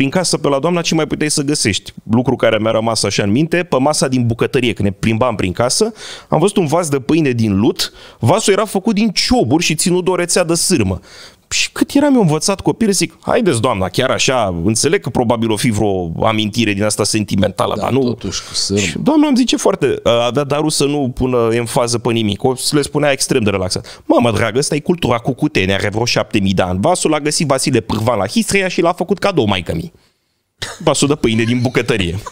prin casă pe la doamna ce mai puteai să găsești. Lucru care mi-a rămas așa în minte, pe masa din bucătărie, când ne plimbam prin casă, am văzut un vas de pâine din lut, vasul era făcut din cioburi și ținut de o rețea de sârmă. Și cât eram eu învățat copil, zic, haideți doamna, chiar așa, înțeleg că probabil o fi vreo amintire din asta sentimentală, da, dar nu... Totuși cu sârmă. și doamna îmi zice foarte, ă, avea darul să nu pună în fază pe nimic, o le spunea extrem de relaxat. Mamă, dragă, asta e cultura cu cutene, are vreo șapte mii de ani. Vasul a găsit Vasile Pârvan la Histria și l-a făcut cadou maică mi. Vasul de pâine din bucătărie.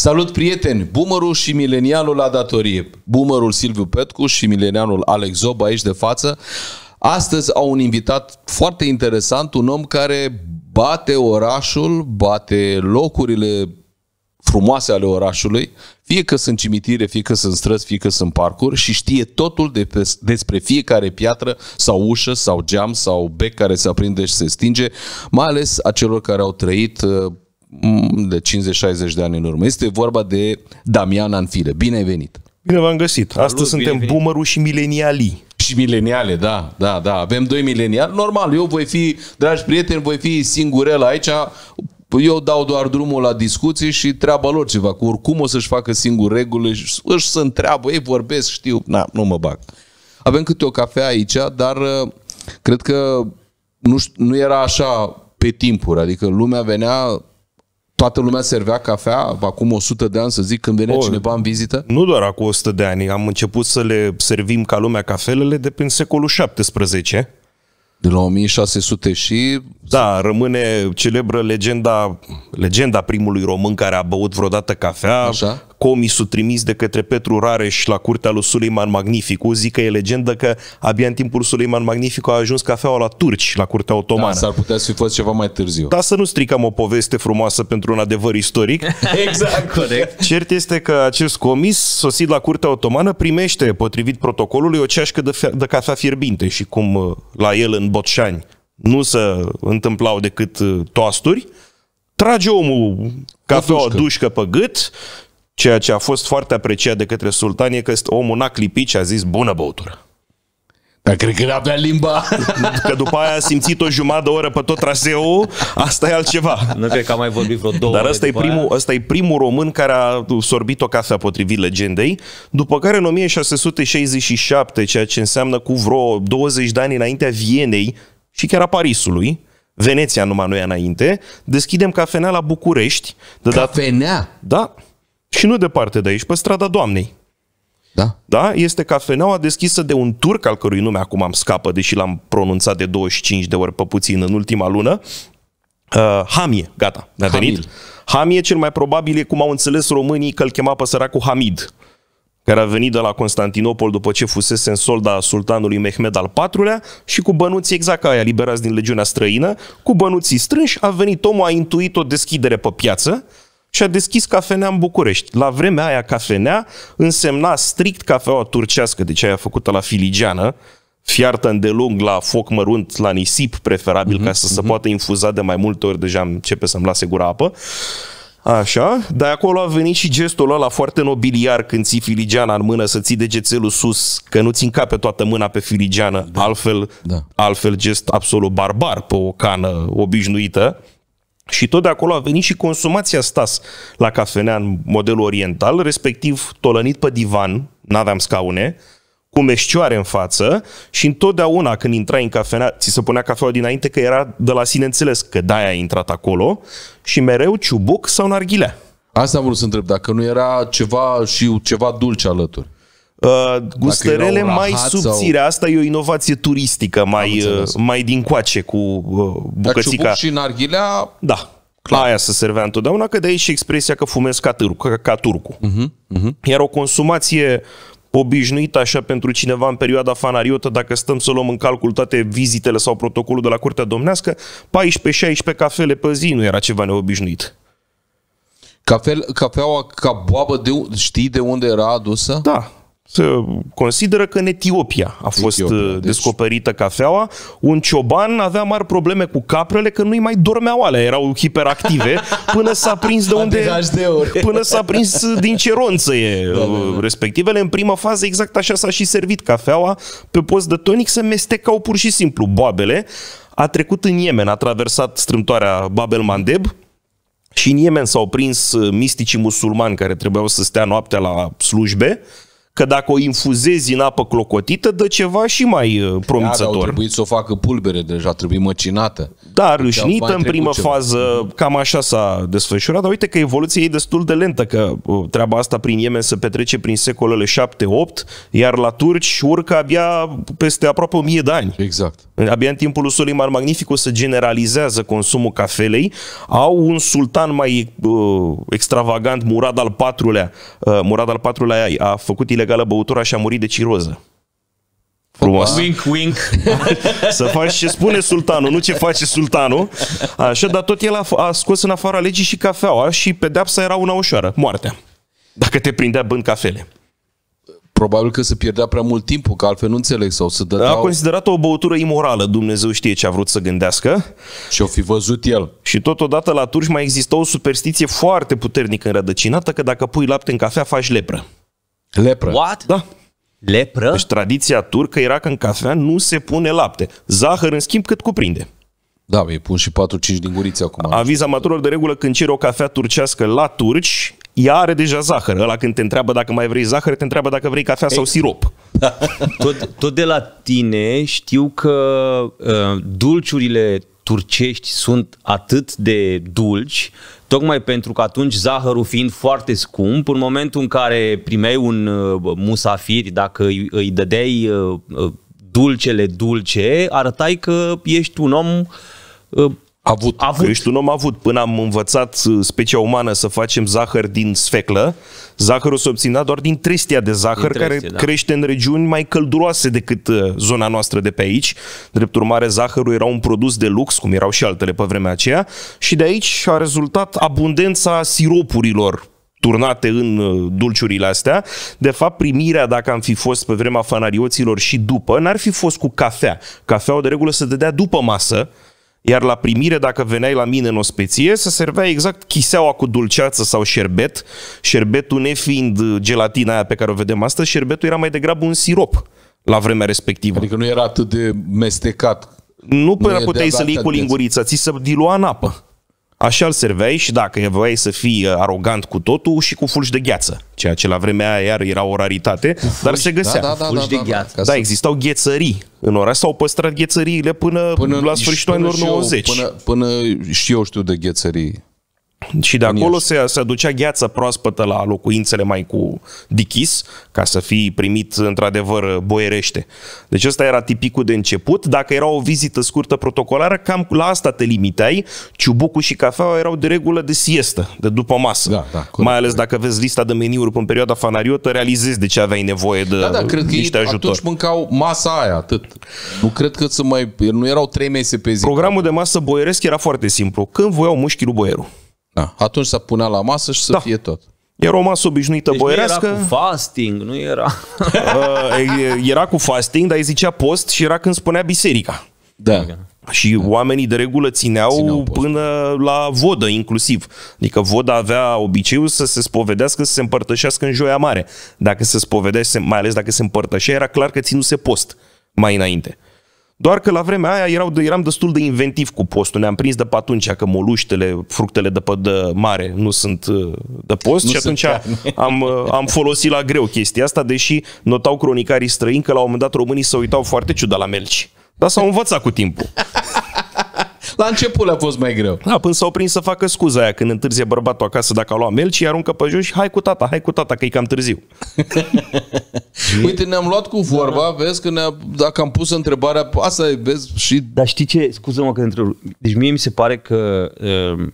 Salut, prieteni! Bumărul și milenialul la datorie. Bumărul Silviu Petcu și milenialul Alex Zob aici de față. Astăzi au un invitat foarte interesant, un om care bate orașul, bate locurile frumoase ale orașului, fie că sunt cimitire, fie că sunt străzi, fie că sunt parcuri și știe totul de pe, despre fiecare piatră sau ușă sau geam sau bec care se aprinde și se stinge, mai ales acelor care au trăit uh, de 50-60 de ani în urmă. Este vorba de Damian Anfile. Bine ai venit! Bine v-am găsit! Astăzi suntem bine, boomerul și milenialii. Și mileniale, da, da, da. Avem doi mileniali. Normal, eu voi fi, dragi prieteni, voi fi singurel aici. Eu dau doar drumul la discuții și treaba lor ceva. Cu oricum o să-și facă singur regulile, își să întreabă, ei vorbesc, știu, na, nu mă bag. Avem câte o cafea aici, dar uh, cred că nu, nu era așa pe timpuri, adică lumea venea toată lumea servea cafea acum 100 de ani, să zic, când venea o, cineva în vizită? Nu doar acum 100 de ani, am început să le servim ca lumea cafelele de prin secolul 17 de la 1600 și... Da, rămâne celebră legenda, legenda primului român care a băut vreodată cafea, Așa? comisul trimis de către Petru Rareș la curtea lui Suleiman Magnificu. Zic că e legendă că abia în timpul Suleiman Magnificu a ajuns cafeaua la turci, la curtea otomană. Da, s-ar putea să fi fost ceva mai târziu. Da, să nu stricăm o poveste frumoasă pentru un adevăr istoric. exact, corect. Cert este că acest comis, sosit la curtea otomană, primește, potrivit protocolului, o ceașcă de, de cafea fierbinte și cum la el în Botșani nu se întâmplau decât uh, toasturi, trage omul cafeaua dușcă. dușcă pe gât, ceea ce a fost foarte apreciat de către sultan e că omul n-a clipit și a zis bună băutură. Dar cred că n-avea limba. Că după aia a simțit o jumătate de oră pe tot traseul, asta e altceva. Nu cred că am mai vorbit vreo două Dar asta e, primul, asta e primul român care a sorbit o cafea potrivit legendei, după care în 1667, ceea ce înseamnă cu vreo 20 de ani înaintea Vienei și chiar a Parisului, Veneția numai noi înainte, deschidem cafenea la București. De dat... Cafenea? Da. Și nu departe de aici, pe strada Doamnei. Da. da? Este cafeneaua deschisă de un turc al cărui nume acum am scapă, deși l-am pronunțat de 25 de ori pe puțin în ultima lună. Uh, Hamie, gata, mi-a venit. Hamie cel mai probabil e cum au înțeles românii că îl chema pe cu Hamid, care a venit de la Constantinopol după ce fusese în solda sultanului Mehmed al IV-lea și cu bănuții exact ca aia, liberați din legiunea străină, cu bănuții strânși, a venit omul, a intuit o deschidere pe piață, și a deschis cafenea în București. La vremea aia cafenea însemna strict cafeaua turcească, deci aia făcută la filigeană, fiartă îndelung la foc mărunt, la nisip preferabil, mm-hmm. ca să se mm se poată infuza de mai multe ori, deja începe să-mi lase gura apă. Așa, dar acolo a venit și gestul ăla foarte nobiliar când ții filigeana în mână, să ții degețelul sus, că nu ți încape toată mâna pe filigeană, da. altfel da. altfel gest absolut barbar pe o cană obișnuită, și tot de acolo a venit și consumația stas la cafenea în modelul oriental, respectiv tolănit pe divan, n-aveam scaune, cu meșcioare în față și întotdeauna când intrai în cafenea, ți se punea cafeaua dinainte că era de la sine înțeles că de a intrat acolo și mereu ciubuc sau narghilea. Asta am vrut să întreb, dacă nu era ceva și ceva dulce alături. Uh, gustărele mai subțire. Sau... Asta e o inovație turistică, mai, uh, mai din coace cu uh, bucățica. Dar și narghilea... Da. Clar. Aia se servea întotdeauna, că de aici și expresia că fumezi ca, târ- ca, ca turcu. Uh-huh, mhm, mhm. uh-huh. Iar o consumație obișnuită așa pentru cineva în perioada fanariotă, dacă stăm să luăm în calcul toate vizitele sau protocolul de la Curtea Domnească, 14-16 cafele pe zi nu era ceva neobișnuit. Cafe, cafeaua ca boabă, de, știi de unde era adusă? Da, să consideră că în Etiopia a fost Etiopia, uh, deci... descoperită cafeaua. Un cioban avea mari probleme cu caprele că nu-i mai dormeau alea, erau hiperactive până s-a prins de unde... până s-a prins din ce ronță e da, da, da. respectivele. În prima fază exact așa s-a și servit cafeaua pe post de tonic, să mestecau pur și simplu boabele. A trecut în Yemen, a traversat strâmtoarea Babel Mandeb, și în Yemen s-au prins uh, misticii musulmani care trebuiau să stea noaptea la slujbe că dacă o infuzezi în apă clocotită, dă ceva și mai uh, promițător. Da, au trebuit să o facă pulbere deja, trebuie măcinată. Da, deci râșnită în primă ceva. fază, mhm. cam așa s-a desfășurat, dar uite că evoluția e destul de lentă, că uh, treaba asta prin Yemen se petrece prin secolele 7-8, iar la turci urcă abia peste aproape 1000 de ani. Exact. Abia în timpul lui Suleiman Magnificus se generalizează consumul cafelei, au un sultan mai uh, extravagant, Murad al IV-lea, uh, Murad al IV-lea a făcut ilegală băutura și a murit de ciroză. Frumos. Wink, wink. să faci ce spune sultanul, nu ce face sultanul. Așa, dar tot el a, a scos în afara legii și cafeaua și pedepsa era una ușoară, moartea. Dacă te prindea bând cafele. Probabil că se pierdea prea mult timp, că altfel nu înțeleg. Sau să dădeau... A considerat o băutură imorală, Dumnezeu știe ce a vrut să gândească. Și o fi văzut el. Și totodată la turci mai exista o superstiție foarte puternică înrădăcinată că dacă pui lapte în cafea faci lepră. Lepră. What? Da. Lepră? Deci tradiția turcă era că în cafea nu se pune lapte. Zahăr, în schimb, cât cuprinde. Da, mi pun și 4-5 din guriți acum. Aviz amatorilor de regulă când ceri o cafea turcească la turci, ea are deja zahăr. Ăla când te întreabă dacă mai vrei zahăr, te întreabă dacă vrei cafea Ei. sau sirop. Tot, tot de la tine știu că uh, dulciurile turcești sunt atât de dulci, tocmai pentru că atunci zahărul fiind foarte scump, în momentul în care primeai un uh, musafir, dacă îi dădeai uh, uh, dulcele dulce, arătai că ești un om Avut. avut. Că ești un om avut. Până am învățat uh, specia umană să facem zahăr din sfeclă, zahărul se obținea doar din trestia de zahăr, trestie, care da. crește în regiuni mai călduroase decât uh, zona noastră de pe aici. Drept urmare, zahărul era un produs de lux, cum erau și altele pe vremea aceea, și de aici a rezultat abundența siropurilor turnate în uh, dulciurile astea, de fapt primirea, dacă am fi fost pe vremea fanarioților și după, n-ar fi fost cu cafea. Cafeaua de regulă se dădea după masă, iar la primire, dacă veneai la mine în ospeție, se servea exact chiseaua cu dulceață sau șerbet. Șerbetul nefiind uh, gelatina aia pe care o vedem astăzi, șerbetul era mai degrabă un sirop la vremea respectivă. Adică nu era atât de mestecat. Nu, nu puteai să-l iei cu linguriță, ți se dilua în apă. Așa îl serveai și dacă voiai să fii uh, arogant cu totul și cu fulgi de gheață, ceea ce la vremea aia iar era o raritate, fulgi, dar se găsea. Da, da, da, fulgi da, da, de da. gheață. Da, da existau ghețării în oraș, s-au păstrat ghețăriile până, până la sfârșitul anilor 90. Eu, până, până și eu știu de ghețării. Și de acolo se, se aducea gheață proaspătă la locuințele mai cu dichis, ca să fii primit într-adevăr boierește. Deci ăsta era tipicul de început. Dacă era o vizită scurtă protocolară, cam la asta te limiteai. Ciubucul și cafeaua erau de regulă de siestă, de după masă. Da, da, corect, mai ales dacă vezi lista de meniuri în perioada fanariotă, realizezi de ce aveai nevoie de da, da, cred că niște ajutor. atunci mâncau masa aia, atât. Nu cred că să mai... Nu erau trei mese pe zi. Programul de masă boieresc era foarte simplu. Când voiau mușchi lui boierul. Da. Atunci să punea la masă și să da. fie tot. Era o masă obișnuită deci boierească. Nu era cu fasting, nu era. Uh, era cu fasting, dar îi zicea post și era când spunea biserica. Da. Și da. oamenii de regulă țineau, țineau până la vodă inclusiv. Adică voda avea obiceiul să se spovedească, să se împărtășească în joia mare. Dacă se spovedea, mai ales dacă se împărtășea, era clar că ținuse post mai înainte. Doar că la vremea aia erau, eram destul de inventiv cu postul. Ne-am prins de pe atunci că moluștele, fructele de pe de mare nu sunt uh, de post nu și atunci am, uh, am folosit la greu chestia asta, deși notau cronicarii străini că la un moment dat românii se uitau foarte ciudat la melci. Dar s-au învățat cu timpul. La început le-a fost mai greu. Da, până s-au prins să facă scuza aia când întârzie bărbatul acasă dacă a luat melci, și aruncă pe jos și hai cu tata, hai cu tata, că e cam târziu. Uite, ne-am luat cu vorba, da. vezi că ne-a, dacă am pus întrebarea, asta e, vezi, și... Dar știi ce, scuză-mă că întreb, deci mie mi se pare că uh,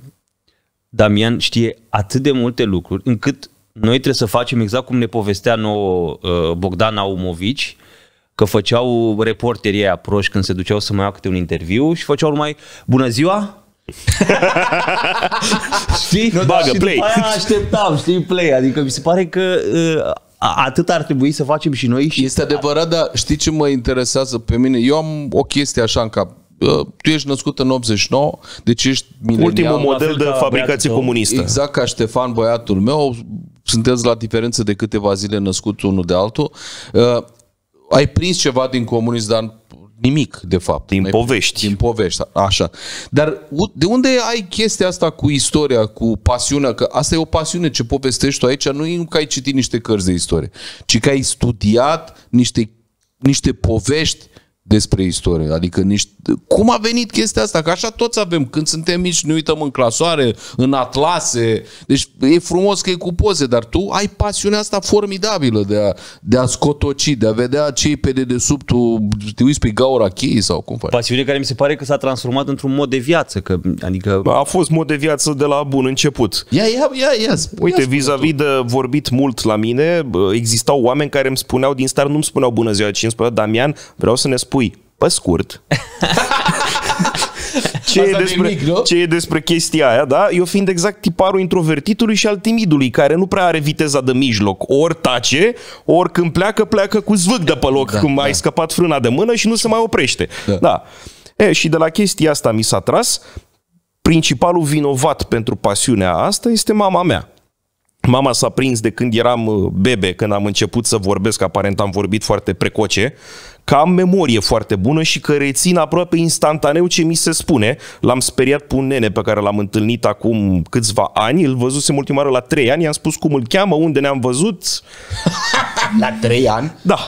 Damian știe atât de multe lucruri încât noi trebuie să facem exact cum ne povestea nouă uh, Bogdan Aumovici, că făceau reporterii aia proști când se duceau să mai iau câte un interviu și făceau numai bună ziua, știi? No, da, Bagă, și play. Aia așteptam, știi, play. Adică mi se pare că uh, atât ar trebui să facem și noi. Și este adevărat, dar știi ce mă interesează pe mine? Eu am o chestie așa în cap. Uh, tu ești născut în 89, deci ești milenial. Ultimul model de fabricație comunistă. Exact ca Ștefan, băiatul meu, sunteți la diferență de câteva zile născut unul de altul. Uh, ai prins ceva din comunism, dar nimic, de fapt. Din ai, povești. Din povești, așa. Dar de unde ai chestia asta cu istoria, cu pasiunea? Că asta e o pasiune ce povestești tu aici, nu e că ai citit niște cărți de istorie, ci că ai studiat niște, niște povești despre istorie. Adică niște... cum a venit chestia asta? Că așa toți avem. Când suntem mici ne uităm în clasoare, în atlase. Deci e frumos că e cu poze, dar tu ai pasiunea asta formidabilă de a, de a scotoci, de a vedea ce e pe Tu te uiți pe gaura cheii sau cum faci. Pasiune care mi se pare că s-a transformat într-un mod de viață. Că, adică... A fost mod de viață de la bun început. Ia, ia, ia, ia. Uite, ia vis-a-vis de vorbit mult la mine, existau oameni care îmi spuneau din star, nu-mi spuneau bună ziua, ci îmi spuneau Damian, vreau să ne spun spui pe scurt ce, e despre, mic, ce e despre chestia aia, da? Eu fiind exact tiparul introvertitului și al timidului, care nu prea are viteza de mijloc. Ori tace, ori când pleacă, pleacă cu zvâc de pe loc, da, cum da. ai scăpat frâna de mână și nu se mai oprește. Da. da. E, și de la chestia asta mi s-a tras. Principalul vinovat pentru pasiunea asta este mama mea. Mama s-a prins de când eram uh, bebe, când am început să vorbesc, aparent am vorbit foarte precoce, că am memorie foarte bună și că rețin aproape instantaneu ce mi se spune. L-am speriat pe un nene pe care l-am întâlnit acum câțiva ani, îl văzusem ultima oară la trei ani, i-am spus cum îl cheamă, unde ne-am văzut. la trei ani? Da.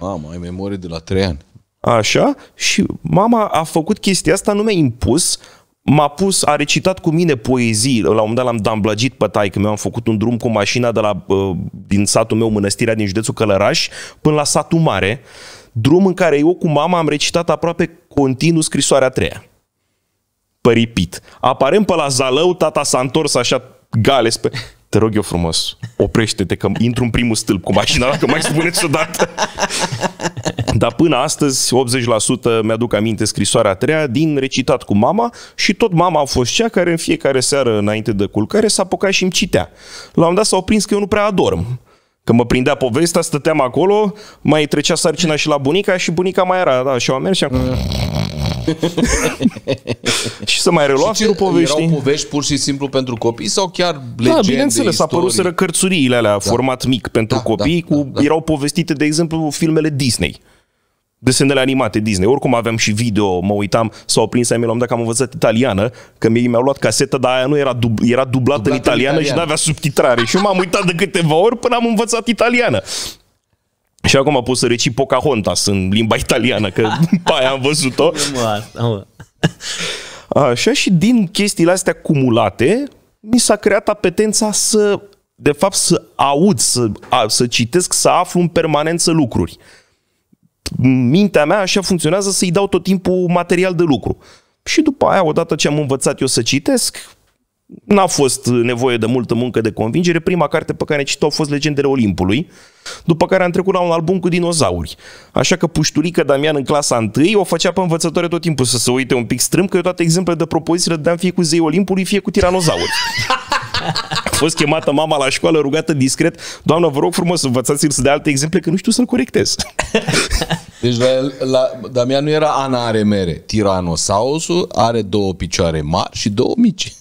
Mamă, ai memorie de la trei ani. Așa, și mama a făcut chestia asta, nu mi-a impus, m-a pus, a recitat cu mine poezii, la un moment dat l-am damblăgit pe taică mi am făcut un drum cu mașina de la, uh, din satul meu, mănăstirea din județul Călăraș, până la satul mare, drum în care eu cu mama am recitat aproape continuu scrisoarea treia. Păripit. Aparem pe la Zalău, tata s-a întors așa gales pe... Te rog eu frumos, oprește-te că intru în primul stâlp cu mașina, dacă mai spuneți odată. Dar până astăzi, 80% mi-aduc aminte scrisoarea treia din recitat cu mama și tot mama a fost cea care în fiecare seară înainte de culcare s-a apucat și îmi citea. La un moment dat s a oprins că eu nu prea adorm. Când mă prindea povestea, stăteam acolo, mai trecea sarcina și la bunica și bunica mai era, da, și o am mers și am... și să mai relua firul povești. Erau povești pur și simplu pentru copii sau chiar da, legende, Da, bineînțeles, apăruseră cărțuriile alea, da. format mic pentru da, copii, da, da, cu, da, da. erau povestite, de exemplu, filmele Disney desenele animate Disney. Oricum aveam și video, mă uitam, s-au prins ai mei, am dat că am învățat italiană, că ei mi-au luat casetă, dar aia nu era, dub, era dublată, dublată în italiană, italian. și nu avea subtitrare. și eu m-am uitat de câteva ori până am învățat italiană. Și acum pot să reci Pocahontas în limba italiană, că pe aia am văzut-o. Așa și din chestiile astea cumulate, mi s-a creat apetența să, de fapt, să aud, să, a, să citesc, să aflu în permanență lucruri mintea mea așa funcționează să-i dau tot timpul material de lucru. Și după aia, odată ce am învățat eu să citesc, N-a fost nevoie de multă muncă de convingere. Prima carte pe care am citit-o a fost Legendele Olimpului, după care am trecut la un album cu dinozauri. Așa că puștulică Damian în clasa 1 o făcea pe învățătoare tot timpul să se uite un pic strâm, că eu toate exemplele de propoziții le dădeam fie cu zei Olimpului, fie cu tiranozauri. A fost chemată mama la școală, rugată discret, doamnă, vă rog frumos, învățați-l să dea alte exemple, că nu știu să-l corectez. Deci la, la Damian nu era Ana are mere. Tirannosaurusul are două picioare mari și două mici.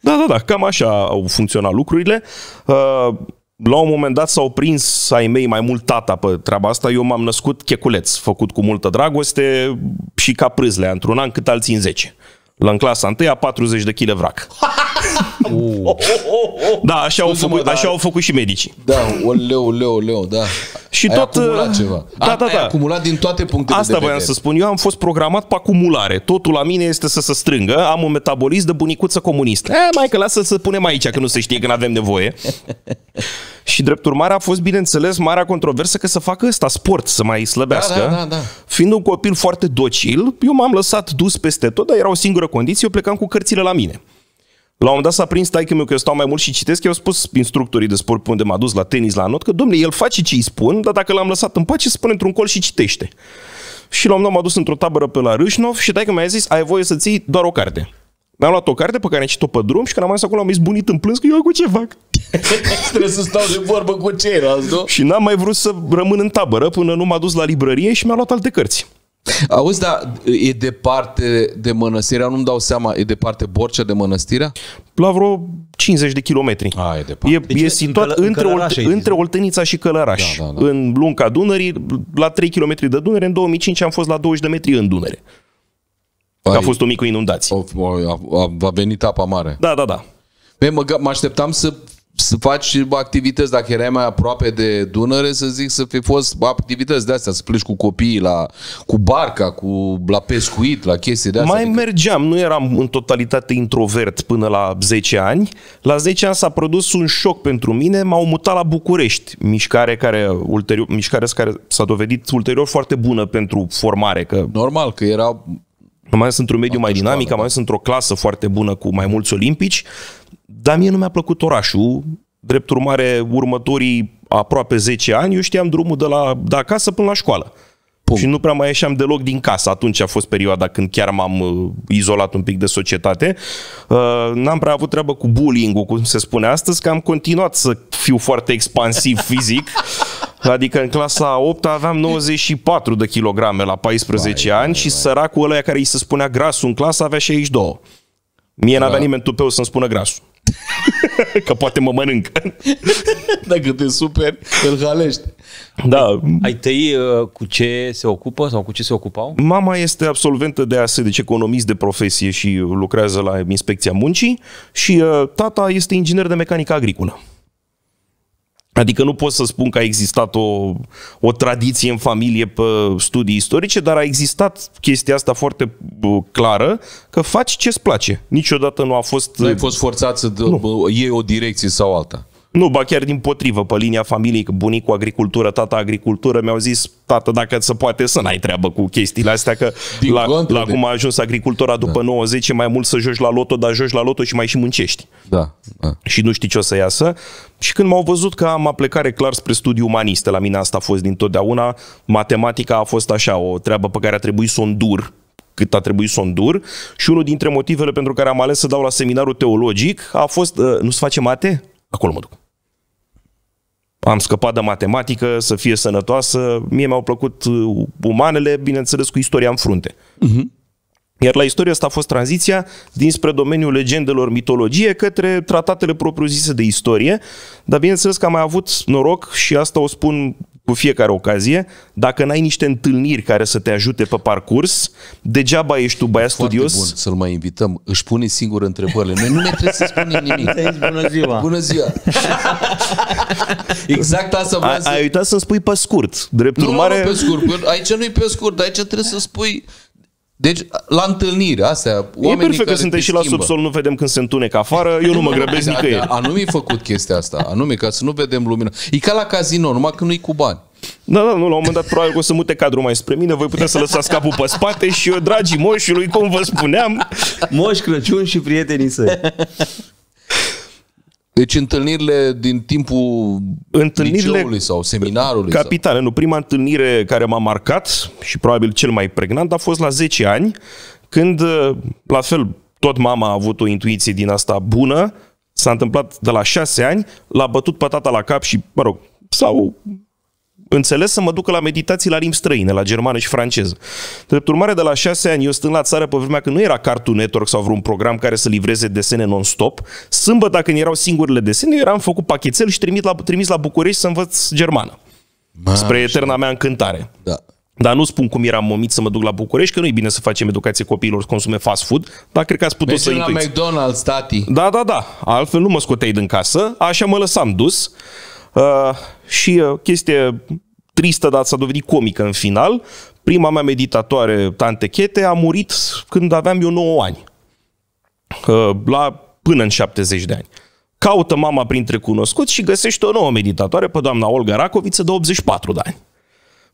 Da, da, da, cam așa au funcționat lucrurile. Uh, la un moment dat s-au prins ai mei mai mult tata pe treaba asta. Eu m-am născut checuleț, făcut cu multă dragoste și ca prâzlea, într-un an cât alții în 10. La în clasa 1 40 de kg vrac. Da, așa au, făcut, da. așa au făcut și medicii. Da, o leu, leu, leu, da. Și ai tot... acumulat uh, ceva. Da, da, da, da. acumulat din toate punctele Asta de vedere. voiam să spun. Eu am fost programat pe acumulare. Totul la mine este să se strângă. Am un metabolism de bunicuță comunistă. E, eh, mai că lasă să punem aici, că nu se știe când avem nevoie. Și drept urmare a fost, bineînțeles, marea controversă că să facă ăsta sport, să mai slăbească. Da, da, da, da. Fiind un copil foarte docil, eu m-am lăsat dus peste tot, dar era o singură condiție, eu plecam cu cărțile la mine. La un moment dat s-a prins taică meu că eu stau mai mult și citesc, eu au spus instructorii de sport pe unde m-a dus la tenis, la not, că domnule, el face ce îi spun, dar dacă l-am lăsat în pace, spune într-un col și citește. Și la un moment dat m-a dus într-o tabără pe la Râșnov și taică mi-a zis, ai voie să ții doar o carte. Mi-am luat o carte pe care am citit-o pe drum și când am ajuns acolo am bunit în plâns că eu cu ce fac. Trebuie să stau de vorbă cu ceilalți, nu? Și n-am mai vrut să rămân în tabără până nu m-a dus la librărie și mi-a luat alte cărți. Auzi, dar e departe de mănăstirea, nu-mi dau seama, e departe Borcea de mănăstirea? La vreo 50 de kilometri. A, e departe. E, deci e situat în între, în Olt, între Oltenița și Călăraș, da, da, da. în lunca Dunării, la 3 km de Dunăre. În 2005 am fost la 20 de metri în Dunăre. Ai, a fost o mică inundație. A, a, a venit apa mare. Da, da, da. mă, mă așteptam să să faci activități, dacă erai mai aproape de Dunăre, să zic, să fi fost activități de astea, să pleci cu copiii la, cu barca, cu, la pescuit, la chestii de astea. Mai adică... mergeam, nu eram în totalitate introvert până la 10 ani. La 10 ani s-a produs un șoc pentru mine, m-au mutat la București, mișcare care, ulterior, mișcare care s-a dovedit ulterior foarte bună pentru formare. Că... Normal, că era mai ales într-un mediu mai dinamic, am da. ales într-o clasă foarte bună cu mai mulți olimpici, dar mie nu mi-a plăcut orașul. Drept urmare, următorii aproape 10 ani, eu știam drumul de la de acasă până la școală. Pum. Și nu prea mai ieșeam deloc din casă. Atunci a fost perioada când chiar m-am uh, izolat un pic de societate. Uh, n-am prea avut treabă cu bullying cum se spune astăzi, că am continuat să fiu foarte expansiv fizic. Adică în clasa 8 aveam 94 de kilograme la 14 vai, ani vai, și vai. săracul ăla care îi se spunea grasul în clasă avea 62. Mie da. n-avea nimeni tupeu să-mi spună grasul. Că poate mă mănânc. Dacă te super îl halești. Da. Ai tăi uh, cu ce se ocupă sau cu ce se ocupau? Mama este absolventă de ASE, deci economist de profesie și lucrează la inspecția muncii și uh, tata este inginer de mecanică agricolă. Adică nu pot să spun că a existat o, o tradiție în familie pe studii istorice, dar a existat chestia asta foarte clară, că faci ce-ți place. Niciodată nu a fost... Nu ai fost forțat să dă, nu. iei o direcție sau alta. Nu, ba chiar din potrivă, pe linia familiei, că bunicul agricultură, tata agricultură, mi-au zis, tată, dacă se poate să n-ai treabă cu chestiile astea, că din la, la de... cum a ajuns agricultura da. după da. 90, e mai mult să joci la loto, dar joci la loto și mai și muncești. Da. da. Și nu știi ce o să iasă. Și când m-au văzut că am aplecare clar spre studii umaniste, la mine asta a fost dintotdeauna, matematica a fost așa, o treabă pe care a trebuit să o îndur, cât a trebuit să o îndur și unul dintre motivele pentru care am ales să dau la seminarul teologic a fost, ă, nu se face mate? Acolo mă duc am scăpat de matematică, să fie sănătoasă. Mie mi-au plăcut uh, umanele, bineînțeles, cu istoria în frunte. Uh-huh. Iar la istorie asta a fost tranziția dinspre domeniul legendelor mitologie către tratatele propriu-zise de istorie, dar bineînțeles că am mai avut noroc și asta o spun cu fiecare ocazie, dacă n-ai niște întâlniri care să te ajute pe parcurs, degeaba ești tu băiat studios. Bun să-l mai invităm, își pune singur întrebările. Noi nu ne trebuie să spunem nimic. Deci, bună ziua! Bună ziua! exact asta vreau să... Ai uitat să-mi spui pe scurt, drept nu, urmare... Nu, pe scurt, aici nu-i pe scurt, aici trebuie să spui deci, la întâlnire, astea, E perfect că suntem și la subsol, nu vedem când se întunecă afară, eu nu mă da, grăbesc da, nicăieri. Da. Anume făcut chestia asta, anume ca să nu vedem lumina. E ca la casino, numai că nu-i cu bani. Da, da, nu, la un moment dat probabil că o să mute cadrul mai spre mine, voi puteți să lăsați capul pe spate și eu, dragii moșului, cum vă spuneam... Moș Crăciun și prietenii săi. Deci întâlnirile din timpul întâlnirile liceului sau seminarului? Capitane, sau... nu. Prima întâlnire care m-a marcat și probabil cel mai pregnant a fost la 10 ani, când, uh, la fel, tot mama a avut o intuiție din asta bună, s-a întâmplat de la 6 ani, l-a bătut pe tata la cap și, mă rog, sau înțeles să mă ducă la meditații la limbi străine, la germană și franceză. Drept urmare, de la șase ani, eu stând la țară pe vremea când nu era Cartoon Network sau vreun program care să livreze desene non-stop, sâmbătă când erau singurele desene, eu eram făcut pachetel și trimis la, trimis la București să învăț germană. Ma, spre eterna mea încântare. Da. Dar nu spun cum eram momit să mă duc la București, că nu e bine să facem educație copiilor să consume fast food, dar cred că ați putut Mergem să la intuiți. McDonald's, tati. Da, da, da. Altfel nu mă scoteai din casă, așa mă lăsam dus. Uh, și uh, chestie tristă, dar s-a dovedit comică în final. Prima mea meditatoare, Tante Chete, a murit când aveam eu 9 ani. Uh, la până în 70 de ani. Caută mama printre cunoscuți și găsește o nouă meditatoare pe doamna Olga Racoviță de 84 de ani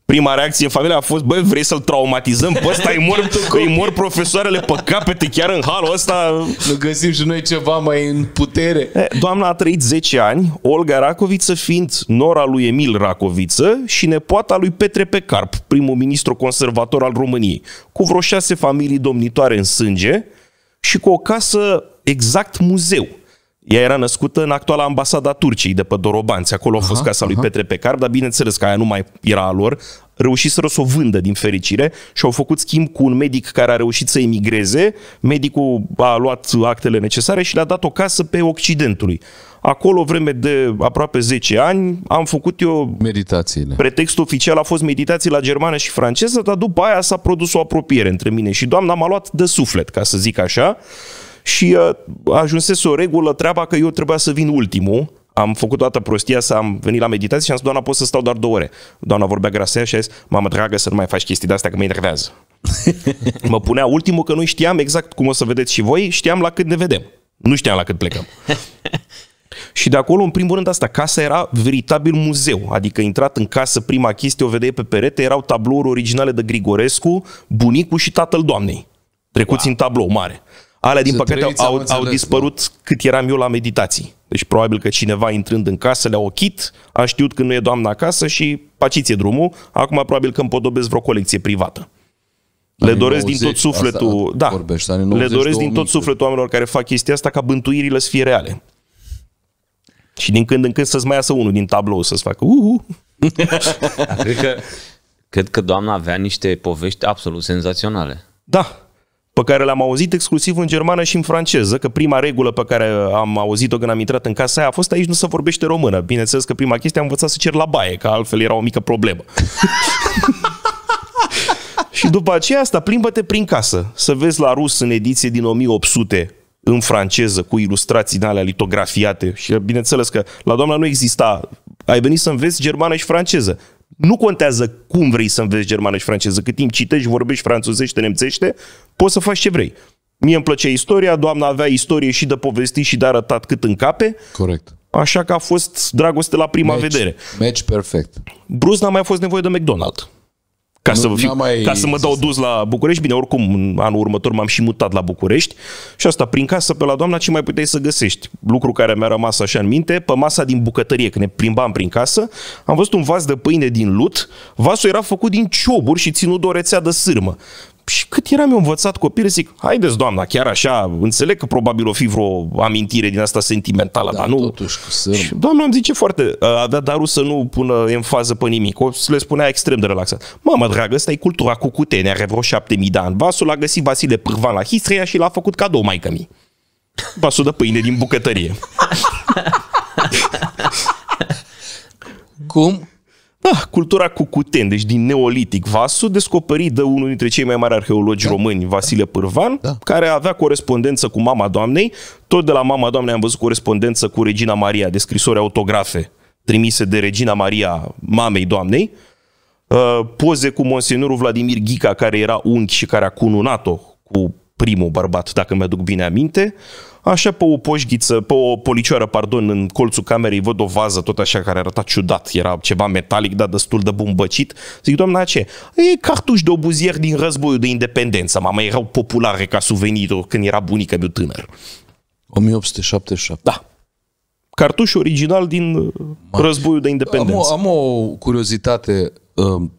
prima reacție familia a fost, băi, vrei să-l traumatizăm? Bă, ăsta îi mor, îi mor profesoarele pe capete chiar în halul ăsta. Nu găsim și noi ceva mai în putere. Doamna a trăit 10 ani, Olga Racoviță fiind nora lui Emil Racoviță și nepoata lui Petre Pecarp, primul ministru conservator al României, cu vreo șase familii domnitoare în sânge și cu o casă exact muzeu ea era născută în actuala ambasada Turciei, de pe Dorobanți. Acolo a fost aha, casa lui aha. Petre Pecar, dar bineînțeles că aia nu mai era a lor. Reușiseră să o vândă din fericire și au făcut schimb cu un medic care a reușit să emigreze. Medicul a luat actele necesare și le-a dat o casă pe Occidentului. Acolo, vreme de aproape 10 ani, am făcut eu... Meditațiile. Pretextul oficial a fost meditații la germană și franceză, dar după aia s-a produs o apropiere între mine și doamna m-a luat de suflet, ca să zic așa și uh, ajunsese o regulă treaba că eu trebuia să vin ultimul, am făcut toată prostia să am venit la meditație și am zis, doamna, pot să stau doar două ore. Doamna vorbea grasea și a zis, mamă, dragă, să nu mai faci chestii de-astea, că mă enervează. mă punea ultimul că nu știam exact cum o să vedeți și voi, știam la cât ne vedem. Nu știam la cât plecăm. și de acolo, în primul rând, asta, casa era veritabil muzeu. Adică, intrat în casă, prima chestie o vedeai pe perete, erau tablouri originale de Grigorescu, bunicul și tatăl doamnei, trecuți wow. în tablou mare. Alea, din păcate, trăiți, au, au dispărut da. cât eram eu la meditații. Deci probabil că cineva intrând în casă le-a ochit, a știut când nu e doamna acasă și paciție drumul. Acum probabil că împodobesc vreo colecție privată. Le doresc 90, din tot sufletul, asta, da, vorbești, 90, le doresc 2000, din tot sufletul oamenilor care fac chestia asta ca bântuirile să fie reale. Și din când în când să-ți mai iasă unul din tablou să-ți facă uhu. cred, că, cred că doamna avea niște povești absolut senzaționale. Da, pe care l-am auzit exclusiv în germană și în franceză, că prima regulă pe care am auzit-o când am intrat în casa aia a fost aici nu se vorbește română. Bineînțeles că prima chestie am învățat să cer la baie, că altfel era o mică problemă. și după aceea asta plimbă-te prin casă, să vezi la rus în ediție din 1800 în franceză, cu ilustrații din alea litografiate. Și bineînțeles că la doamna nu exista ai venit să înveți germană și franceză. Nu contează cum vrei să înveți germană și franceză, cât timp citești, vorbești franțuzește, nemțește, poți să faci ce vrei. Mie îmi plăcea istoria, doamna avea istorie și de povesti și de arătat cât cape. Corect. Așa că a fost dragoste la prima match, vedere. Match perfect. Bruce n-a mai fost nevoie de McDonald's. Ca, nu, să, fiu, mai ca să mă dau dus la București, bine, oricum, în anul următor m-am și mutat la București și asta prin casă pe la doamna ce mai puteai să găsești. Lucru care mi-a rămas așa în minte, pe masa din bucătărie, când ne plimbam prin casă, am văzut un vas de pâine din lut, vasul era făcut din cioburi și ținut de o rețea de sârmă. Și cât eram eu învățat copil, zic, haideți doamna, chiar așa, înțeleg că probabil o fi vreo amintire din asta sentimentală, da, dar nu... Totuși, cu sârm. și doamna îmi zice foarte, avea darul să nu pună în fază pe nimic, o le spunea extrem de relaxat. Mamă, dragă, asta e cultura cucutene, are vreo șapte mii de ani. Vasul a găsit Vasile Pârvan la Histria și l-a făcut cadou maică mi. Vasul de pâine din bucătărie. Cum da, cultura Cucuten, deci din Neolitic. Vasul descoperit de unul dintre cei mai mari arheologi da. români, Vasile Pârvan, da. care avea corespondență cu mama doamnei. Tot de la mama doamnei am văzut corespondență cu Regina Maria, de scrisori autografe trimise de Regina Maria mamei doamnei. Uh, poze cu monsenorul Vladimir Ghica, care era unchi și care a cununat-o cu primul bărbat, dacă mi-aduc bine aminte. Așa pe o poșghiță, pe o policioară, pardon, în colțul camerei văd o vază tot așa care arăta ciudat. Era ceva metalic, dar destul de bumbăcit. Zic, doamna, ce? E cartuș de obuzier din războiul de independență. Mama, erau populare ca suvenir când era bunica meu tânăr. 1877. Da, cartuș original din uh, Ma. războiul de independență. Am o, am o curiozitate. Um,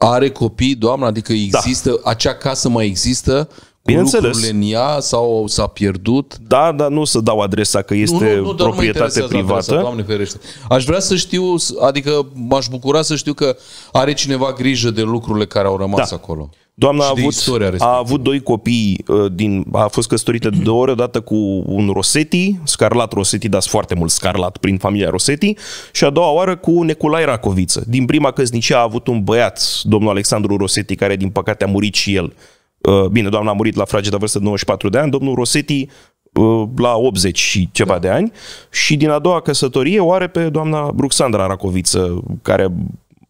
are copii, doamna? Adică da. există, da. acea casă mai există? Bineînțeles. în ea sau s-a pierdut? Da, dar nu să dau adresa că este nu, nu, nu, proprietate privată. Adresa, doamne ferește. Aș vrea să știu, adică m-aș bucura să știu că are cineva grijă de lucrurile care au rămas da. acolo. Doamna a avut, a avut doi copii, uh, din, a fost căsătorită de două ori, odată cu un Rosetti, Scarlat Rosetti, dar foarte mult Scarlat prin familia Rosetti, și a doua oară cu Neculai Racoviță. Din prima căsnicie a avut un băiat, domnul Alexandru Rosetti, care din păcate a murit și el Uh, bine, doamna a murit la de vârstă de 94 de ani, domnul Rosetti uh, la 80 și ceva da. de ani și din a doua căsătorie o are pe doamna Bruxandra Racoviță, care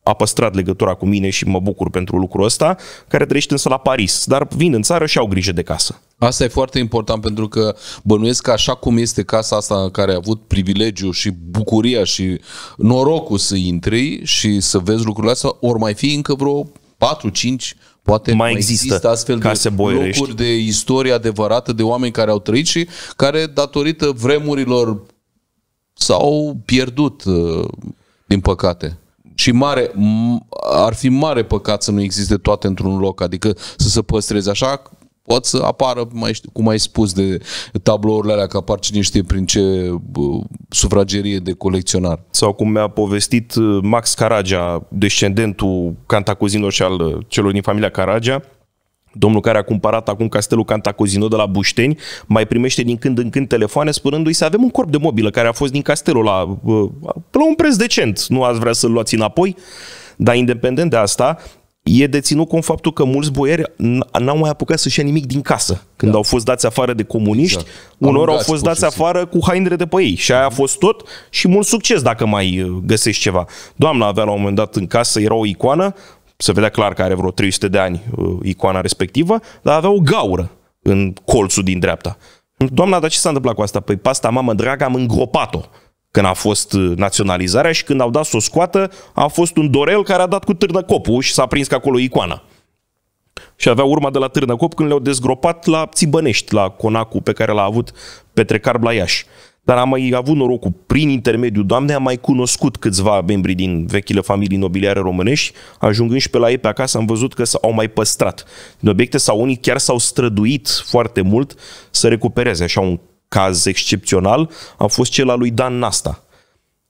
a păstrat legătura cu mine și mă bucur pentru lucrul ăsta, care trăiește însă la Paris, dar vin în țară și au grijă de casă. Asta e foarte important pentru că bănuiesc că așa cum este casa asta în care a avut privilegiu și bucuria și norocul să intri și să vezi lucrurile astea, ori mai fi încă vreo 4, 5, Poate mai, mai există, există astfel case de boierești. locuri de istorie adevărată de oameni care au trăit și care, datorită vremurilor, s-au pierdut, uh, din păcate. Și mare, ar fi mare păcat să nu existe toate într-un loc, adică să se păstreze. Așa pot să apară, mai știu, cum ai spus, de tablourile alea, că apar cine știe prin ce sufragerie de colecționar. Sau cum mi-a povestit uh, Max Caragea, descendentul cantacuzinilor și al uh, celor din familia Caragea, domnul care a cumpărat acum castelul Cantacuzino de la Bușteni, mai primește din când în când telefoane spunându-i să avem un corp de mobilă care a fost din castelul la, uh, la un preț decent, nu ați vrea să-l luați înapoi? Dar independent de asta, e deținut cu faptul că mulți boieri n-au mai apucat să-și ia nimic din casă. Când da. au fost dați afară de comuniști, exact. unor au fost dați afară cu hainele de pe ei. Și aia a fost tot și mult succes dacă mai uh, găsești ceva. Doamna avea la un moment dat în casă, era o icoană, se vedea clar că are vreo 300 de ani uh, icoana respectivă, dar avea o gaură în colțul din dreapta. Doamna, dar ce s-a întâmplat cu asta? Păi pasta, mamă, dragă, am îngropat-o când a fost uh, naționalizarea și când au dat să o scoată, a fost un Dorel care a dat cu târnă copul și s-a prins că acolo icoana. Și avea urma de la Târnăcop când le-au dezgropat la Țibănești, la conacul pe care l-a avut Petre Carb la Iași. Dar am mai avut norocul, prin intermediul doamnei, am mai cunoscut câțiva membri din vechile familii nobiliare românești, ajungând și pe la ei pe acasă, am văzut că s-au mai păstrat din obiecte sau unii chiar s-au străduit foarte mult să recupereze așa un caz excepțional a fost cel al lui Dan Nasta.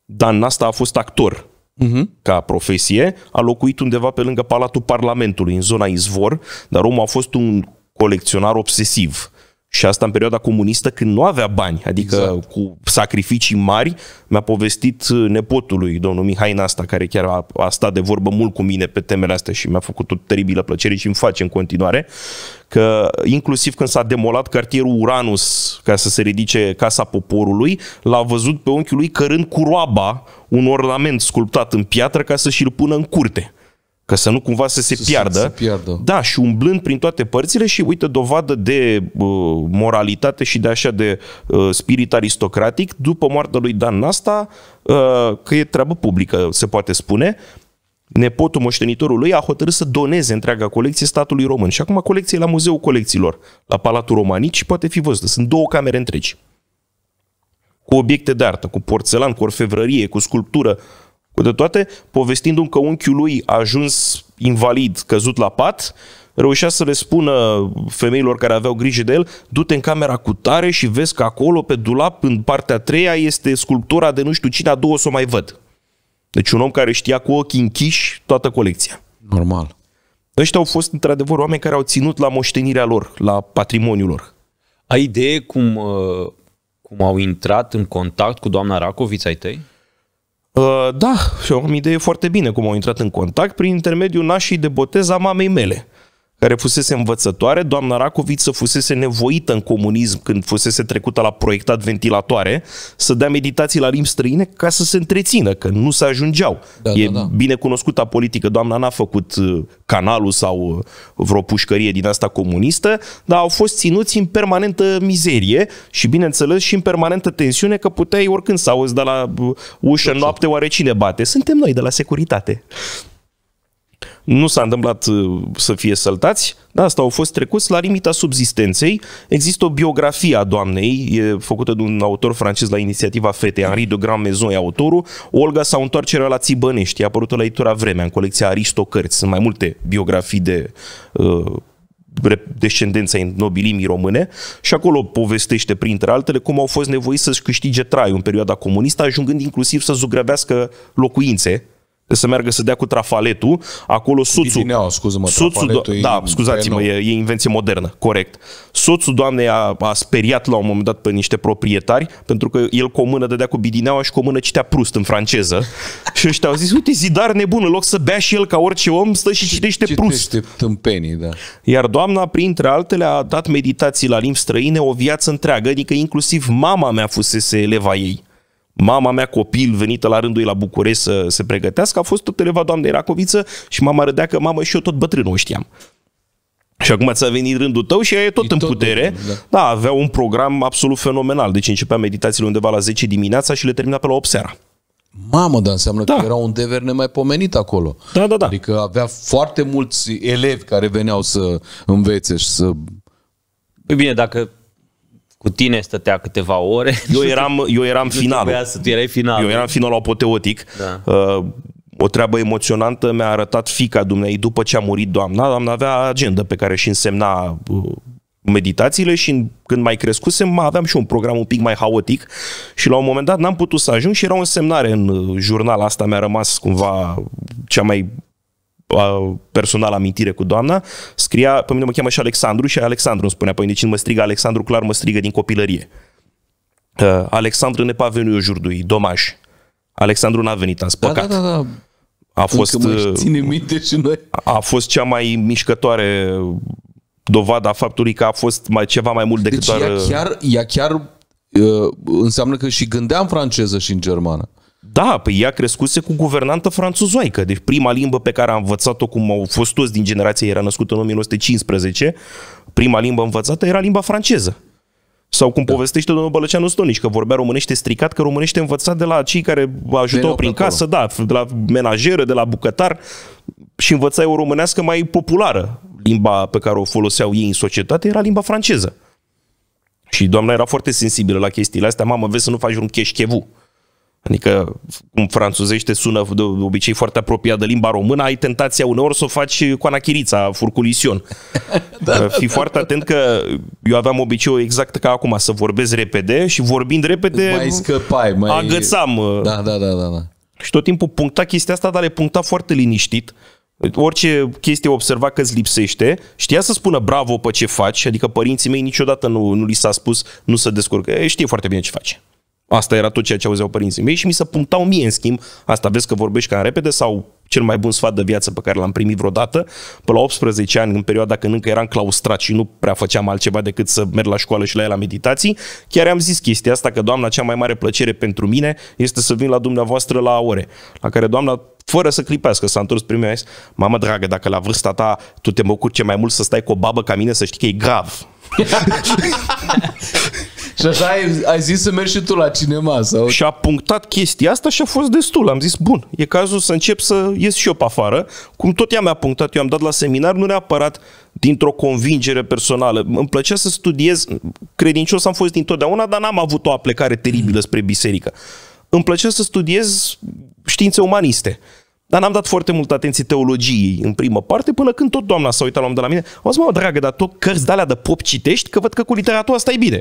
Dan Nasta a fost actor uh-huh. ca profesie, a locuit undeva pe lângă Palatul Parlamentului, în zona Izvor, dar omul a fost un colecționar obsesiv. Și asta în perioada comunistă când nu avea bani, adică exact. cu sacrificii mari. Mi-a povestit uh, nepotului, domnul Mihai Nasta, care chiar a, a stat de vorbă mult cu mine pe temele astea și mi-a făcut o teribilă plăcere și îmi face în continuare, că inclusiv când s-a demolat cartierul Uranus ca să se ridice Casa Poporului, l-a văzut pe unchiul lui cărând cu roaba un ornament sculptat în piatră ca să și-l pună în curte ca să nu cumva să se să piardă. Se piardă. Da, și umblând prin toate părțile și uite dovadă de uh, moralitate și de așa de uh, spirit aristocratic după moartea lui Dan Nasta, uh, că e treabă publică, se poate spune, nepotul moștenitorul lui a hotărât să doneze întreaga colecție statului român. Și acum colecția e la Muzeul Colecțiilor, la Palatul Romanic și poate fi văzută. Sunt două camere întregi. Cu obiecte de artă, cu porțelan, cu orfevrărie, cu sculptură, cu de toate, povestindu-mi că unchiul lui a ajuns invalid, căzut la pat, reușea să le spună femeilor care aveau grijă de el, du-te în camera cu tare și vezi că acolo, pe dulap, în partea a treia, este sculptura de nu știu cine, a două să o mai văd. Deci un om care știa cu ochii închiși toată colecția. Normal. Ăștia au fost, într-adevăr, oameni care au ținut la moștenirea lor, la patrimoniul lor. Ai idee cum, uh, cum au intrat în contact cu doamna Racoviț ai tăi? Uh, da, și am idee foarte bine cum au intrat în contact prin intermediul nașii de botez a mamei mele care fusese învățătoare, doamna Racoviță fusese nevoită în comunism când fusese trecută la proiectat ventilatoare să dea meditații la limbi străine ca să se întrețină, că nu se ajungeau. Da, e da, da. bine cunoscută politică, doamna n-a făcut uh, canalul sau uh, vreo pușcărie din asta comunistă, dar au fost ținuți în permanentă mizerie și bineînțeles și în permanentă tensiune că puteai oricând să auzi de la uh, ușă exact. noapte oare cine bate. Suntem noi de la securitate nu s-a întâmplat uh, să fie săltați, da, asta au fost trecuți la limita subzistenței. Există o biografie a doamnei, e făcută de un autor francez la inițiativa fetei, Henri de Grand Maison e autorul. Olga s-a s-a întoarce la Țibănești, a apărut la editura Vremea, în colecția Aristocărți. Sunt mai multe biografii de uh, descendența nobilimii române și acolo povestește printre altele cum au fost nevoiți să-și câștige traiul în perioada comunistă, ajungând inclusiv să zugrăvească locuințe să meargă să dea cu trafaletul, acolo suțul... Bidineau, scuză-mă, suțul do- e Da, scuzați-mă, e, e invenție modernă, corect. Soțul doamnei a, a speriat la un moment dat pe niște proprietari, pentru că el cu o mână dădea cu bidineaua și cu o mână citea Prust în franceză. și ăștia au zis, uite, zidar nebun, în loc să bea și el ca orice om, stă și citește, citește Prust. Citește tâmpenii, da. Iar doamna, printre altele, a dat meditații la limbi străine o viață întreagă, adică inclusiv mama mea fusese eleva ei mama mea copil venită la rândul ei la București să se pregătească a fost tot eleva doamnei Racoviță și mama râdea că mama și eu tot bătrân o știam. Și acum ți-a venit rândul tău și ea e tot e în tot putere. Tot, da. da, avea un program absolut fenomenal. Deci începea meditațiile undeva la 10 dimineața și le termina pe la 8 seara. Mamă, dar înseamnă da. că era un dever nemaipomenit acolo. Da, da, da. Adică avea foarte mulți elevi care veneau să învețe și să... Păi bine, dacă cu tine stătea câteva ore. Eu eram, eu eram final. Să tu erai final. Eu eram final apoteotic. Da. Uh, o treabă emoționantă mi-a arătat fica dumnei după ce a murit doamna. Doamna avea agenda pe care și însemna uh, meditațiile și când mai crescusem aveam și un program un pic mai haotic și la un moment dat n-am putut să ajung și era o semnare în uh, jurnal asta mi-a rămas cumva cea mai personal amintire cu doamna, scria, pe mine mă cheamă și Alexandru și Alexandru îmi spunea, păi cine mă strigă Alexandru, clar mă strigă din copilărie. Uh, Alexandru ne paveniu eu jurdui, domaș. Alexandru n-a venit, ați da, da, spăcat. Da, da, da, da. A fost, uh, ține minte și noi. A fost cea mai mișcătoare dovada faptului că a fost mai, ceva mai mult decât deci doar... Ea uh, chiar, ea chiar uh, înseamnă că și gândeam franceză și în germană. Da, păi ea crescuse cu guvernantă franțuzoică. Deci prima limbă pe care a învățat-o, cum au fost toți din generația era născută în 1915, prima limbă învățată era limba franceză. Sau cum da. povestește domnul Bălăceanu Stonici, că vorbea românește stricat, că românește învățat de la cei care ajutau prin casă, da, de la menajeră, de la bucătar și învăța o românească mai populară. Limba pe care o foloseau ei în societate era limba franceză. Și doamna era foarte sensibilă la chestiile astea. Mamă, vezi să nu faci un cheșchevu. Adică, cum franțuzește sună de obicei foarte apropiat de limba română, ai tentația uneori să o faci cu anachirița, furculision. da, Fii da, foarte da. atent că eu aveam obiceiul exact ca acum, să vorbesc repede și vorbind repede mai scăpai, mai... agățam. Uh. Da, da, da, da, da. Și tot timpul puncta chestia asta, dar le puncta foarte liniștit. Orice chestie observa că îți lipsește, știa să spună bravo pe ce faci, adică părinții mei niciodată nu, nu li s-a spus nu se descurcă. E, știe foarte bine ce face. Asta era tot ceea ce auzeau părinții mei și mi se punctau mie, în schimb, asta vezi că vorbești cam repede sau cel mai bun sfat de viață pe care l-am primit vreodată, pe la 18 ani, în perioada când încă eram claustrat și nu prea făceam altceva decât să merg la școală și la ea la meditații, chiar am zis chestia asta că, Doamna, cea mai mare plăcere pentru mine este să vin la dumneavoastră la ore, la care Doamna fără să clipească, s-a întors primul și a zis, mamă dragă, dacă la vârsta ta tu te mă ce mai mult să stai cu o babă ca mine, să știi că e grav. Și așa ai, ai zis să mergi și tu la cinema. Sau... Și a punctat chestia asta și a fost destul. Am zis, bun, e cazul să încep să ies și eu pe afară. Cum tot ea mi-a punctat, eu am dat la seminar, nu neapărat dintr-o convingere personală. Îmi plăcea să studiez, credincios am fost dintotdeauna, dar n-am avut o aplecare teribilă spre biserică. Îmi plăcea să studiez științe umaniste. Dar n-am dat foarte multă atenție teologiei în primă parte, până când tot doamna s-a uitat la om de la mine. O să mă, dragă, dar tot cărți de alea de pop citești, că văd că cu literatura asta e bine.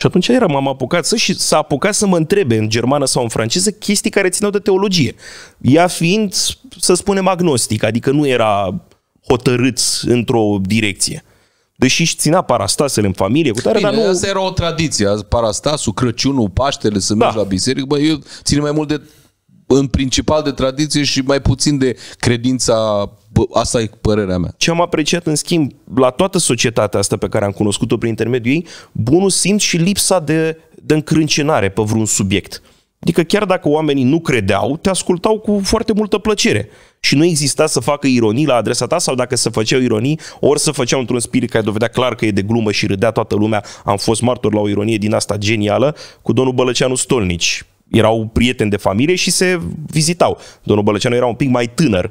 Și atunci m am apucat să și s-a apucat să mă întrebe în germană sau în franceză chestii care țineau de teologie. Ea fiind, să spunem, agnostic, adică nu era hotărât într-o direcție. Deși își ținea parastasele în familie cu tare, Bine, dar nu... asta era o tradiție, parastasul, Crăciunul, Paștele, să mergi da. la biserică, Băi, eu țin mai mult de, în principal de tradiție și mai puțin de credința asta e părerea mea. Ce am apreciat, în schimb, la toată societatea asta pe care am cunoscut-o prin intermediul ei, bunul simț și lipsa de, de încrâncenare pe vreun subiect. Adică chiar dacă oamenii nu credeau, te ascultau cu foarte multă plăcere. Și nu exista să facă ironii la adresa ta sau dacă se făceau ironii, ori să făceau într-un spirit care dovedea clar că e de glumă și râdea toată lumea. Am fost martor la o ironie din asta genială cu domnul Bălăceanu Stolnici. Erau prieteni de familie și se vizitau. Domnul Bălăceanu era un pic mai tânăr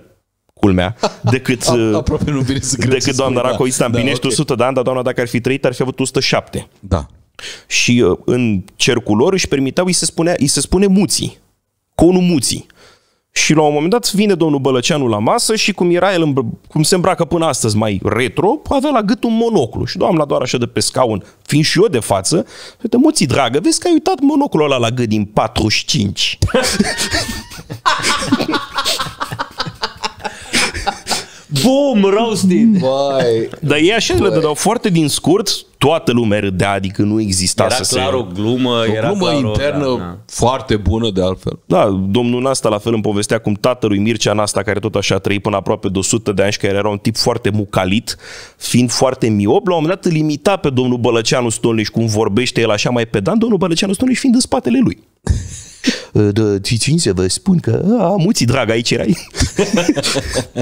culmea, decât, A, uh, aproape nu vine să decât doamna Racoi Stambinești da, da okay. 100 de ani, dar doamna dacă ar fi trăit ar fi avut 107. Da. Și uh, în cercul lor își permiteau, îi se, spunea, îi se spune muții, conul muții. Și la un moment dat vine domnul Bălăceanu la masă și cum era el, cum se îmbracă până astăzi mai retro, avea la gât un monoclu. Și doamna doar așa de pe scaun, fiind și eu de față, uite, muții dragă, vezi că ai uitat monoclul ăla la gât din 45. Boom, roasted! Vai. Dar ei așa le dădeau foarte din scurt, toată lumea râdea, adică nu exista era să clar se... o glumă, o era glumă clar internă o, da, da. foarte bună de altfel. Da, domnul Nasta la fel îmi povestea cum tatălui Mircea Nasta, care tot așa a trăit până aproape de 100 de ani și care era un tip foarte mucalit, fiind foarte miop, la un moment dat îl imita pe domnul Bălăceanu Stolniș cum vorbește el așa mai pedant, domnul Bălăceanu Stolniș fiind în spatele lui. de, țin să vă spun că a, muții, drag, aici erai.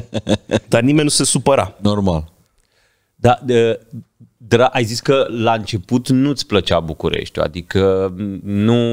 Dar nimeni nu se supăra. Normal. Da, de, dra, ai zis că la început nu-ți plăcea București, adică nu,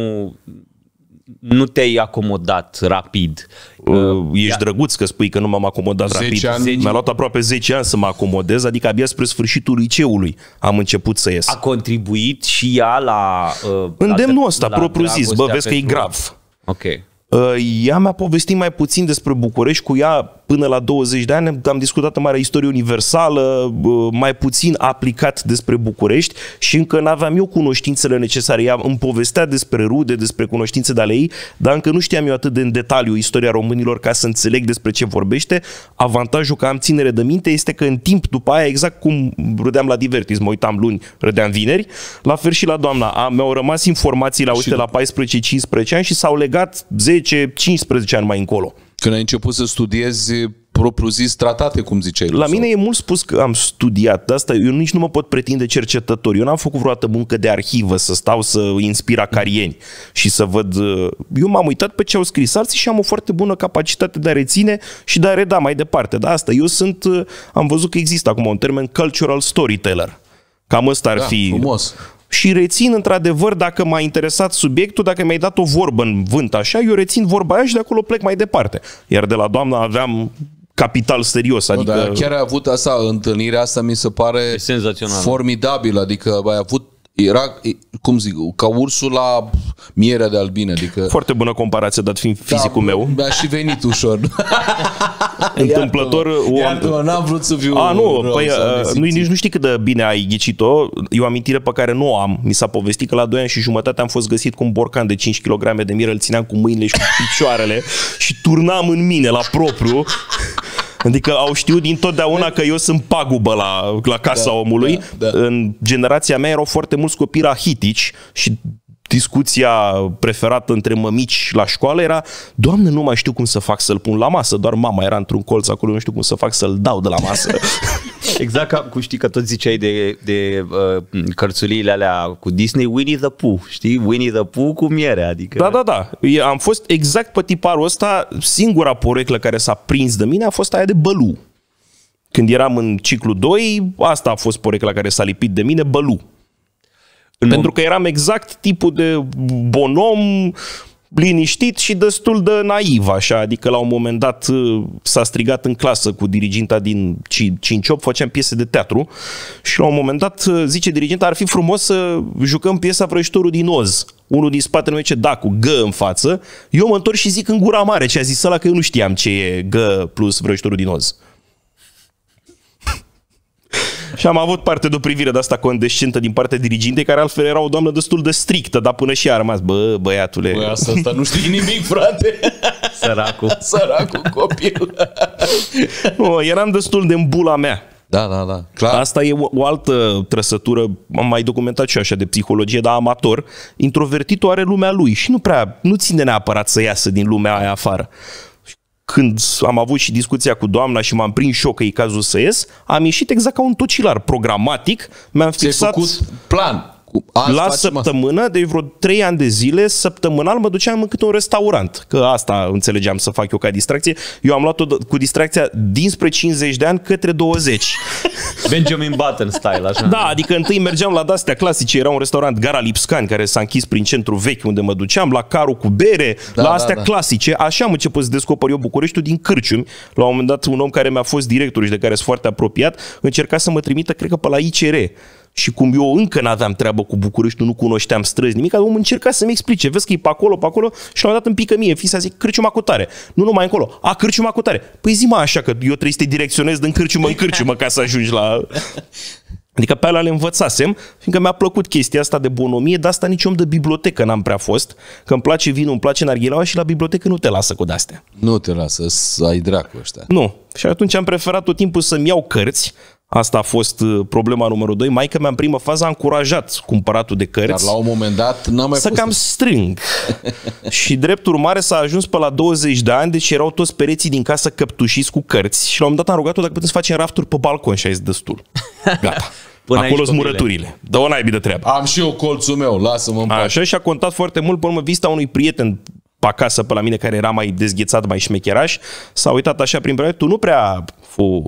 nu te-ai acomodat rapid. Uh, Ești ia. drăguț că spui că nu m-am acomodat 10 rapid. Ani. Mi-a luat aproape 10 ani să mă acomodez, adică abia spre sfârșitul liceului am început să ies. A contribuit și ea la... Uh, Îndemnul ăsta, propriu zis, bă, vezi că e grav. Ok. Uh, ea mi-a povestit mai puțin despre București, cu ea până la 20 de ani am discutat în mare istorie universală, mai puțin aplicat despre București și încă n-aveam eu cunoștințele necesare. Ea îmi povestea despre rude, despre cunoștințe de ale ei, dar încă nu știam eu atât de în detaliu istoria românilor ca să înțeleg despre ce vorbește. Avantajul că am ținere de minte este că în timp după aia, exact cum râdeam la divertis, mă uitam luni, râdeam vineri, la fel și la doamna. A, mi-au rămas informații la, uite, la 14-15 ani și s-au legat 10-15 ani mai încolo. Când ai început să studiezi propriu-zis tratate, cum ziceai. La mine sau? e mult spus că am studiat, de asta eu nici nu mă pot pretinde cercetător. Eu n-am făcut vreodată muncă de arhivă, să stau să inspir acarieni și să văd... Uh, eu m-am uitat pe ce au scris alții și am o foarte bună capacitate de a reține și de a reda mai departe. Dar asta eu sunt... Uh, am văzut că există acum un termen cultural storyteller. Cam ăsta ar da, fi... Frumos și rețin într-adevăr dacă m-a interesat subiectul, dacă mi-ai dat o vorbă în vânt așa, eu rețin vorba aia și de acolo plec mai departe. Iar de la doamna aveam capital serios. Adică... Da, chiar a avut asta, întâlnirea asta mi se pare senzațional. formidabilă, adică ai avut era, cum zic, ca ursul la mierea de albine. Adică... Foarte bună comparație, dat fiind da, fizicul da, meu. Mi-a și venit ușor. Întâmplător... Iartă-mă, o... n-am vrut să fiu A, nu, rău, păi, uh, nu, nici nu știi cât de bine ai ghicit-o. E o amintire pe care nu o am. Mi s-a povestit că la 2 ani și jumătate am fost găsit cu un borcan de 5 kg de miere îl țineam cu mâinile și cu picioarele și turnam în mine la propriu Adică au știut dintotdeauna că eu sunt pagubă la, la casa da, omului. Da, da. În generația mea erau foarte mulți copii rahitici și discuția preferată între mămici la școală era Doamne, nu mai știu cum să fac să-l pun la masă, doar mama era într-un colț acolo, nu știu cum să fac să-l dau de la masă. Exact ca, cu știi că tot ziceai de, de uh, cărțuliile alea cu Disney, Winnie the Pooh, știi? Winnie the Pooh cu miere, adică... Da, da, da. Eu am fost exact pe tiparul ăsta, singura poreclă care s-a prins de mine a fost aia de Bălu. Când eram în ciclu 2, asta a fost porecla care s-a lipit de mine, Bălu. Pentru că eram exact tipul de bonom, liniștit și destul de naiv, așa, adică la un moment dat uh, s-a strigat în clasă cu diriginta din 5-8, făceam piese de teatru și la un moment dat uh, zice diriginta, ar fi frumos să jucăm piesa Vrăjitorul din Oz. Unul din spate nu zice, da, cu gă în față. Eu mă întorc și zic în gura mare ce a zis ăla, că eu nu știam ce e gă plus Vrăjitorul din Oz și am avut parte de o privire de asta condescentă din partea dirigintei, care altfel era o doamnă destul de strictă, dar până și a rămas, bă, băiatule. Bă, asta, asta nu știi nimic, frate. Săracul. Săracul copil. Nu, eram destul de în bula mea. Da, da, da. Clar. Asta e o, o altă trăsătură, am mai documentat și așa de psihologie, dar amator. Introvertitul are lumea lui și nu prea, nu ține neapărat să iasă din lumea aia afară când am avut și discuția cu doamna și m-am prins șoc că e cazul să ies, am ieșit exact ca un tocilar programatic, mi-am fixat... Ți-ai făcut plan. Azi la săptămână, de vreo 3 ani de zile, săptămânal mă duceam în câte un restaurant. Că asta înțelegeam să fac eu ca distracție. Eu am luat-o cu distracția dinspre 50 de ani către 20. Benjamin Button style, așa. Da, adică întâi mergeam la dastea clasice, era un restaurant Gara Lipscan, care s-a închis prin centru vechi unde mă duceam, la carul cu bere, da, la da, astea da, da. clasice. Așa am început să descoper eu Bucureștiul din Cârciumi. La un moment dat, un om care mi-a fost director și de care sunt foarte apropiat, încerca să mă trimită, cred că pe la ICR și cum eu încă n-aveam treabă cu București, nu cunoșteam străzi, nimic, am încercat să-mi explice, vezi că e pe acolo, pe acolo și la un dat îmi pică mie, fi să zic Cârciuma cu tare, nu numai încolo, a Cârciuma cu tare. Păi zi așa că eu trebuie să te direcționez din Cârciumă în Cârciumă ca să ajungi la... Adică pe alea le învățasem, fiindcă mi-a plăcut chestia asta de bonomie, dar asta nici om de bibliotecă n-am prea fost, că îmi place vinul, îmi place narghileaua și la bibliotecă nu te lasă cu de-astea. Nu te lasă, să ai dracu ăștia. Nu. Și atunci am preferat tot timpul să-mi iau cărți, Asta a fost uh, problema numărul 2. Maica mea în primă fază a încurajat cumpăratul de cărți. Dar la un moment dat n-am mai Să cam să... strâng. și drept urmare s-a ajuns pe la 20 de ani, deci erau toți pereții din casă căptușiți cu cărți și la un moment dat am rugat-o dacă putem să facem rafturi pe balcon și a zis destul. Gata. Până Acolo sunt murăturile. Dă o naibii de treabă. Am și eu colțul meu, lasă-mă în Așa și a contat foarte mult, pe urmă, vista unui prieten pe acasă pe la mine care era mai dezghețat, mai șmecheraș, s-a uitat așa prin tu nu prea fu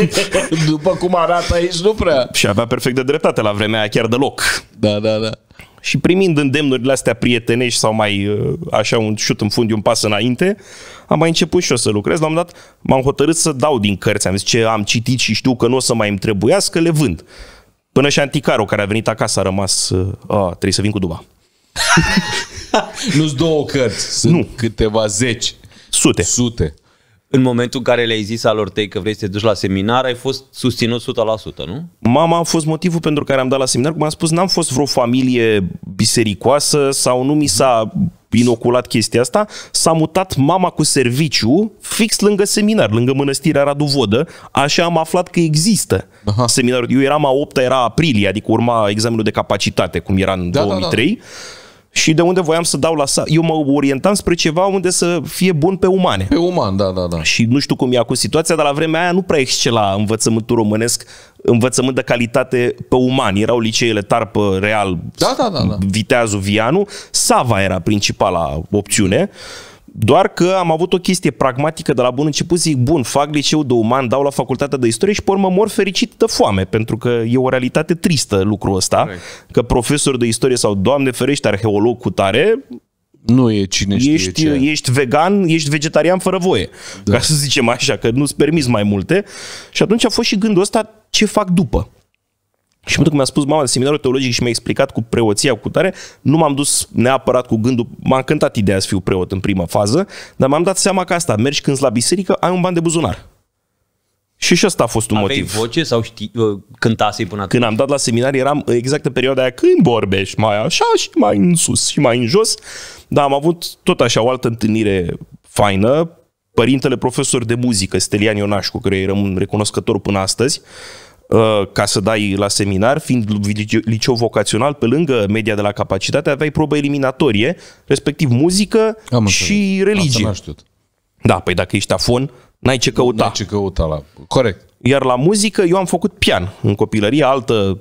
După cum arată aici, nu prea. Și avea perfect de dreptate la vremea aia, chiar deloc. Da, da, da. Și primind îndemnurile astea prietenești sau mai uh, așa un șut în fund, un pas înainte, am mai început și eu să lucrez. La un moment dat m-am hotărât să dau din cărți. Am zis ce am citit și știu că nu o să mai îmi trebuiască, le vând. Până și anticarul care a venit acasă a rămas, uh, a, trebuie să vin cu duba. Nu-s două cărți, sunt nu. câteva zeci. Sute. Sute în momentul în care le-ai zis alor tăi că vrei să te duci la seminar, ai fost susținut 100%, nu? Mama a fost motivul pentru care am dat la seminar. Cum am spus, n-am fost vreo familie bisericoasă sau nu mi s-a inoculat chestia asta, s-a mutat mama cu serviciu fix lângă seminar, lângă mănăstirea Radu Vodă. Așa am aflat că există Aha. seminarul. Eu eram a 8 era aprilie, adică urma examenul de capacitate, cum era în da, 2003. Da, da și de unde voiam să dau la sa... Eu mă orientam spre ceva unde să fie bun pe umane. Pe uman, da, da, da. Și nu știu cum e cu situația, dar la vremea aia nu prea excela învățământul românesc, învățământ de calitate pe uman. Erau liceele Tarpă, Real, da, da, da, da. Viteazul, Vianu. Sava era principala opțiune. Uh, doar că am avut o chestie pragmatică de la bun început, zic, bun, fac liceu de uman, dau la facultatea de istorie și pe urmă mor fericit de foame, pentru că e o realitate tristă lucrul ăsta, Correct. că profesor de istorie sau, doamne ferește, arheolog cu tare, nu e cine știe ești, ce. Ești vegan, ești vegetarian fără voie, da. ca să zicem așa, că nu-ți permis mai multe. Și atunci a fost și gândul ăsta, ce fac după? Și pentru că mi-a spus mama de seminarul teologic și mi-a explicat cu preoția, cu tare, nu m-am dus neapărat cu gândul, m-a încântat ideea să fiu preot în prima fază, dar m-am dat seama că asta, mergi când la biserică, ai un ban de buzunar. Și și asta a fost un Aveai motiv. voce sau știi, uh, cântasei până atunci? Când am dat la seminar eram exact în perioada aia când vorbești mai așa și mai în sus și mai în jos, dar am avut tot așa o altă întâlnire faină, părintele profesor de muzică, Stelian Ionașcu, care îi rămân recunoscător până astăzi, Uh, ca să dai la seminar, fiind liceu vocațional, pe lângă media de la capacitate, aveai probă eliminatorie, respectiv muzică Am și înțeleg. religie. Asta da, păi dacă ești afon, n-ai ce căuta. N-ai ce căuta la... Corect. Iar la muzică eu am făcut pian în copilărie, altă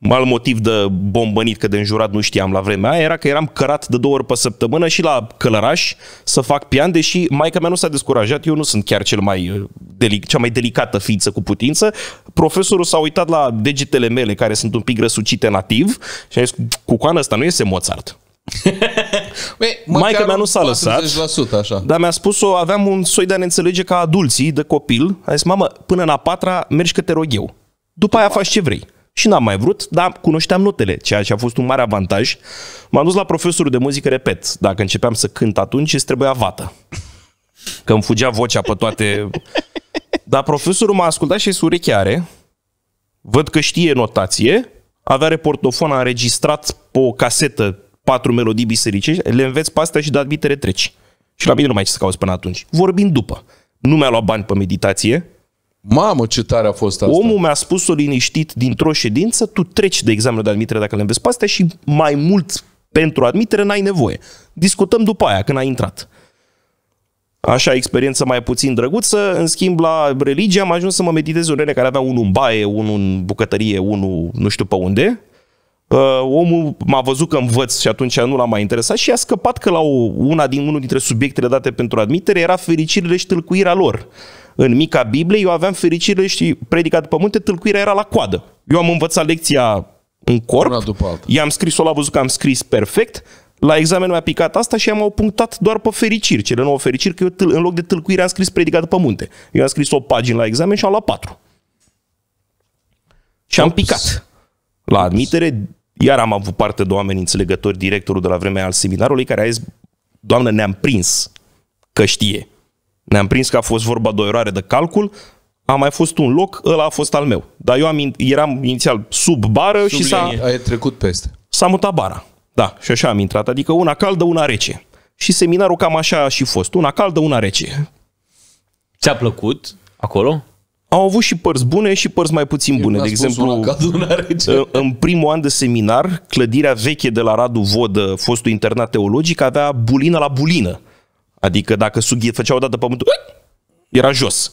Mal motiv de bombănit, că de înjurat nu știam la vremea aia, era că eram cărat de două ori pe săptămână și la Călăraș să fac pian, deși maica mea nu s-a descurajat, eu nu sunt chiar cel mai uh, delic, cea mai delicată ființă cu putință. Profesorul s-a uitat la degetele mele, care sunt un pic răsucite nativ, și a zis, coana asta nu este Mozart. Băi, Maica mea nu s-a lăsat, așa. dar mi-a spus-o, aveam un soi de a ne înțelege ca adulții, de copil. A zis, mamă, până la patra mergi că te rog eu. După aia faci ce vrei și n-am mai vrut, dar cunoșteam notele, ceea ce a fost un mare avantaj. M-am dus la profesorul de muzică, repet, dacă începeam să cânt atunci, îți trebuia vată. Că îmi fugea vocea pe toate... Dar profesorul m-a ascultat și ureche are, văd că știe notație, avea reportofon, a înregistrat pe o casetă patru melodii bisericești, le înveți pe astea și de admitere treci. Și la mine nu mai ce să cauți până atunci. Vorbim după. Nu mi-a luat bani pe meditație, Mamă, ce tare a fost asta. Omul mi-a spus-o liniștit dintr-o ședință, tu treci de examenul de admitere dacă le înveți pe astea și mai mult pentru admitere n-ai nevoie. Discutăm după aia, când ai intrat. Așa, experiență mai puțin drăguță. În schimb, la religie am ajuns să mă meditez unele care avea unul în baie, unul în bucătărie, unul nu știu pe unde. Uh, omul m-a văzut că învăț și atunci nu l-a mai interesat și a scăpat că la o, una din unul dintre subiectele date pentru admitere era fericirile și tâlcuirea lor în mica Biblie, eu aveam fericire și predica după munte, tâlcuirea era la coadă. Eu am învățat lecția în corp, i-am scris-o, l-a văzut că am scris perfect, la examen mi-a picat asta și am punctat doar pe fericiri, cele nouă fericiri, că eu tâl, în loc de tâlcuire am scris predica după munte. Eu am scris o pagină la examen și am luat patru. Și am picat. La admitere, iar am avut parte de oameni înțelegători, directorul de la vremea al seminarului, care a zis, doamnă, ne-am prins că știe. Ne-am prins că a fost vorba de o eroare de calcul, a mai fost un loc, ăla a fost al meu. Dar eu am, eram inițial sub bară sub și s-a... Ai trecut peste. S-a mutat bara. Da, și așa am intrat. Adică una caldă, una rece. Și seminarul cam așa a și fost. Una caldă, una rece. Ți-a plăcut acolo? Au avut și părți bune și părți mai puțin Eu bune. De exemplu, una caldă, una rece. în primul an de seminar, clădirea veche de la Radu Vodă, fostul internat teologic, avea bulină la bulină. Adică dacă sughi, făcea o dată pământul, era jos.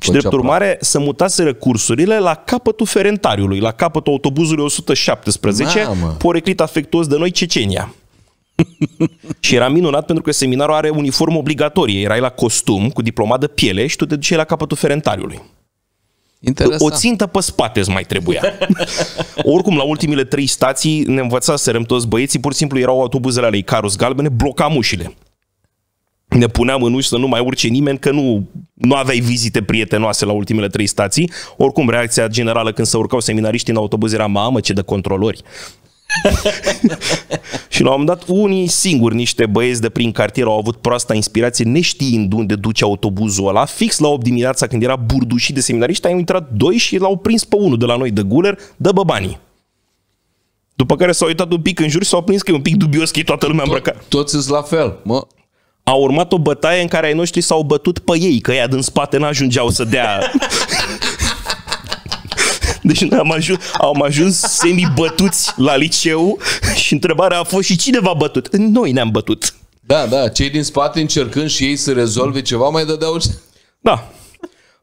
Și drept urmare plan. să mutaseră cursurile la capătul ferentariului, la capătul autobuzului 117, Mamă. poreclit afectuos de noi Cecenia. și era minunat pentru că seminarul are uniformă obligatorie. Erai la costum, cu diplomat de piele și tu te duceai la capătul ferentariului. Interesant. O țintă pe spate îți mai trebuia. Oricum, la ultimile trei stații ne învățaserăm toți băieții, pur și simplu erau autobuzele ale Carus galbene, blocam ușile ne puneam în uși să nu mai urce nimeni, că nu, nu aveai vizite prietenoase la ultimele trei stații. Oricum, reacția generală când se urcau seminariștii în autobuz era, mamă, ce de controlori. și la un moment dat, unii singuri, niște băieți de prin cartier au avut proasta inspirație, neștiind unde duce autobuzul ăla. Fix la 8 dimineața, când era burdușit de seminariști, au intrat doi și l-au prins pe unul de la noi de guler, dă bă banii. După care s-au uitat un pic în jur și s-au prins că e un pic dubios că e toată lumea îmbrăcată. Toți sunt la fel, mă a urmat o bătaie în care ai noștri s-au bătut pe ei, că ea din spate n-ajungeau să dea... Deci am ajuns, am ajuns semi-bătuți la liceu și întrebarea a fost și cine v-a bătut? Noi ne-am bătut. Da, da, cei din spate încercând și ei să rezolve ceva mai dădeau... Da.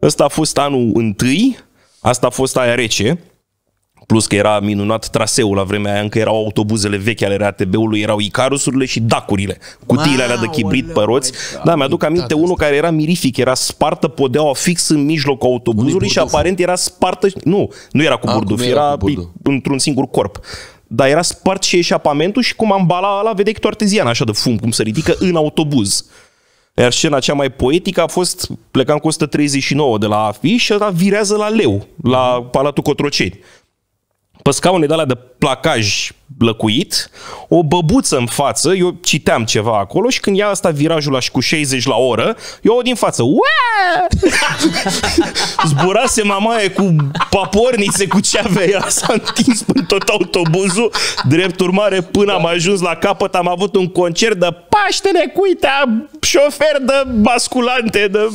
Ăsta a fost anul întâi, asta a fost aia rece. Plus că era minunat traseul la vremea aia, încă erau autobuzele vechi ale RATB-ului, erau Icarusurile și dacurile, cutiile alea de chibrit pe roți. Da, da, mi-aduc aminte unul care era mirific, era spartă podeaua fix în mijlocul autobuzului și aparent era spartă... Nu, nu era cu ah, burduf, era într-un singur corp dar era spart și eșapamentul și cum ambala ăla, vedeai că o așa de fum, cum se ridică în autobuz. Iar scena cea mai poetică a fost, plecam cu 139 de la AFI și ăla virează la Leu, la Palatul Cotroceni pe scaune de alea de placaj lăcuit, o băbuță în față, eu citeam ceva acolo și când ia asta virajul la cu 60 la oră, eu o din față, Zburase mamaie cu papornițe, cu ce avea ea, s-a întins în tot autobuzul, drept urmare, până am ajuns la capăt, am avut un concert de paștele cuitea, șofer de basculante, de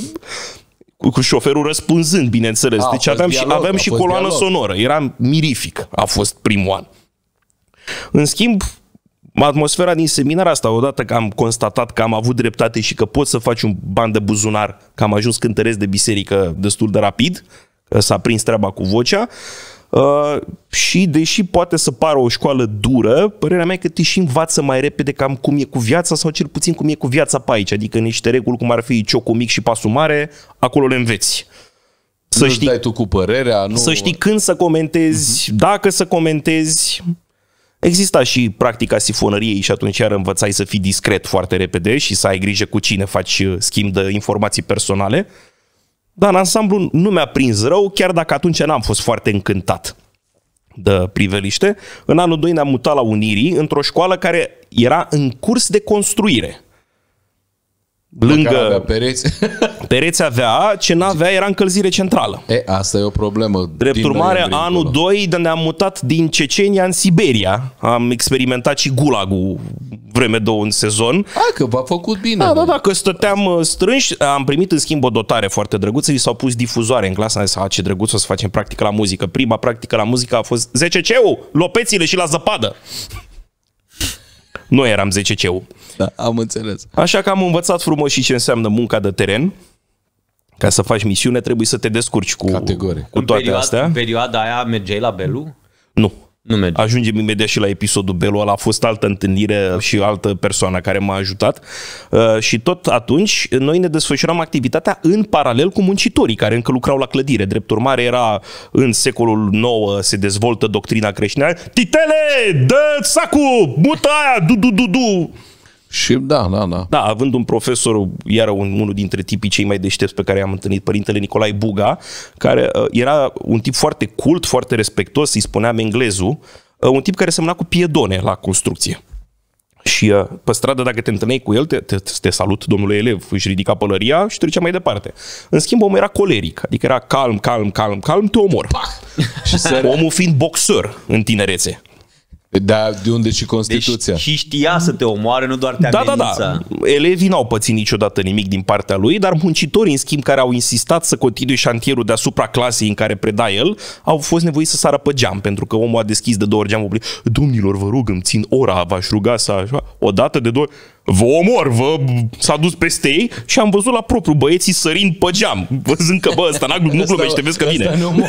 cu șoferul răspunzând, bineînțeles. A, deci aveam, dialog, și, aveam și coloană dialog. sonoră. Era mirific. A fost primul an. În schimb, atmosfera din seminar asta, odată că am constatat că am avut dreptate și că pot să faci un ban de buzunar, că am ajuns cântăresc de biserică destul de rapid, că s-a prins treaba cu vocea, uh, Uh, și deși poate să pară o școală dură, părerea mea e că te și învață mai repede cam cum e cu viața sau cel puțin cum e cu viața pe aici, adică niște reguli cum ar fi ciocul mic și pasul mare, acolo le înveți. Să nu știi, dai tu cu părerea, nu... Să știi când să comentezi, uh-huh. dacă să comentezi. Exista și practica sifonăriei și atunci iar învățai să fii discret foarte repede și să ai grijă cu cine faci schimb de informații personale. Uh, dar în ansamblu nu mi-a prins rău, chiar dacă atunci n-am fost foarte încântat de priveliște. În anul 2 ne-am mutat la Unirii, într-o școală care era în curs de construire lângă avea pereți. pereți avea, ce n-avea era încălzire centrală. E, asta e o problemă. Drept urmare, anul încolo. 2 ne-am mutat din Cecenia în Siberia. Am experimentat și gulagul vreme două în sezon. Hai că v-a făcut bine. Da, bă. da, da, că stăteam uh, strânși. Am primit în schimb o dotare foarte drăguță. Li s-au pus difuzoare în clasa. Am ce drăguț o să facem practică la muzică. Prima practică la muzică a fost 10 ceu, lopețile și la zăpadă. Noi eram 10 ceu. Da, am înțeles. Așa că am învățat frumos și ce înseamnă munca de teren. Ca să faci misiune trebuie să te descurci cu, Categorie. cu toate în perioada, astea. În perioada aia mergeai la Belu? Nu. Nu merge. Ajungem imediat și la episodul Belu, ăla a fost altă întâlnire și altă persoană care m-a ajutat uh, și tot atunci noi ne desfășuram activitatea în paralel cu muncitorii care încă lucrau la clădire. Drept urmare era în secolul IX, se dezvoltă doctrina creștină. Titele, dă sacul, mută aia, du-du-du-du! Și da, da, da. Da, având un profesor, iar un, unul dintre tipii cei mai deștepți pe care i-am întâlnit, părintele Nicolae Buga, care uh, era un tip foarte cult, foarte respectos, îi spuneam englezul, uh, un tip care semna cu piedone la construcție. Și uh, pe stradă, dacă te întâlneai cu el, te, te, te salut, domnule elev, își ridica pălăria și trecea mai departe. În schimb, omul era coleric, adică era calm, calm, calm, calm, te omor. și Omul fiind boxer în tinerețe. Da, de unde și Constituția. Deci și știa să te omoare, nu doar te amenința. Da, da, da. Elevii n-au pățit niciodată nimic din partea lui, dar muncitorii, în schimb, care au insistat să continui șantierul deasupra clasei în care preda el, au fost nevoiți să sară pe geam, pentru că omul a deschis de două ori geamul. Domnilor, vă rug, îmi țin ora, v-aș ruga să... O dată, de două ori vă omor, vă s-a dus peste ei și am văzut la propriu băieții sărind pe geam, văzând că bă, ăsta nu glumește, vezi că vine.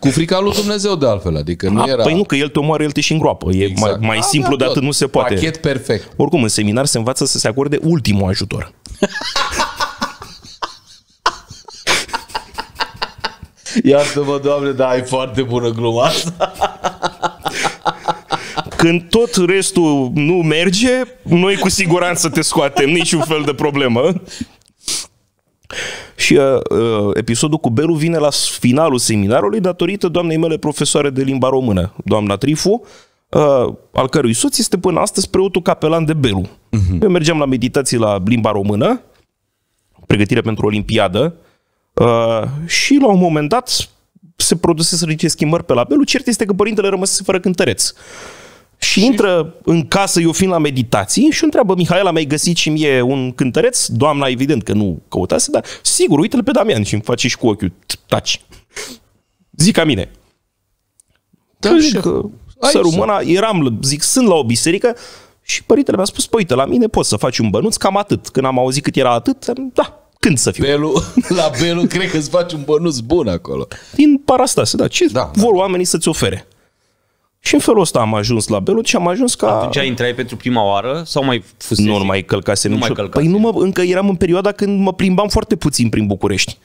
Cu frica lui Dumnezeu de altfel, adică nu era... Păi nu, că el te omoară, el te și îngroapă. E exact. mai, mai A, da, simplu da, de atât, da. nu se poate. Pachet perfect. Oricum, în seminar se învață să se acorde ultimul ajutor. Iartă-mă, Doamne, dar ai foarte bună gluma asta. Când tot restul nu merge, noi cu siguranță te scoatem, niciun fel de problemă. Și uh, uh, episodul cu Belu vine la finalul seminarului datorită doamnei mele profesoare de limba română, doamna Trifu, uh, al cărui soț este până astăzi preotul capelan de Belu. Uh-huh. Mhm. Eu mergeam la meditații la limba română, pregătire pentru olimpiadă, uh, și la un moment dat se produseseră niște schimbări pe la Belu. Cert este că părintele rămăsese fără cântăreț. Uh, și, și intră în casă eu fiind la meditații și întreabă Mihaela, mi-ai găsit și mie un cântăreț? Doamna, evident că nu căutase, dar sigur, uite-l pe Damian și îmi face și cu ochiul, taci. Zic ca mine. Da, că, că să rumâna, eram, zic, sunt la o biserică și părintele mi-a spus, păi uite, la mine poți să faci un bănuț, cam atât. Când am auzit cât era atât, da, când să fiu? Belu, la Belu cred că îți faci un bănuț bun acolo. Din parastase, da. Ce da, da. vor da. oamenii să-ți ofere? Și în felul ăsta am ajuns la Belut și am ajuns ca... Atunci intrai pentru prima oară sau mai fusese? Nu, nu mai călcase nu mai călcase. Păi nu mă, încă eram în perioada când mă plimbam foarte puțin prin București.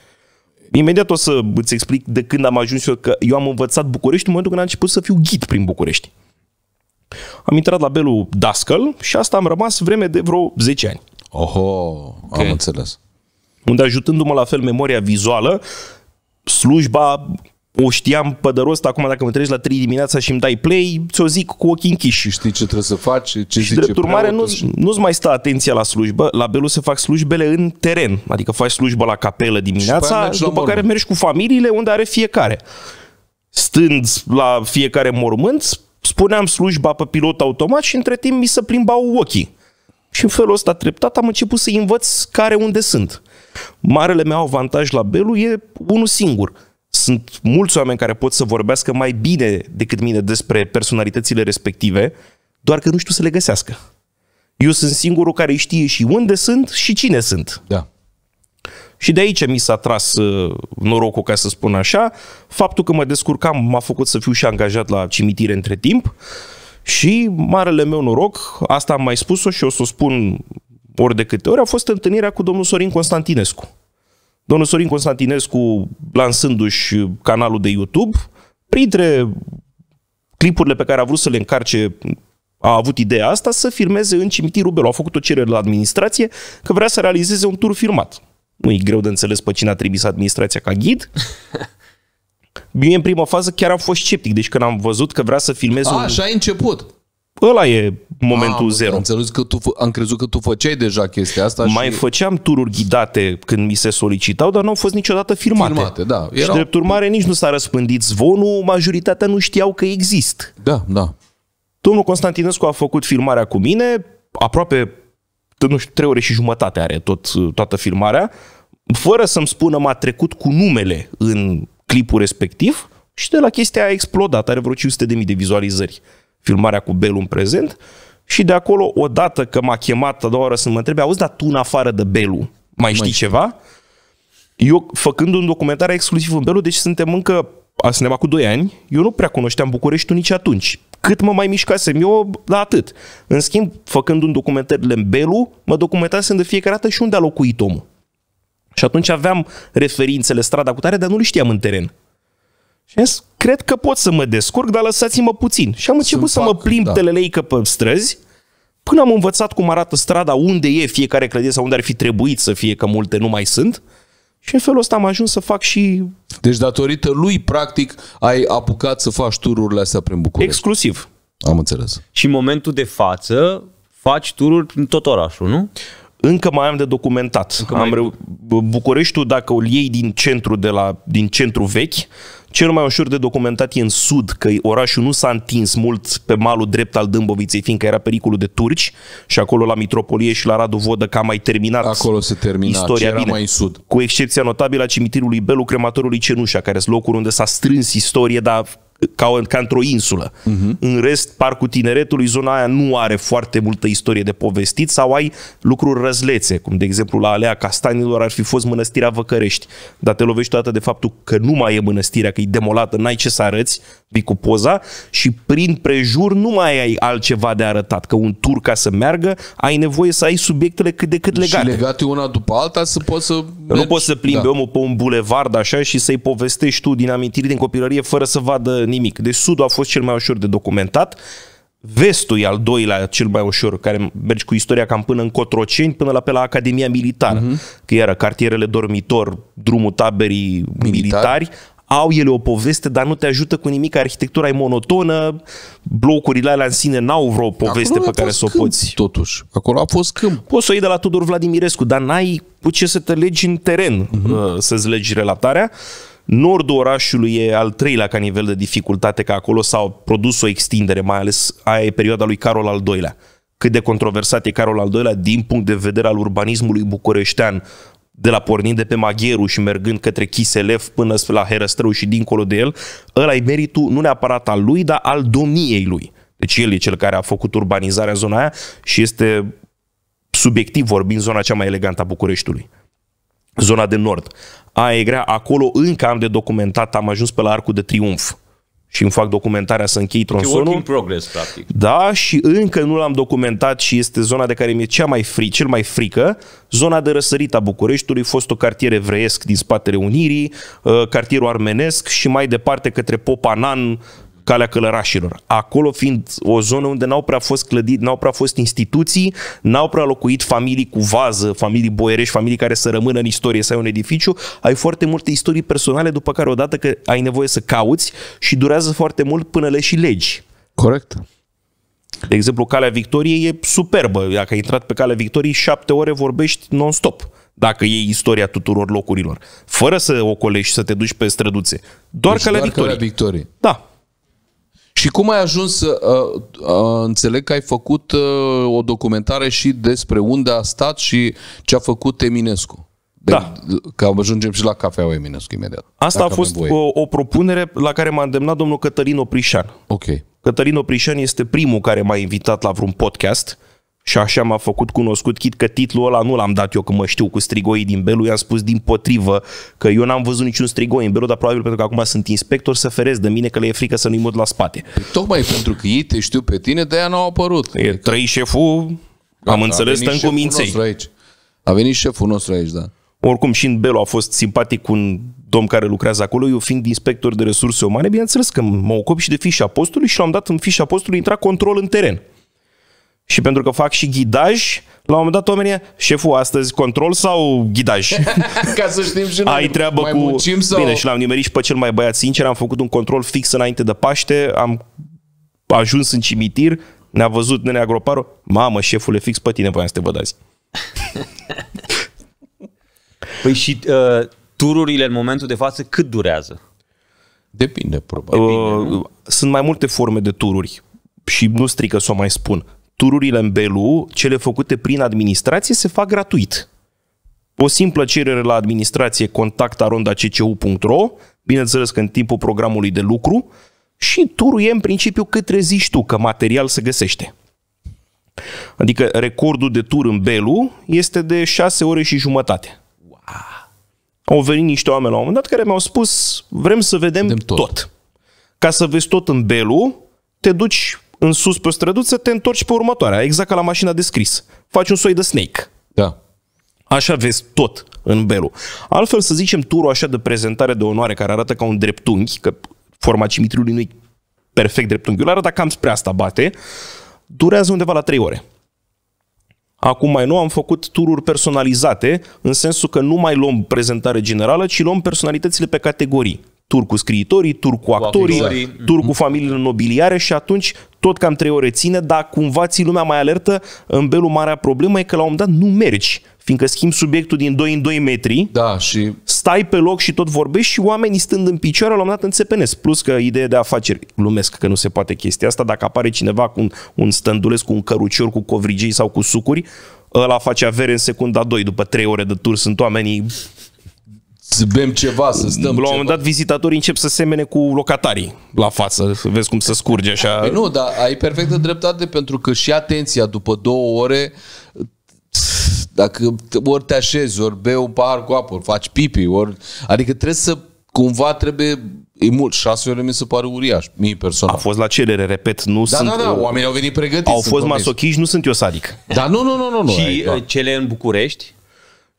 Imediat o să îți explic de când am ajuns eu, că eu am învățat București în momentul când am început să fiu ghid prin București. Am intrat la Belu Dascăl și asta am rămas vreme de vreo 10 ani. Oho, okay. am înțeles. Unde ajutându-mă la fel memoria vizuală, slujba o știam pe de rost, acum dacă mă treci la 3 dimineața și îmi dai play, ți-o zic cu ochii închiși. Și știi ce trebuie să faci, ce și zice drept urmare, nu, nu-ți mai sta atenția la slujbă, la Belu se fac slujbele în teren, adică faci slujbă la capelă dimineața, după mormânt. care mergi cu familiile unde are fiecare. Stând la fiecare mormânt, spuneam slujba pe pilot automat și între timp mi se plimbau ochii. Și în felul ăsta treptat am început să învăț care unde sunt. Marele meu avantaj la Belu e unul singur – sunt mulți oameni care pot să vorbească mai bine decât mine despre personalitățile respective, doar că nu știu să le găsească. Eu sunt singurul care știe și unde sunt și cine sunt. Da. Și de aici mi s-a tras uh, norocul, ca să spun așa. Faptul că mă descurcam m-a făcut să fiu și angajat la cimitire între timp. Și marele meu noroc, asta am mai spus-o și o să o spun ori de câte ori, a fost întâlnirea cu domnul Sorin Constantinescu. Domnul Sorin Constantinescu, lansându-și canalul de YouTube, printre clipurile pe care a vrut să le încarce a avut ideea asta să firmeze în cimitirul Belu. A făcut o cerere la administrație că vrea să realizeze un tur firmat. Nu e greu de înțeles pe cine a trimis administrația ca ghid. Bine, în prima fază chiar am fost sceptic, deci când am văzut că vrea să filmeze... A, un... așa a început. Ăla e momentul am, zero. Am înțeles că tu, am crezut că tu făceai deja chestia asta. Mai și... făceam tururi ghidate când mi se solicitau, dar nu au fost niciodată filmate. filmate da, erau... Și drept urmare nici nu s-a răspândit zvonul, majoritatea nu știau că există. Da, da. Domnul Constantinescu a făcut filmarea cu mine, aproape, nu știu, trei ore și jumătate are tot, toată filmarea, fără să-mi spună m-a trecut cu numele în clipul respectiv și de la chestia a explodat, are vreo 500.000 de vizualizări filmarea cu Belu în prezent, și de acolo, odată că m-a chemat a doua oară să mă întrebe, auzi, dar tu în afară de Belu, mai știi ceva? Eu, făcând un documentar exclusiv în Belu, deci suntem încă, suntem cu 2 ani, eu nu prea cunoșteam Bucureștiul nici atunci. Cât mă mai mișcasem eu, la atât. În schimb, făcând un documentar în Belu, mă documentasem de fiecare dată și unde a locuit omul. Și atunci aveam referințele strada cu tare, dar nu le știam în teren. Și am zis, cred că pot să mă descurc, dar lăsați-mă puțin. Și am început să, să fac, mă plimb da. teleleică pe străzi, până am învățat cum arată strada, unde e fiecare clădire sau unde ar fi trebuit să fie, că multe nu mai sunt. Și în felul ăsta am ajuns să fac și... Deci datorită lui, practic, ai apucat să faci tururile astea prin București. Exclusiv. Am înțeles. Și în momentul de față faci tururi prin tot orașul, nu? Încă mai am de documentat. Încă am mai... Reu... Bucureștiul, dacă îl iei din centru, de la, din centru vechi, cel mai ușor de documentat e în sud, că orașul nu s-a întins mult pe malul drept al Dâmboviței, fiindcă era pericolul de turci și acolo la Mitropolie și la Radu Vodă că a mai terminat Acolo se termina, istoria, era bine, mai în sud. Cu excepția notabilă a cimitirului Belu, crematorului Cenușa, care sunt locuri unde s-a strâns istorie, dar ca, ca într-o insulă. Uh-huh. În rest, Parcul Tineretului, zona aia nu are foarte multă istorie de povestit sau ai lucruri răzlețe, cum de exemplu la Alea Castanilor ar fi fost Mănăstirea Văcărești, dar te lovești toată de faptul că nu mai e mănăstirea, că e demolată, n-ai ce să arăți, vii cu poza și prin prejur nu mai ai altceva de arătat, că un tur ca să meargă, ai nevoie să ai subiectele cât de cât legate. Și legate una după alta să poți să... Mergi. Nu poți să plimbi da. omul pe un bulevard așa și să-i povestești tu din amintiri din copilărie fără să vadă nimic. Deci sudul a fost cel mai ușor de documentat, vestul e al doilea cel mai ușor, care mergi cu istoria cam până în Cotroceni, până la pe la Academia Militară. Uh-huh. Că iară, cartierele dormitor, drumul taberii Militar. militari, au ele o poveste, dar nu te ajută cu nimic. Arhitectura e monotonă, blocurile alea în sine n-au vreo poveste Acolo pe care să o poți. Totuși, acolo a fost câmp. Poți să o iei de la Tudor Vladimirescu, dar n-ai cu ce să te legi în teren, uh-huh. să-ți legi relatarea. Uh, Nordul orașului e al treilea ca nivel de dificultate, că acolo s-a produs o extindere, mai ales aia e perioada lui Carol al II-lea. Cât de controversat e Carol al II-lea din punct de vedere al urbanismului bucureștean, de la pornind de pe Magheru și mergând către Chiselef până la Herăstrău și dincolo de el, ăla e meritul nu neapărat al lui, dar al domniei lui. Deci el e cel care a făcut urbanizarea zona aia și este, subiectiv vorbind, zona cea mai elegantă a Bucureștiului. Zona de nord a e grea, acolo încă am de documentat, am ajuns pe la Arcul de Triunf și îmi fac documentarea să închei tronsonul. progress, practic. Da, și încă nu l-am documentat și este zona de care mi-e cea mai fri, cel mai frică, zona de răsărit a Bucureștiului, fost o cartier evreiesc din spatele Unirii, uh, cartierul armenesc și mai departe către Popanan, Calea Călărașilor. Acolo fiind o zonă unde n-au prea fost clădit, n-au prea fost instituții, n-au prea locuit familii cu vază, familii boierești, familii care să rămână în istorie, să ai un edificiu, ai foarte multe istorii personale după care odată că ai nevoie să cauți și durează foarte mult până le și legi. Corect. De exemplu, Calea Victoriei e superbă. Dacă ai intrat pe Calea Victoriei, șapte ore vorbești non-stop dacă e istoria tuturor locurilor. Fără să ocolești, să te duci pe străduțe. Doar deci calea doar Victoriei. Calea Victoriei. Da. Și cum ai ajuns să uh, uh, înțeleg că ai făcut uh, o documentare și despre unde a stat și ce a făcut Eminescu? De, da. Că ajungem și la cafeaua Eminescu imediat. Asta a fost o, o propunere la care m-a îndemnat domnul Cătălin Oprișan. Ok. Cătălin Oprișan este primul care m-a invitat la vreun podcast. Uh, și așa m-a făcut cunoscut, chit că titlul ăla nu l-am dat eu, că mă știu cu strigoi din Belu, i-am spus din potrivă că eu n-am văzut niciun strigoi în Belu, dar probabil pentru că acum sunt inspector să ferez de mine că le e frică să nu-i mut la spate. Păi tocmai pentru că ei te știu pe tine, de-aia n-au apărut. E trăi șeful, Gata, am da, da, înțeles, stă în cuminței. Aici. A venit șeful nostru aici, da. Oricum și în Belo a fost simpatic un domn care lucrează acolo, eu fiind inspector de resurse umane, bineînțeles că mă ocup și de fișa postului și l-am dat în fișa postului, intra control în teren și pentru că fac și ghidaj, la un moment dat oamenii, șeful, astăzi control sau ghidaj? Ca să știm și noi. Ai treabă mai cu... sau... Bine, și l-am nimerit și pe cel mai băiat sincer, am făcut un control fix înainte de Paște, am ajuns în cimitir, ne-a văzut nenea Groparu, mamă, șefule, fix pe tine voiam să te văd azi. păi și uh, tururile în momentul de față cât durează? Depinde, probabil. Uh, Depinde, sunt mai multe forme de tururi și nu strică să o mai spun tururile în Belu, cele făcute prin administrație, se fac gratuit. O simplă cerere la administrație contact arondaCCU.ro, bineînțeles că în timpul programului de lucru, și turul e în principiu cât reziști tu, că material se găsește. Adică recordul de tur în Belu este de 6 ore și jumătate. Wow. Au venit niște oameni la un moment dat care mi-au spus vrem să vedem, vedem tot. tot. Ca să vezi tot în Belu, te duci în sus pe o străduță, te întorci pe următoarea, exact ca la mașina de scris. Faci un soi de snake. Da. Așa vezi tot în Belu. Altfel, să zicem, turul așa de prezentare de onoare care arată ca un dreptunghi, că forma cimitriului nu e perfect dreptunghiulară, dar cam spre asta bate, durează undeva la 3 ore. Acum mai nou am făcut tururi personalizate, în sensul că nu mai luăm prezentare generală, ci luăm personalitățile pe categorii tur cu scriitorii, tur cu actorii, cu actorii. Mm. tur cu familiile nobiliare și atunci tot cam trei ore ține, dar cumva ții lumea mai alertă. În Belu, marea problemă e că la un moment dat nu mergi, fiindcă schimbi subiectul din 2 în 2 metri, da, și... stai pe loc și tot vorbești și oamenii stând în picioare la un moment dat înțepenesc. Plus că ideea de afaceri, glumesc că nu se poate chestia asta, dacă apare cineva cu un, un stândulesc, cu un cărucior, cu covrigei sau cu sucuri, ăla face avere în secunda 2, după 3 ore de tur sunt oamenii să bem ceva, să stăm La un moment dat vizitatorii încep să semene cu locatarii la față, să vezi cum se scurge așa. Păi nu, dar ai perfectă dreptate pentru că și atenția după două ore dacă ori te așezi, ori bei un pahar cu apă, ori faci pipi, ori... Adică trebuie să, cumva trebuie E mult, șase ore mi se pare uriaș, mie personal. A fost la cerere, repet, nu da, sunt... Da, da, uh, oamenii au venit pregătiți. Au fost masochiști, nu sunt eu sadic. Da, nu, nu, nu, nu. Și uh, cele în București?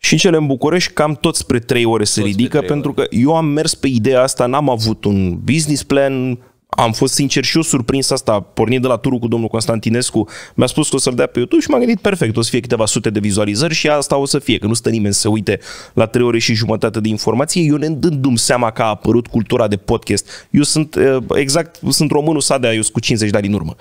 și cele în București cam tot spre 3 ore se tot ridică, pentru că eu am mers pe ideea asta, n-am avut un business plan, am fost sincer și eu surprins asta, pornind de la turul cu domnul Constantinescu, mi-a spus că o să-l dea pe YouTube și m-am gândit perfect, o să fie câteva sute de vizualizări și asta o să fie, că nu stă nimeni să uite la 3 ore și jumătate de informație, eu ne dându-mi seama că a apărut cultura de podcast. Eu sunt, eh, exact, sunt românul Sadea, eu sunt cu 50 de ani în urmă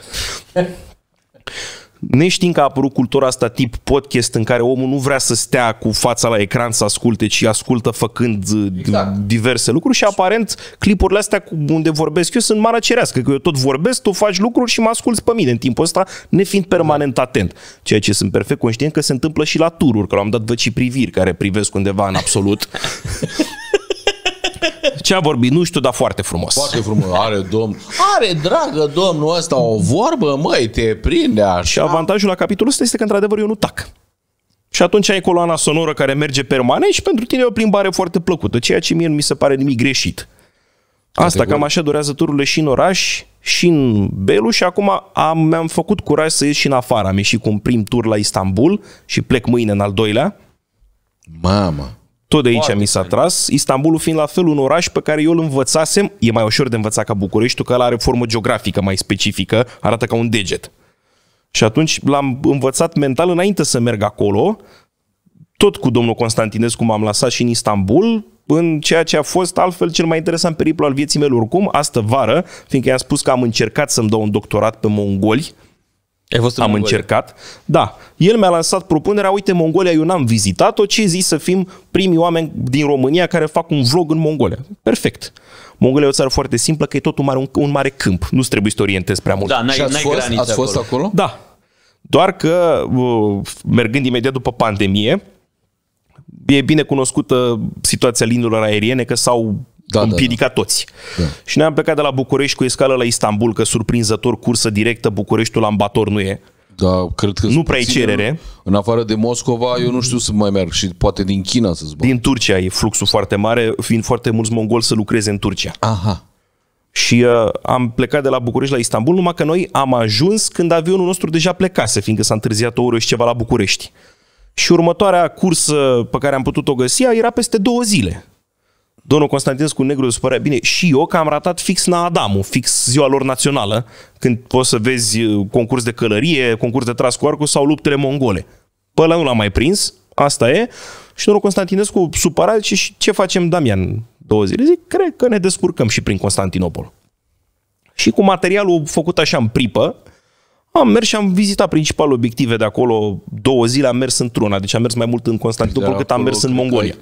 neștiind că a apărut cultura asta tip podcast în care omul nu vrea să stea cu fața la ecran să asculte, ci ascultă făcând uh, exact. diverse lucruri și aparent clipurile astea unde vorbesc eu sunt mara cerească, că eu tot vorbesc, tu faci lucruri și mă asculți pe mine în timpul ăsta, nefiind permanent atent. Ceea ce sunt perfect conștient că se întâmplă și la tururi, că l-am dat văci priviri care privesc undeva în absolut ce a vorbit, nu știu, dar foarte frumos. Foarte frumos. Are domn. Are, dragă domnul ăsta, o vorbă, măi, te prinde așa. Și avantajul la capitolul ăsta este că, într-adevăr, eu nu tac. Și atunci ai coloana sonoră care merge permanent și pentru tine e o plimbare foarte plăcută, ceea ce mie nu mi se pare nimic greșit. Asta cam așa durează tururile și în oraș, și în Belu și acum am, mi-am făcut curaj să ies și în afară. Am ieșit cu un prim tur la Istanbul și plec mâine în al doilea. Mamă! Tot de aici Foarte mi s-a tras, Istanbulul fiind la fel un oraș pe care eu îl învățasem, e mai ușor de învățat ca Bucureștiul, că el are formă geografică mai specifică, arată ca un deget. Și atunci l-am învățat mental înainte să merg acolo, tot cu domnul Constantinescu m-am lăsat și în Istanbul, în ceea ce a fost altfel cel mai interesant periplu al vieții mele oricum, astă vară, fiindcă i-am spus că am încercat să-mi dau un doctorat pe mongoli, ai fost în am Mongolia. încercat. Da. El mi-a lansat propunerea, uite, Mongolia eu n-am vizitat-o, ce zi să fim primii oameni din România care fac un vlog în Mongolia. Perfect. Mongolia e o țară foarte simplă, că e tot un mare, un, un mare câmp. Nu trebuie să te orientezi prea mult. Da, n-ai, n-ai fost, ați ați fost acolo? acolo? Da. Doar că, uh, mergând imediat după pandemie, e bine cunoscută situația liniilor aeriene, că s-au da, da, împiedica da, da. toți. Da. Și noi am plecat de la București cu escală la Istanbul, că surprinzător cursă directă Bucureștiul ambator nu e. Da, cred că nu prea e cerere. În afară de Moscova, eu nu știu să mai merg și poate din China să zbor. Din Turcia e fluxul foarte mare, fiind foarte mulți mongoli să lucreze în Turcia. Aha. Și uh, am plecat de la București la Istanbul, numai că noi am ajuns când avionul nostru deja plecase, fiindcă s-a întârziat o oră și ceva la București. Și următoarea cursă pe care am putut o găsi era peste două zile. Domnul Constantinescu negru se părea bine și eu că am ratat fix na Adamu, fix ziua lor națională, când poți să vezi uh, concurs de călărie, concurs de tras cu arcul sau luptele mongole. Pe ăla nu l-am mai prins, asta e. Și domnul Constantinescu supărat și, ce facem Damian două zile? Zic, cred că ne descurcăm și prin Constantinopol. Și cu materialul făcut așa în pripă, am mers și am vizitat principal obiective de acolo. Două zile am mers într-una, deci am mers mai mult în Constantinopol cât am mers în Mongolia.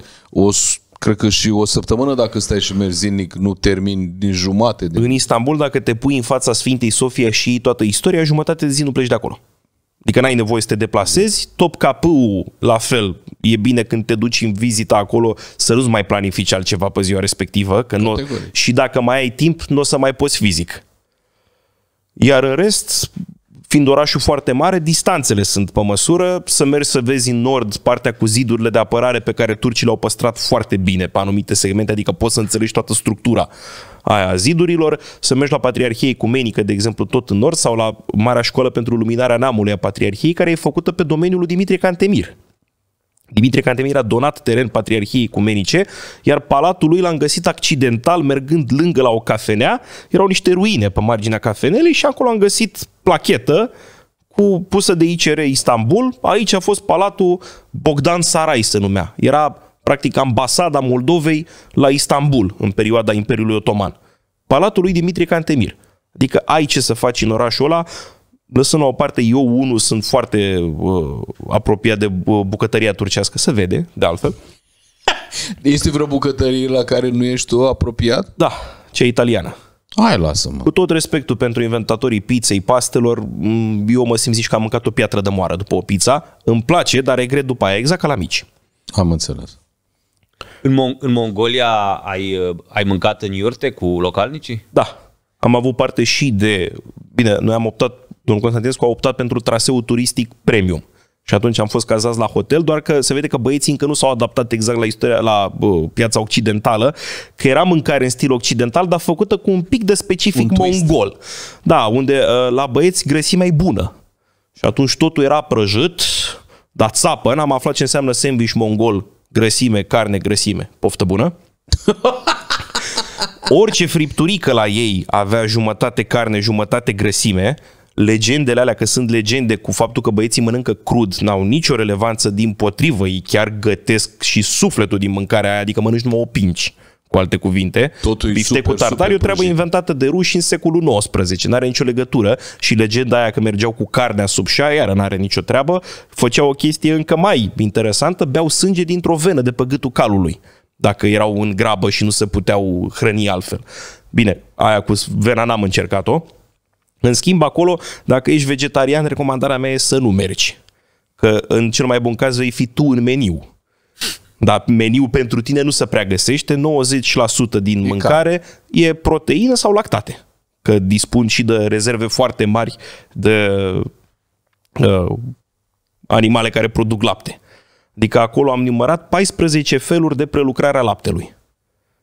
Cred că și o săptămână dacă stai și mergi zilnic, nu termin din jumate. De... În Istanbul, dacă te pui în fața Sfintei Sofia și toată istoria, jumătate de zi nu pleci de acolo. Adică n-ai nevoie să te deplasezi, top capul la fel. E bine când te duci în vizită acolo să nu mai planifici altceva pe ziua respectivă. Că nu, și dacă mai ai timp, nu o să mai poți fizic. Iar în rest, fiind orașul foarte mare, distanțele sunt pe măsură, să mergi să vezi în nord partea cu zidurile de apărare pe care turcii le-au păstrat foarte bine pe anumite segmente, adică poți să înțelegi toată structura aia a zidurilor, să mergi la Patriarhia Ecumenică, de exemplu, tot în nord, sau la Marea Școală pentru Luminarea Namului a Patriarhiei, care e făcută pe domeniul lui Dimitrie Cantemir. Dimitrie Cantemir a donat teren Patriarhiei Cumenice, iar palatul lui l-am găsit accidental mergând lângă la o cafenea. Erau niște ruine pe marginea cafenelei și acolo am găsit plachetă cu pusă de ICR Istanbul. Aici a fost palatul Bogdan Sarai se numea. Era practic ambasada Moldovei la Istanbul în perioada Imperiului Otoman. Palatul lui Dimitrie Cantemir. Adică ai ce să faci în orașul ăla, lăsând la o parte, eu unul sunt foarte uh, apropiat de uh, bucătăria turcească, se vede, de altfel. Este vreo bucătărie la care nu ești tu apropiat? Da, cea italiană. Hai, lasă-mă. Cu tot respectul pentru inventatorii pizzei, pastelor, mm, eu mă simt zici că am mâncat o piatră de moară după o pizza. Îmi place, dar regret după aia, exact ca la mici. Am înțeles. În, Mon- în Mongolia ai, uh, ai mâncat în iurte cu localnicii? Da. Am avut parte și de... Bine, noi am optat Domnul Constantinescu a optat pentru traseul turistic premium. Și atunci am fost cazați la hotel, doar că se vede că băieții încă nu s-au adaptat exact la istoria, la uh, piața occidentală, că era mâncare în stil occidental, dar făcută cu un pic de specific un mongol. Twist. Da, unde uh, la băieți grăsimea e bună. Și atunci totul era prăjit, dar țapă, n-am aflat ce înseamnă sandwich mongol, grăsime, carne, grăsime. Poftă bună! Orice fripturică la ei avea jumătate carne, jumătate grăsime, legendele alea că sunt legende cu faptul că băieții mănâncă crud n-au nicio relevanță din potrivă, ei chiar gătesc și sufletul din mâncarea aia, adică mănânci numai o pinci cu alte cuvinte. Totul Biftecul super, tartar e o treabă prăjit. inventată de ruși în secolul XIX, n-are nicio legătură și legenda aia că mergeau cu carnea sub șa, iar n-are nicio treabă, făceau o chestie încă mai interesantă, beau sânge dintr-o venă de pe gâtul calului, dacă erau în grabă și nu se puteau hrăni altfel. Bine, aia cu vena n-am încercat-o, în schimb, acolo, dacă ești vegetarian, recomandarea mea e să nu mergi. Că în cel mai bun caz vei fi tu în meniu. Dar meniu pentru tine nu se prea găsește. 90% din e mâncare ca. e proteină sau lactate. Că dispun și de rezerve foarte mari de uh, animale care produc lapte. Adică acolo am numărat 14 feluri de prelucrare a laptelui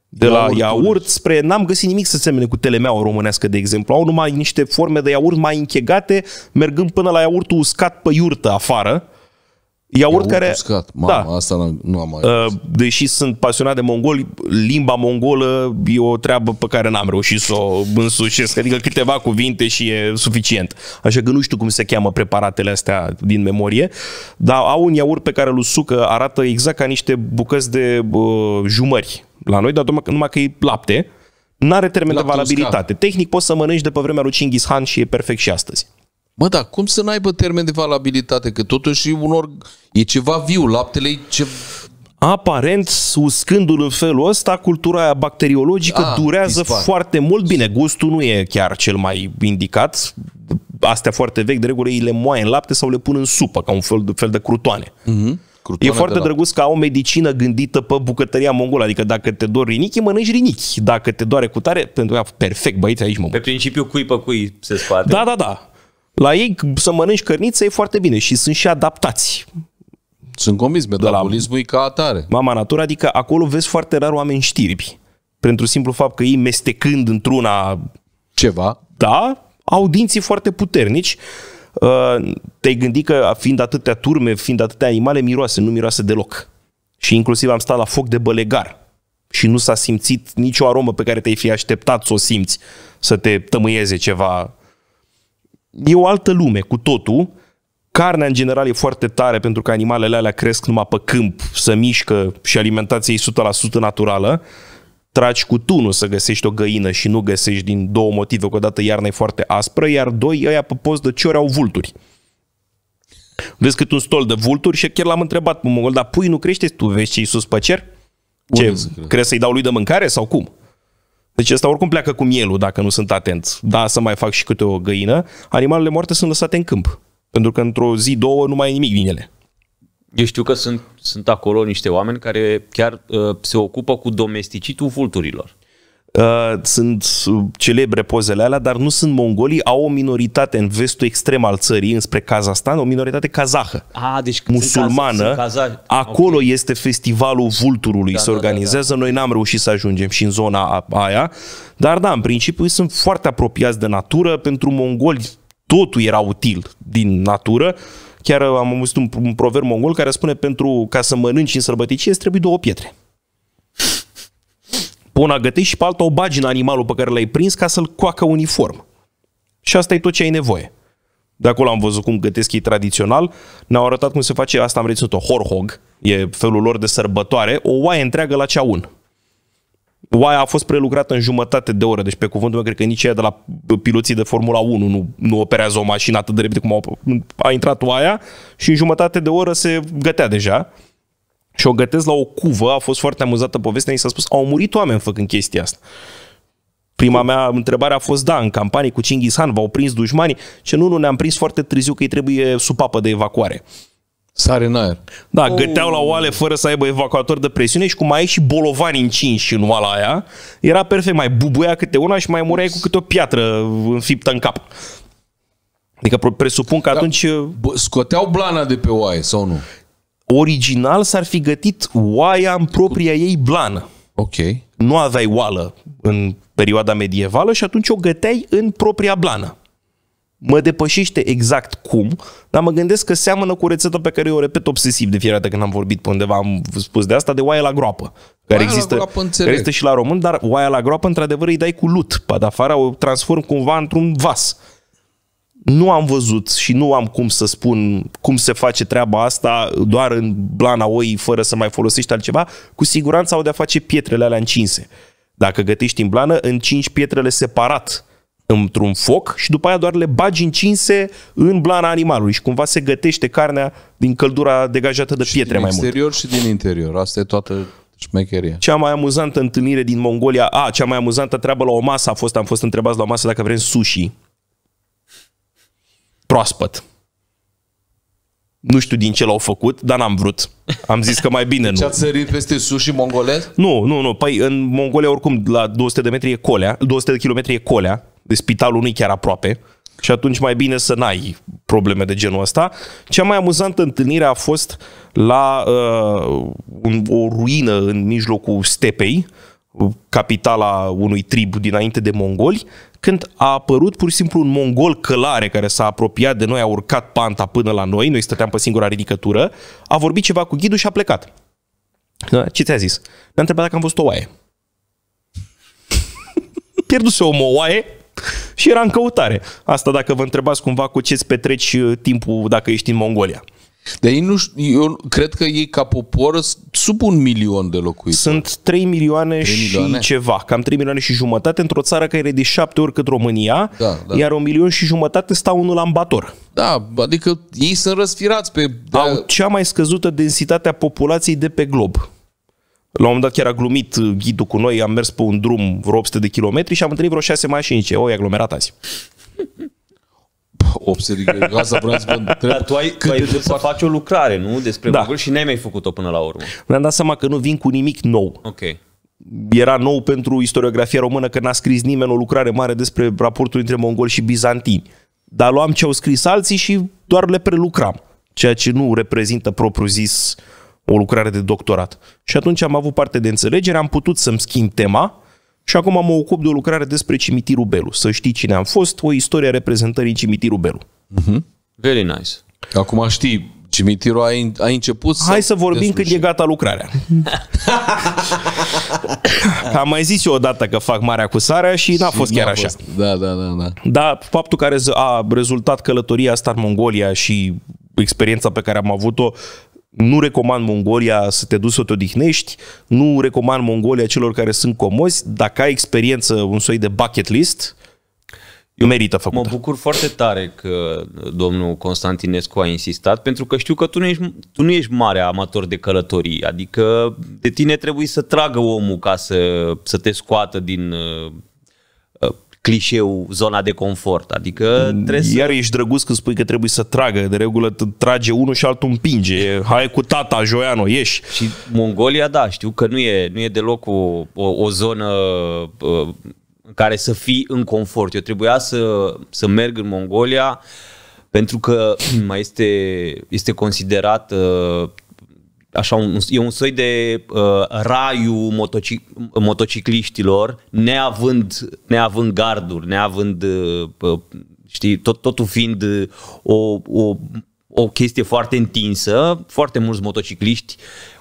de la iaurt, iaurt spre... N-am găsit nimic să semene cu telemeaua românească, de exemplu. Au numai niște forme de iaurt mai închegate, mergând până la iaurtul uscat pe iurtă afară. Iaurt, iaurt care... Uscat. Da. Mamă, da. asta nu am mai uh, Deși sunt pasionat de mongoli, limba mongolă e o treabă pe care n-am reușit să o însușesc. Adică câteva cuvinte și e suficient. Așa că nu știu cum se cheamă preparatele astea din memorie, dar au un iaurt pe care îl usucă, arată exact ca niște bucăți de uh, jumări la noi, dar numai că e lapte, nu are termen lapte de valabilitate. Uscat. Tehnic poți să mănânci de pe vremea lui Chinggis Han și e perfect și astăzi. Mă, dar cum să n-aibă termen de valabilitate? Că totuși e, unor, e ceva viu, laptele e ce... Aparent, uscându-l în felul ăsta, cultura aia bacteriologică A, durează dispar. foarte mult. Bine, gustul nu e chiar cel mai indicat. Astea foarte vechi, de regulă, ei le moaie în lapte sau le pun în supă, ca un fel de, fel de crutoane. Uh-huh. E foarte drăguț că au medicină gândită pe bucătăria mongolă, adică dacă te dor rinichi, mănânci rinichi. Dacă te doare cu tare, pentru că perfect, băieți, aici mă Pe principiu cui pe cui se spate. Da, da, da. La ei să mănânci cărniță e foarte bine și sunt și adaptați. Sunt convins, metabolismul e ca atare. Mama natură, adică acolo vezi foarte rar oameni știrbi. Pentru simplu fapt că ei mestecând într-una... Ceva. Da, au dinții foarte puternici te-ai gândit că fiind atâtea turme, fiind atâtea animale, miroase, nu miroase deloc. Și inclusiv am stat la foc de bălegar și nu s-a simțit nicio aromă pe care te-ai fi așteptat să o simți, să te tămâieze ceva. E o altă lume cu totul. Carnea, în general, e foarte tare pentru că animalele alea cresc numai pe câmp, să mișcă și alimentația e 100% naturală. Uh, tragi cu tunul să găsești o găină și nu găsești din două motive, că odată iarna e foarte aspră, iar doi, ăia pe post de ciori au vulturi. Vezi cât un stol de vulturi și chiar l-am întrebat pe mongol, dar pui nu crește tu, vezi ce-i sus pe cer? Ce, da. crezi să-i dau lui de mâncare sau cum? Deci ăsta oricum pleacă cu mielul dacă nu sunt atent. Da, să mai fac și câte o găină. Animalele moarte sunt lăsate în câmp. Pentru că într-o zi, două, nu mai e nimic din ele. Eu știu că sunt, sunt acolo niște oameni care chiar uh, se ocupă cu domesticitul vulturilor. Uh, sunt celebre pozele alea, dar nu sunt mongolii, au o minoritate în vestul extrem al țării, înspre Kazahstan, o minoritate kazahă, ah, deci musulmană. Sunt caz, sunt kazah. Acolo okay. este festivalul vulturului, da, se da, da, organizează, da, da. noi n-am reușit să ajungem și în zona aia, dar da, în principiu sunt foarte apropiați de natură, pentru mongoli totul era util din natură, Chiar am văzut un, un proverb mongol care spune pentru ca să mănânci în sărbăticie îți trebuie două pietre. Pe una gătești și pe alta o bagi în animalul pe care l-ai prins ca să-l coacă uniform. Și asta e tot ce ai nevoie. De acolo am văzut cum gătesc ei tradițional, ne-au arătat cum se face, asta am reținut-o, horhog, e felul lor de sărbătoare, o oaie întreagă la ceaun oaia a fost prelucrată în jumătate de oră, deci pe cuvântul meu cred că nici ea de la piloții de Formula 1 nu, nu operează o mașină atât de repede cum a, a intrat oaia și în jumătate de oră se gătea deja și o gătesc la o cuvă, a fost foarte amuzată povestea, i s-a spus, au murit oameni făcând chestia asta. Prima mea întrebare a fost, da, în campanie cu Chinggis Khan v-au prins dușmanii? Ce nu, nu, ne-am prins foarte târziu că îi trebuie supapă de evacuare. Sare în aer. Da, oh. găteau la oale fără să aibă evacuator de presiune și cum ai și bolovani și în oala aia, era perfect, mai bubuia câte una și mai mureai cu câte o piatră înfiptă în cap. Adică presupun că da. atunci... Da, scoteau blana de pe oaie sau nu? Original s-ar fi gătit oaia în propria ei blană. Ok. Nu aveai oală în perioada medievală și atunci o găteai în propria blană mă depășește exact cum, dar mă gândesc că seamănă cu rețeta pe care eu o repet obsesiv de fiecare dată când am vorbit pe undeva, am spus de asta, de oaie la groapă, care, există, la groapă care există și la român, dar oaia la groapă într-adevăr îi dai cu lut, afară, o transform cumva într-un vas. Nu am văzut și nu am cum să spun cum se face treaba asta doar în blana oii fără să mai folosești altceva, cu siguranță au de-a face pietrele alea încinse. Dacă gătești în blană, încinci pietrele separat într-un foc și după aia doar le bagi încinse în blana animalului și cumva se gătește carnea din căldura degajată de și pietre mai mult. din exterior și din interior. Asta e toată șmecheria. Cea mai amuzantă întâlnire din Mongolia, a, cea mai amuzantă treabă la o masă a fost, am fost întrebați la o masă dacă vrem sushi. Proaspăt. Nu știu din ce l-au făcut, dar n-am vrut. Am zis că mai bine deci nu. Ce ați sărit peste sushi mongolez? Nu, nu, nu. Păi în Mongolia oricum la 200 de metri e colea, 200 de kilometri e colea, de spitalul nu chiar aproape și atunci mai bine să n-ai probleme de genul ăsta. Cea mai amuzantă întâlnire a fost la uh, un, o ruină în mijlocul stepei, capitala unui trib dinainte de mongoli, când a apărut pur și simplu un mongol călare care s-a apropiat de noi, a urcat panta până la noi, noi stăteam pe singura ridicătură, a vorbit ceva cu ghidul și a plecat. Da, ce ți-a zis? Ne-a întrebat dacă am văzut o oaie. Pierduse o oaie și era în căutare. Asta dacă vă întrebați cumva cu ce-ți petreci uh, timpul dacă ești în Mongolia. De ei nu știu, eu cred că ei ca popor sub un milion de locuitori. Sunt 3 milioane, 3 milioane și ceva, cam 3 milioane și jumătate într-o țară care e de șapte ori cât România, da, da. iar un milion și jumătate stau unul la ambator. Da, adică ei sunt răsfirați pe... Au cea mai scăzută densitatea populației de pe glob la un moment dat chiar a glumit uh, ghidul cu noi, am mers pe un drum vreo 800 de kilometri și am întâlnit vreo 6 mașini. Ce, o, e aglomerat azi. 800 de kilometri, să Dar tu ai, tu ai să faci o lucrare, nu? Despre da. Google și n-ai mai făcut-o până la urmă. Mi-am dat seama că nu vin cu nimic nou. Ok era nou pentru istoriografia română că n-a scris nimeni o lucrare mare despre raportul între mongoli și bizantini. Dar luam ce au scris alții și doar le prelucram, ceea ce nu reprezintă propriu zis uh, o lucrare de doctorat. Și atunci am avut parte de înțelegere, am putut să-mi schimb tema și acum mă ocup de o lucrare despre cimitirul Belu. Să știi cine am fost, o istorie a reprezentării cimitirul Belu. Mm-hmm. Very nice. Acum știi Cimitirul ai, ai început să... Hai să vorbim când e gata lucrarea. Am mai zis eu odată că fac Marea cu Sarea și n-a și fost chiar n-a așa. Da, da, da, da. Dar faptul care a rezultat călătoria asta în Mongolia și experiența pe care am avut-o nu recomand Mongolia să te duci să te odihnești, nu recomand Mongolia celor care sunt comozi. Dacă ai experiență, un soi de bucket list, eu merită făcută. Mă bucur foarte tare că domnul Constantinescu a insistat, pentru că știu că tu nu ești, tu nu ești mare amator de călătorii, adică de tine trebuie să tragă omul ca să, să te scoată din clișeu zona de confort. Adică trebuie să... Iar ești drăguț când spui că trebuie să tragă. De regulă trage unul și altul împinge. Hai cu tata, Joiano, ieși. Și Mongolia, da, știu că nu e, nu e deloc o, o, o zonă în care să fii în confort. Eu trebuia să, să merg în Mongolia pentru că mai este, este considerat așa un, e un soi de uh, raiu motocic, motocicliștilor, neavând, neavând garduri, neavând, uh, uh știi, tot, totul fiind uh, o, o, o chestie foarte întinsă, foarte mulți motocicliști,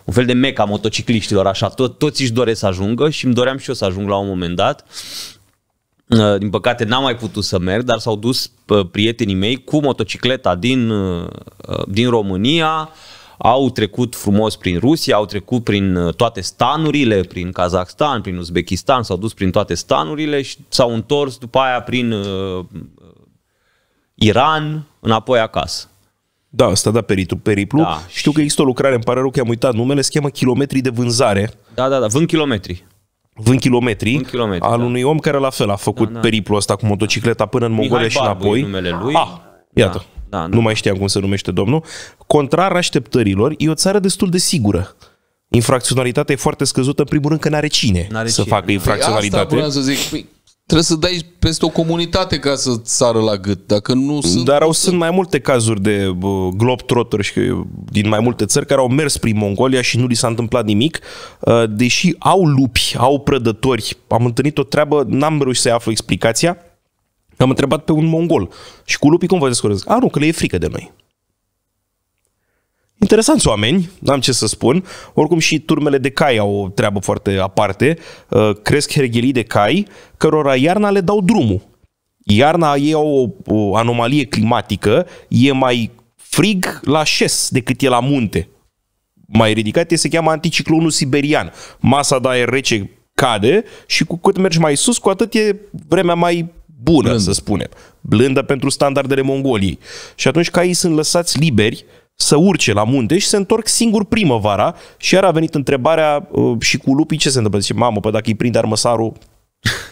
un fel de meca motocicliștilor, așa, tot, toți își doresc să ajungă și îmi doream și eu să ajung la un moment dat. Uh, din păcate n-am mai putut să merg, dar s-au dus prietenii mei cu motocicleta din, din România, uh, au trecut frumos prin Rusia, au trecut prin uh, toate stanurile, prin Kazakhstan, prin Uzbekistan, s-au dus prin toate stanurile și s-au întors după aia prin uh, uh Iran, înapoi acasă. Da, asta da peritu, periplu. Da. Știu că există o lucrare, îmi pare rău că am uitat numele, se cheamă Kilometri de vânzare. Da, da, da, vând kilometri. Vând kilometri, vând kilometri al da. unui om care la fel a făcut da, da. periplul ăsta cu motocicleta până în Mongolia și înapoi. numele lui. Ah, iată. Da da, nu nu mai știam cum se numește domnul, contrar așteptărilor, e o țară destul de sigură infracționalitatea e foarte scăzută, în primul rând că n-are cine n-are să cine, facă da. infracționalitate. Păi asta să zic, păi, trebuie să dai peste o comunitate ca să sară la gât, dacă nu sunt... Dar au sunt mai multe cazuri de globetrotters uh, din mai multe țări care au mers prin Mongolia și nu li s-a întâmplat nimic, uh, deși au lupi, au prădători. Am întâlnit o treabă, n-am reușit să aflu explicația, am întrebat pe un mongol. Și cu lupii cum vă descurcați? A, ah, nu, că le e frică de noi. Interesanți oameni, n-am ce să spun. Oricum și turmele de cai au o treabă foarte aparte. Uh, cresc herghelii de cai, cărora iarna le dau drumul. Iarna e o, o anomalie climatică, e mai frig la șes decât e la munte. Mai ridicat, se cheamă anticiclonul siberian. Masa de aer rece cade și cu cât mergi mai sus, cu atât e vremea mai bună, Blândă. să spunem. Blândă pentru standardele Mongoliei. Și atunci caii sunt lăsați liberi să urce la munte și se întorc singur primăvara și iar a venit întrebarea uh, și cu lupii ce se întâmplă. Zice, mamă, păi dacă îi prinde armăsarul,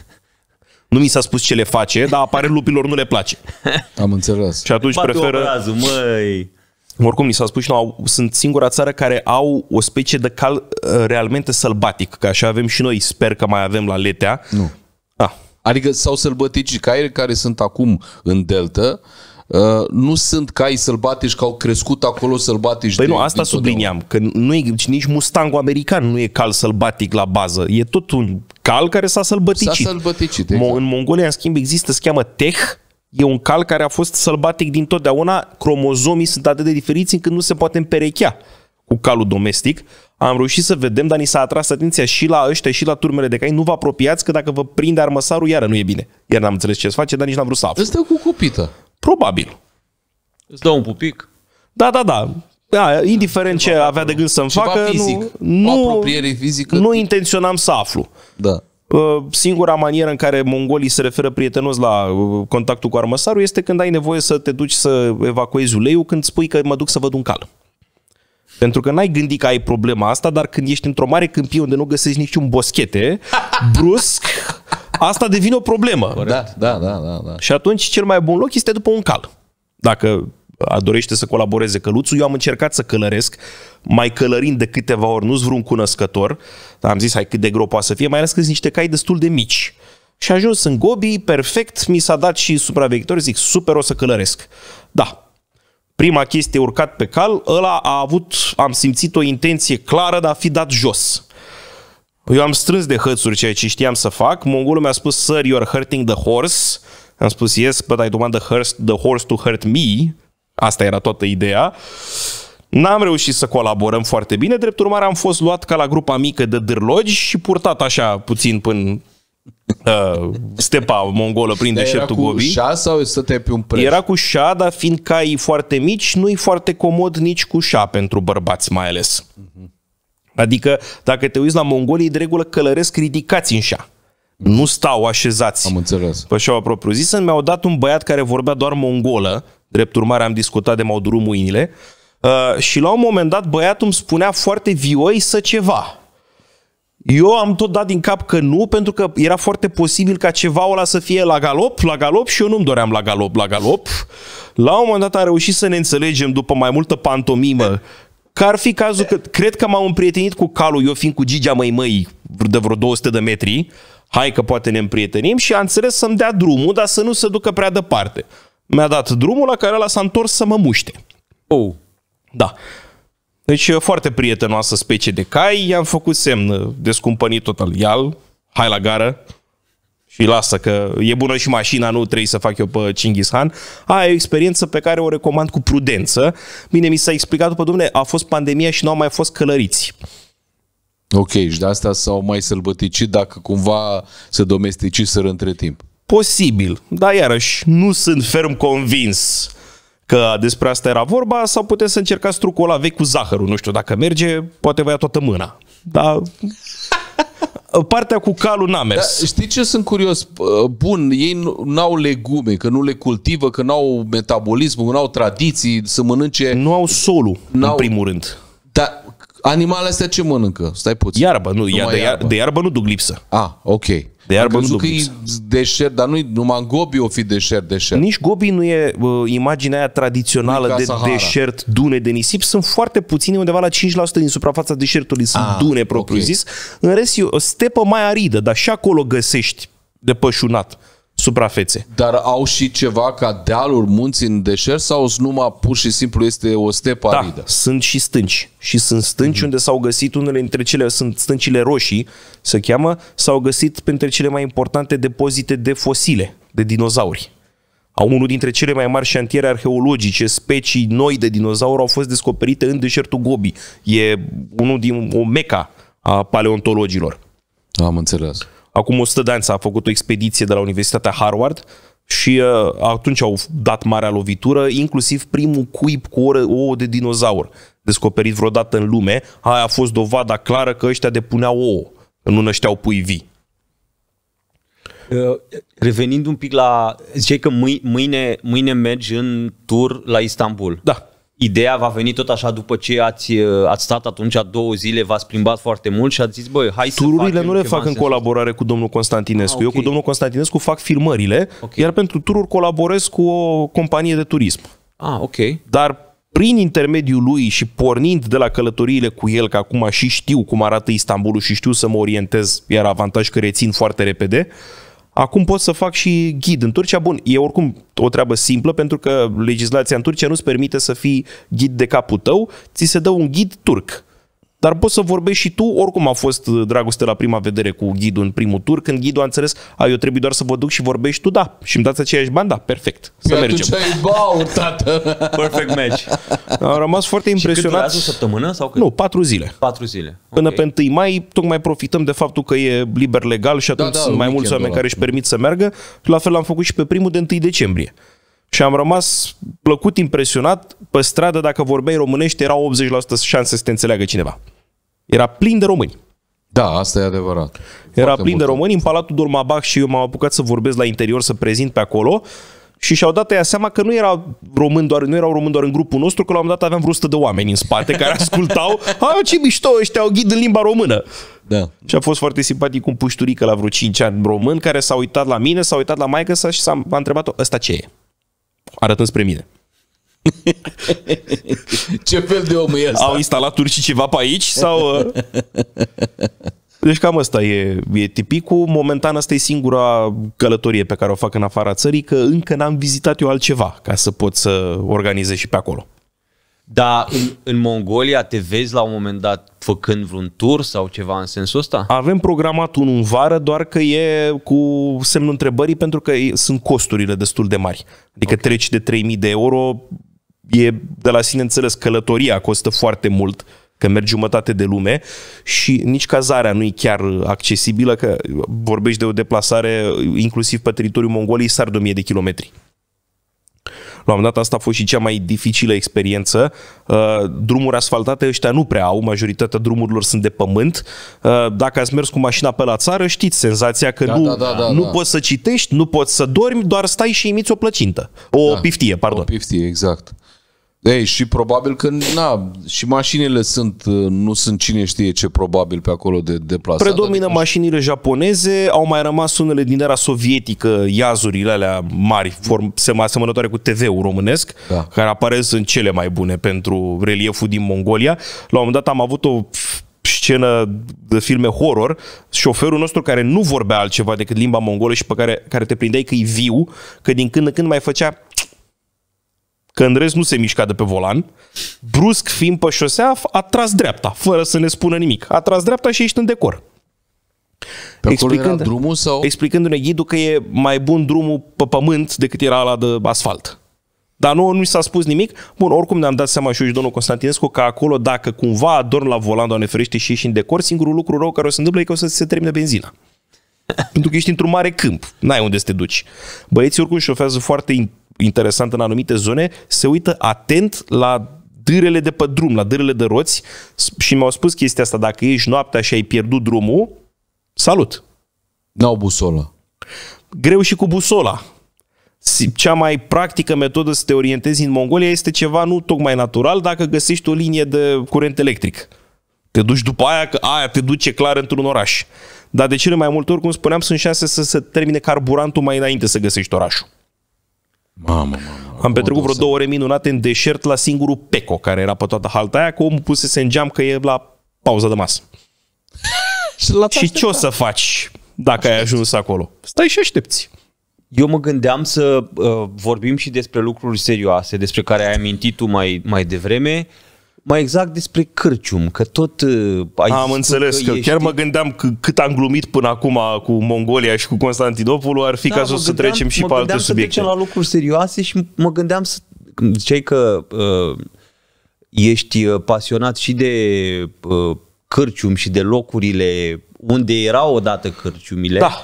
nu mi s-a spus ce le face, dar apare lupilor nu le place. Am înțeles. Și atunci Bate preferă... Obrazul, măi. Oricum, mi s-a spus și au, sunt singura țară care au o specie de cal uh, realmente sălbatic, că așa avem și noi, sper că mai avem la Letea. Nu. Ah, Adică sau sălbătici, caii care sunt acum în delta, uh, nu sunt cai sălbatici că au crescut acolo sălbatici. Păi nu, asta subliniam, că nu e, nici mustangul american nu e cal sălbatic la bază. E tot un cal care s-a sălbăticit. S-a sălbăticit, exact. În Mongolia, în schimb, există, se cheamă teh, e un cal care a fost sălbatic din totdeauna. Cromozomii sunt atât de diferiți încât nu se poate împerechea cu calul domestic am reușit să vedem, dar ni s-a atras atenția și la ăștia și la turmele de cai. Nu vă apropiați că dacă vă prinde armăsarul, iară nu e bine. Iar n-am înțeles ce se face, dar nici n-am vrut să aflu. Este cu cupită. Probabil. Îți dau un pupic. Da, da, da. Da, indiferent ceva ce avea de gând să-mi facă, fizic, nu, nu, fizică. nu intenționam să aflu. Da. Uh, singura manieră în care mongolii se referă prietenos la uh, contactul cu armăsarul este când ai nevoie să te duci să evacuezi uleiul, când spui că mă duc să văd un cal. Pentru că n-ai gândit că ai problema asta, dar când ești într-o mare câmpie unde nu găsești niciun boschete, brusc, asta devine o problemă. Da, da, da, da, da. Și atunci cel mai bun loc este după un cal. Dacă dorește să colaboreze căluțul, eu am încercat să călăresc, mai călărind de câteva ori, nu-s vreun cunăscător, dar am zis, hai cât de greu poate să fie, mai ales că sunt niște cai destul de mici. Și a ajuns în Gobi, perfect, mi s-a dat și supraveghetor, zic, super, o să călăresc. Da, prima chestie urcat pe cal, ăla a avut, am simțit o intenție clară de a fi dat jos. Eu am strâns de hățuri ceea ce știam să fac. Mongolul mi-a spus, sir, you are hurting the horse. Am spus, yes, but I don't want the horse, the horse to hurt me. Asta era toată ideea. N-am reușit să colaborăm foarte bine, drept urmare am fost luat ca la grupa mică de dârlogi și purtat așa puțin până uh, stepa mongolă prin da, deșertul Gobi. Era cu șa sau te pe un preș? Era cu șa, dar fiind cai foarte mici, nu-i foarte comod nici cu șa pentru bărbați mai ales. Mhm. Adică, dacă te uiți la mongolii, de regulă călăresc ridicați în șa. Nu stau așezați. Am înțeles. Pe șaua propriu zis, mi-au dat un băiat care vorbea doar mongolă, drept urmare am discutat de m-au durut mâinile, uh, și la un moment dat băiatul îmi spunea foarte vioi să ceva. Eu am tot dat din cap că nu, pentru că era foarte posibil ca ceva ăla să fie la galop, la galop și eu nu-mi doream la galop, la galop. La un moment dat am reușit să ne înțelegem după mai multă pantomimă că ar fi cazul că cred că m-am împrietenit cu calul, eu fiind cu Gigi mai măi de vreo 200 de metri, hai că poate ne împrietenim și a înțeles să-mi dea drumul, dar să nu se ducă prea departe. Mi-a dat drumul la care ăla s-a întors să mă muște. Oh. Da. Deci uh, foarte prietenoasă specie de cai, i-am făcut semn uh, de scumpănit total. ia hai la gară și lasă că e bună și mașina, nu trebuie să fac eu pe Chinggis Han. Aia e o experiență pe care o recomand cu prudență. Bine, mi s-a explicat după, domne, a fost pandemia și nu au mai fost călăriți. Ok, și de asta s-au mai sălbăticit dacă cumva se domesticiseră între timp. Posibil, dar iarăși nu sunt ferm convins că despre asta era vorba sau puteți să încercați trucul ăla vechi cu zahărul. Nu știu, dacă merge, poate vă ia toată mâna. Dar partea cu calul n-a mers. Da, știi ce sunt curios? Uh, bun, ei n-au legume, că nu le cultivă, că n-au metabolism, că n-au tradiții să mănânce... Nu au solul, n-au... în primul rând. Dar animalele astea ce mănâncă? Stai puțin. Iarbă, nu, ia, de, iarbă. de iarbă nu duc lipsă. Ah, ok. De iarbă Am că e deșert, dar nu numai Gobi o fi deșert, deșert. Nici Gobi nu e uh, imaginea aia tradițională de Sahara. deșert, dune de nisip. Sunt foarte puțini, undeva la 5% din suprafața deșertului sunt ah, dune propriu okay. zis. În rest e o stepă mai aridă, dar și acolo găsești de pășunat suprafețe. Dar au și ceva ca dealul munții în deșert sau numai pur și simplu este o stepă da, aridă? sunt și stânci. Și sunt stânci mm-hmm. unde s-au găsit unele dintre cele, sunt stâncile roșii, se cheamă, s-au găsit printre cele mai importante depozite de fosile, de dinozauri. Au unul dintre cele mai mari șantiere arheologice, specii noi de dinozauri au fost descoperite în deșertul Gobi. E unul din o meca a paleontologilor. Am înțeles acum 100 de ani s-a făcut o expediție de la Universitatea Harvard și uh, atunci au dat marea lovitură, inclusiv primul cuib cu ouă de dinozaur descoperit vreodată în lume. Aia a fost dovada clară că ăștia depuneau ouă, că nu nășteau pui vii. Uh, revenind un pic la... Ziceai că mâine, mâine mergi în tur la Istanbul. Da ideea va veni tot așa după ce ați, uh, ați stat atunci două zile, v-ați plimbat foarte mult și ați zis, băi, hai să Tururile nu le fac în colaborare cu domnul Constantinescu. Ah, okay. Eu cu domnul Constantinescu fac filmările, okay. iar pentru tururi colaborez cu o companie de turism. Ah, ok. Dar prin intermediul lui și pornind de la călătoriile cu el, că acum și știu cum arată Istanbulul și știu să mă orientez, iar avantaj că rețin foarte repede, uh, Acum pot să fac și ghid în Turcia. Bun, e oricum o treabă simplă pentru că legislația în Turcia nu-ți permite să fii ghid de capul tău, ți se dă un ghid turc dar poți să vorbești și tu, oricum a fost uh, dragoste la prima vedere cu ghidul în primul tur, când ghidul a înțeles, a, eu trebuie doar să vă duc și vorbești tu, da, și îmi dați aceeași bani, da, perfect, să păi mergem. mergem. Ai baur, tată. Perfect match. Am rămas foarte impresionat. Și cât o săptămână? Sau cât? Nu, patru zile. Patru zile. Până pe 1 mai, tocmai profităm de faptul că e liber legal și da, atunci da, da, sunt mai mulți oameni care își permit să meargă. La fel am făcut și pe primul de 1 decembrie. Și am rămas plăcut impresionat. Pe stradă, dacă vorbeai românești, era 80% șanse să te înțeleagă cineva era plin de români. Da, asta e adevărat. Foarte era plin de români în Palatul Dolmabac și eu m-am apucat să vorbesc la interior, să prezint pe acolo și și-au dat ea seama că nu, era român doar, nu erau români doar în grupul nostru, că la un moment dat aveam vreo 100 de oameni în spate care ascultau. A, ce mișto, ăștia au ghid în limba română. Da. Și a fost foarte simpatic un pușturică la vreo 5 ani român care s-a uitat la mine, s-a uitat la maică sa și s-a întrebat-o, ăsta ce e? Arătând spre mine. Ce fel de om e ăsta? Au instalat turcii ceva pe aici? sau? Uh? Deci cam asta e, e tipicul. Momentan asta e singura călătorie pe care o fac în afara țării, că încă n-am vizitat eu altceva ca să pot să organizez și pe acolo. Dar în, în Mongolia te vezi la un moment dat făcând vreun tur sau ceva în sensul ăsta? Avem programat unul în vară, doar că e cu semnul întrebării pentru că sunt costurile destul de mari. Adică okay. treci de 3000 de euro e de la sine înțeles, călătoria costă foarte mult, că mergi jumătate de lume și nici cazarea nu e chiar accesibilă, că vorbești de o deplasare inclusiv pe teritoriul Mongoliei, sar de 1000 de kilometri. La un moment dat asta a fost și cea mai dificilă experiență. Uh, drumuri asfaltate ăștia nu prea au, majoritatea drumurilor sunt de pământ. Uh, dacă ați mers cu mașina pe la țară, știți senzația că da, nu, da, da, da, nu da. poți să citești, nu poți să dormi, doar stai și imiți o plăcintă. O da, piftie, pardon. O piftie, exact. Ei, și probabil că, na, și mașinile sunt, nu sunt cine știe ce probabil pe acolo de deplasat. Predomină adică... mașinile japoneze, au mai rămas unele din era sovietică, iazurile alea mari, form, asemănătoare cu TV-ul românesc, da. care aparent în cele mai bune pentru relieful din Mongolia. La un moment dat am avut o scenă de filme horror, șoferul nostru care nu vorbea altceva decât limba mongolă și pe care, care te prindeai că e viu, că din când în când mai făcea că în rest nu se mișca de pe volan, brusc fiind pe șosea, a tras dreapta, fără să ne spună nimic. A tras dreapta și ești în decor. Pe explicând, era drumul sau? Explicându-ne ghidul că e mai bun drumul pe pământ decât era la de asfalt. Dar nu, nu s-a spus nimic. Bun, oricum ne-am dat seama și eu și domnul Constantinescu că acolo, dacă cumva adorm la volan, doamne ferește, și ieși în decor, singurul lucru rău care o să întâmple e că o să se termine benzina pentru că ești într-un mare câmp, n-ai unde să te duci. Băieții oricum șofează foarte interesant în anumite zone, se uită atent la dârele de pe drum, la dârele de roți și mi-au spus chestia asta, dacă ești noaptea și ai pierdut drumul, salut! N-au busolă. Greu și cu busola. Cea mai practică metodă să te orientezi în Mongolia este ceva nu tocmai natural dacă găsești o linie de curent electric. Te duci după aia, că aia te duce clar într-un oraș. Dar de cele mai multe ori, cum spuneam, sunt șanse să se termine carburantul mai înainte să găsești orașul. Mamă, mamă. Am petrecut vreo două ore minunate în deșert la singurul Peco, care era pe toată halta aia, că omul pusese în geam că e la pauza de masă. și, la și ce o da. să faci dacă aștepți. ai ajuns acolo? Stai și aștepți. Eu mă gândeam să uh, vorbim și despre lucruri serioase, despre care ai amintit tu mai, mai devreme, mai exact despre cârcium, că tot uh, ai Am înțeles, că, că ești... chiar mă gândeam că, cât am glumit până acum cu Mongolia și cu Constantinopolul, ar fi da, cazul gândeam, să trecem și pe alte subiecte. Mă gândeam să trecem la lucruri serioase și mă gândeam să... Ziceai că uh, ești uh, pasionat și de uh, cârcium și de locurile unde erau odată cârciumile. Da.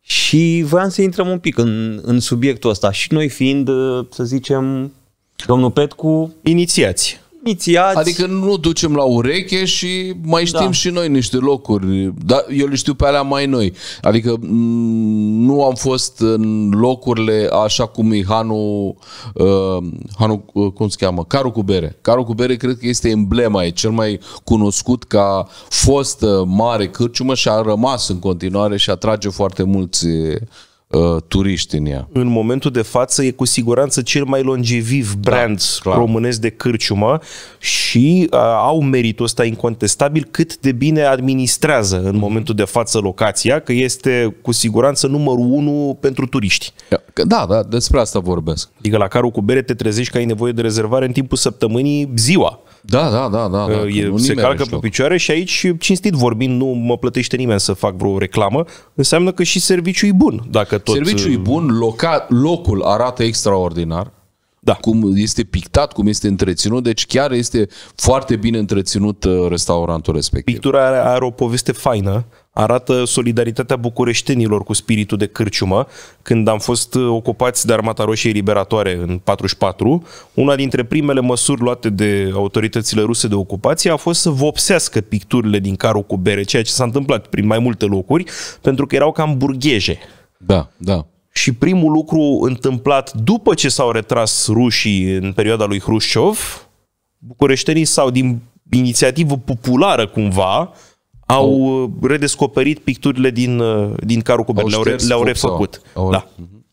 Și voiam să intrăm un pic în, în subiectul ăsta și noi fiind, uh, să zicem, domnul Petcu... Inițiați inițiați. Adică nu ducem la ureche și mai da. știm da. și noi niște locuri. Dar eu le știu pe alea mai noi. Adică nu am fost în locurile așa cum e Hanu, uh, Hanu uh, cum se cheamă? Caru cu bere. Caru cu bere cred că este emblema, e cel mai cunoscut ca fost mare cârciumă și a rămas în continuare și atrage foarte mulți Uh, turiști în ea. În momentul de față e cu siguranță cel mai longeviv da, brand da, românesc de cârciumă și uh, au meritul ăsta incontestabil cât de bine administrează în momentul de față locația, că este cu siguranță numărul unu pentru turiști. Da, da, despre asta vorbesc. Adică la carul cu bere te trezești că ai nevoie de rezervare în timpul săptămânii ziua. Da, da, da, da. da e, se calcă pe picioare și aici, cinstit vorbind, nu mă plătește nimeni să fac vreo reclamă. Înseamnă că și serviciul e bun. Dacă tot... Serviciul e uh, bun, loca, locul arată extraordinar. Da. Cum este pictat, cum este întreținut, deci chiar este foarte bine întreținut uh, restaurantul respectiv. Pictura are, are o poveste faină arată solidaritatea bucureștenilor cu spiritul de cârciumă. Când am fost uh, ocupați de Armata Roșie Liberatoare în 44, una dintre primele măsuri luate de autoritățile ruse de ocupație a fost să vopsească picturile din carul cu bere, ceea ce s-a întâmplat prin mai multe locuri, pentru că erau cam burgheje. Da, da. Și primul lucru întâmplat după ce s-au retras rușii în perioada lui Hrușciov, bucureștenii s-au, din inițiativă populară cumva, au uh, redescoperit picturile din, uh, din carul cu berle, le-au, le-au refăcut. Au... Da. Mhm.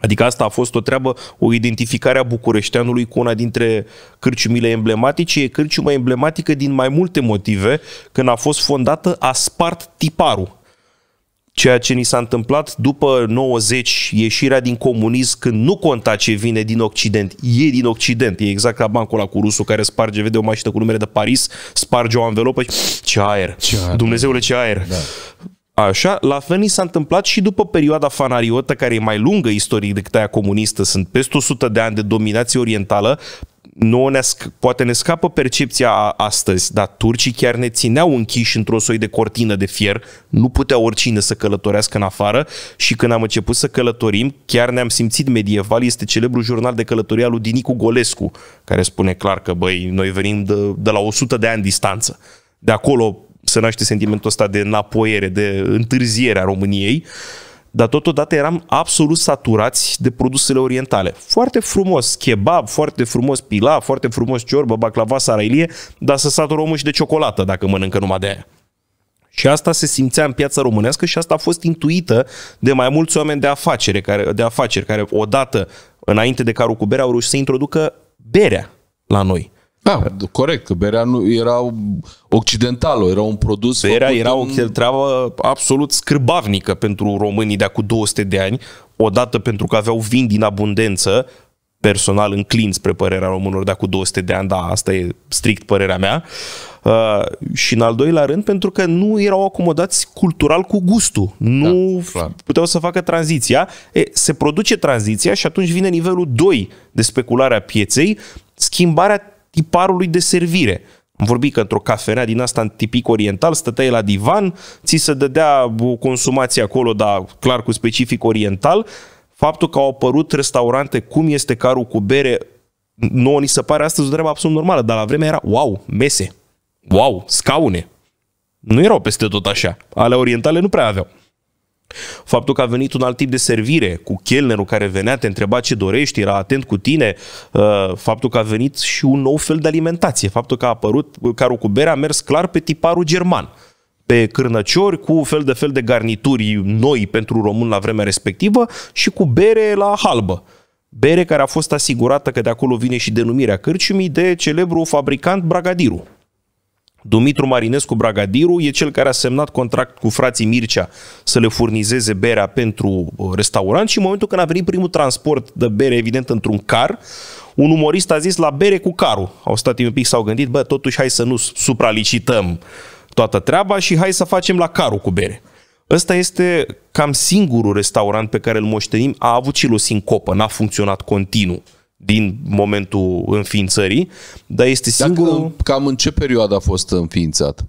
Adică asta a fost o treabă, o identificare a bucureșteanului cu una dintre cârciumile emblematice. E cârciuma emblematică din mai multe motive. Când a fost fondată, a spart tiparul ceea ce ni s-a întâmplat după 90, ieșirea din comunism, când nu conta ce vine din Occident, e din Occident, e exact ca bancul ăla cu rusul care sparge, vede o mașină cu numere de Paris, sparge o anvelopă și ce aer, ce aer. Dumnezeule ce aer. Da. Așa, la fel ni s-a întâmplat și după perioada fanariotă, care e mai lungă istoric decât aia comunistă, sunt peste 100 de ani de dominație orientală, nu ne, poate ne scapă percepția astăzi, dar turcii chiar ne țineau închiși într-o soi de cortină de fier, nu putea oricine să călătorească în afară și când am început să călătorim, chiar ne-am simțit medieval, este celebrul jurnal de călătorie al lui Dinicu Golescu, care spune clar că, băi, noi venim de, de la 100 de ani distanță. De acolo se naște sentimentul ăsta de înapoiere, de întârziere a României. Uh, dar totodată eram absolut saturați de produsele orientale. Foarte frumos kebab, foarte frumos pila, foarte frumos ciorbă, baclava, sarailie, dar să satură omul și de ciocolată dacă mănâncă numai de aia. Și asta se simțea în piața românească și asta a fost intuită de mai mulți oameni de afaceri care, de afaceri care odată, înainte de carul cu au reușit să introducă berea la noi. Da, corect, că berea nu era occidentală, era un produs Berea era o treabă uh, absolut scârbavnică pentru românii de acum 200 de ani, odată pentru că aveau vin din abundență, personal înclin spre părerea românilor de acum 200 de ani, da, asta e strict părerea mea, uh, și în al doilea rând pentru că nu erau acomodați cultural cu gustul, nu da, puteau să facă tranziția, e, se produce tranziția și atunci vine nivelul 2 de speculare a pieței, schimbarea tiparului de servire. Am vorbit că într-o cafenea din asta în tipic oriental, stăteai la divan, ți se dădea o consumație acolo, dar clar cu specific oriental. Faptul că au apărut restaurante cum este carul cu bere, nouă ni se pare astăzi o treabă absolut normală, dar la vremea era wow, mese, wow, scaune. Nu erau peste tot așa. Ale orientale nu prea aveau. Faptul că a venit un alt tip de servire cu chelnerul care venea, te întreba ce dorești, era atent cu tine, uh, faptul că a venit și un nou fel de alimentație, faptul că a apărut carul cu bere a mers clar pe tiparul german pe cârnăciori cu fel de fel de garnituri noi pentru român la vremea respectivă și cu bere la halbă. Bere care a fost asigurată că de acolo vine și denumirea cârciumii de celebrul fabricant Bragadiru. Dumitru Marinescu Bragadiru e cel care a semnat contract cu frații Mircea să le furnizeze berea pentru uh, restaurant și în momentul când a venit primul transport de bere, evident, într-un car, un umorist a zis la bere cu carul. Au stat un pic, s-au gândit, bă, totuși hai să nu supralicităm toată treaba și hai să facem la carul cu bere. Ăsta este cam singurul restaurant pe care îl moștenim, a avut și lui sincopă, n-a funcționat continuu din momentul înființării, dar este singurul... Dacă, cam în ce perioadă a fost înființat?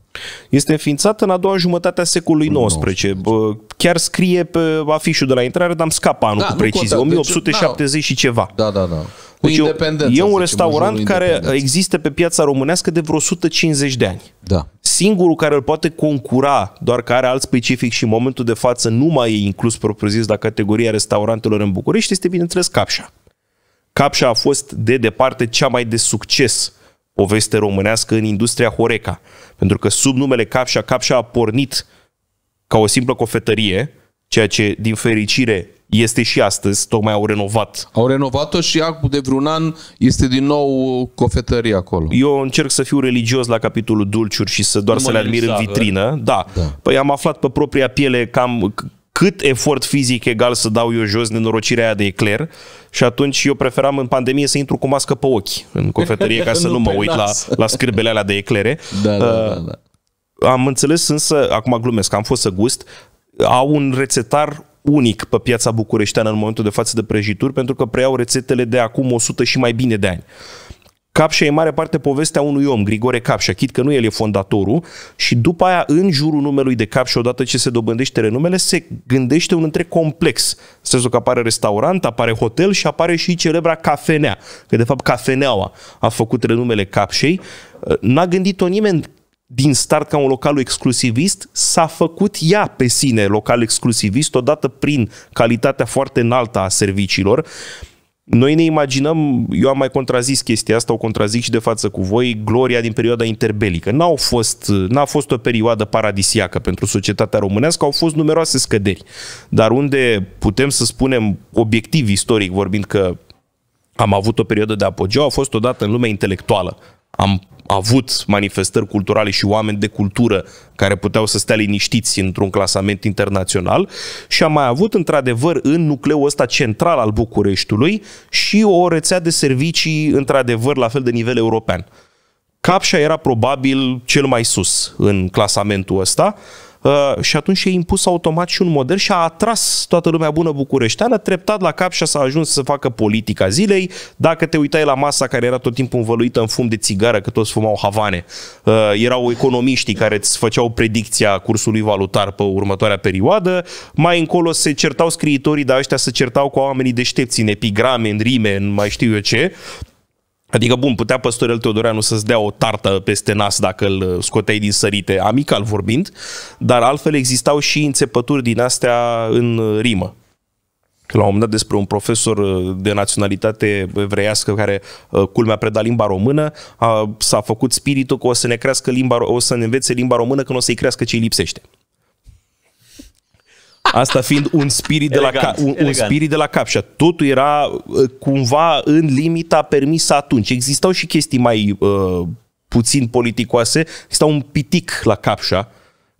Este înființat în a doua jumătate a secolului XIX. Chiar scrie pe afișul de la intrare, dar am scap anul da, cu precizie, 1870 deci, da. și ceva. Da, da, da. da. Deci e un restaurant care există pe piața românească de vreo 150 de ani. Da. Singurul care îl poate concura, doar că are alt specific și în momentul de față nu mai e inclus propriu-zis la categoria restaurantelor în București, este bineînțeles Capșa. Capșa a fost de departe cea mai de succes poveste românească în industria Horeca. Pentru că sub numele Capșa, Capșa a pornit ca o simplă cofetărie, ceea ce, din fericire, este și astăzi, tocmai au renovat. Au renovat-o și acum de vreun an este din nou cofetărie acolo. Eu încerc să fiu religios la capitolul dulciuri și să doar nu să le admir în vitrină. Da. da. Păi am aflat pe propria piele cam cât efort fizic egal să dau eu jos nenorocirea aia de ecler și atunci eu preferam în pandemie să intru cu mască pe ochi în cofetărie ca să nu, nu mă uit las. la, la scârbele alea de eclere. Da, da, uh, da, da. Am înțeles însă, acum glumesc, am fost să gust, au un rețetar unic pe piața bucureșteană în momentul de față de prăjituri pentru că preiau rețetele de acum 100 și mai bine de ani. Uh, Capșa e mare parte povestea unui om, Grigore Capșa, chit că nu el e fondatorul, și după aia, în jurul numelui de Capșa, odată ce se dobândește renumele, se gândește un întreg complex. În sensul că apare restaurant, apare hotel și apare și celebra cafenea. Că, de fapt, cafeneaua a făcut renumele Capșei. N-a gândit-o nimeni din start ca un local exclusivist, s-a făcut ea pe sine local exclusivist, odată prin calitatea foarte înaltă a serviciilor noi ne imaginăm, eu am mai contrazis chestia asta, o contrazic și de față cu voi, gloria din perioada interbelică. N-au fost, n-a fost o perioadă paradisiacă pentru societatea românească, au fost numeroase scăderi. Dar unde putem să spunem, obiectiv istoric vorbind, că am avut o perioadă de apogeu, a fost odată în lumea intelectuală am avut manifestări culturale și oameni de cultură care puteau să stea liniștiți într-un clasament internațional și am mai avut într-adevăr în nucleul ăsta central al Bucureștiului și o rețea de servicii într-adevăr la fel de nivel european. Capșa era probabil cel mai sus în clasamentul ăsta, Uh, și atunci e impus automat și un model și a atras toată lumea bună bucureșteană, treptat la cap și s-a ajuns să facă politica zilei. Dacă te uitai la masa care era tot timpul învăluită în fum de țigară, că toți fumau havane, uh, erau economiștii care îți făceau predicția cursului valutar pe următoarea perioadă, mai încolo se certau scriitorii, dar ăștia se certau cu oamenii deștepți în epigrame, în rime, în mai știu eu ce, Adică, bun, putea Păstorel Teodoreanu să-ți dea o tartă peste nas dacă îl uh, scoteai din sărite, amical vorbind, dar altfel existau și înțepături din astea în uh, rimă. La un moment dat despre un profesor uh, de naționalitate evreiască care, culmea, preda limba română, a, s-a făcut spiritul că o să ne, crească limba, o să ne învețe limba română când o să-i crească ce îi lipsește. Asta fiind un spirit, elegant, de la, cap, un, un spirit de la cap. Și totul era uh, cumva în limita permisă atunci. Existau și chestii mai uh, puțin politicoase. Exista un pitic la capșa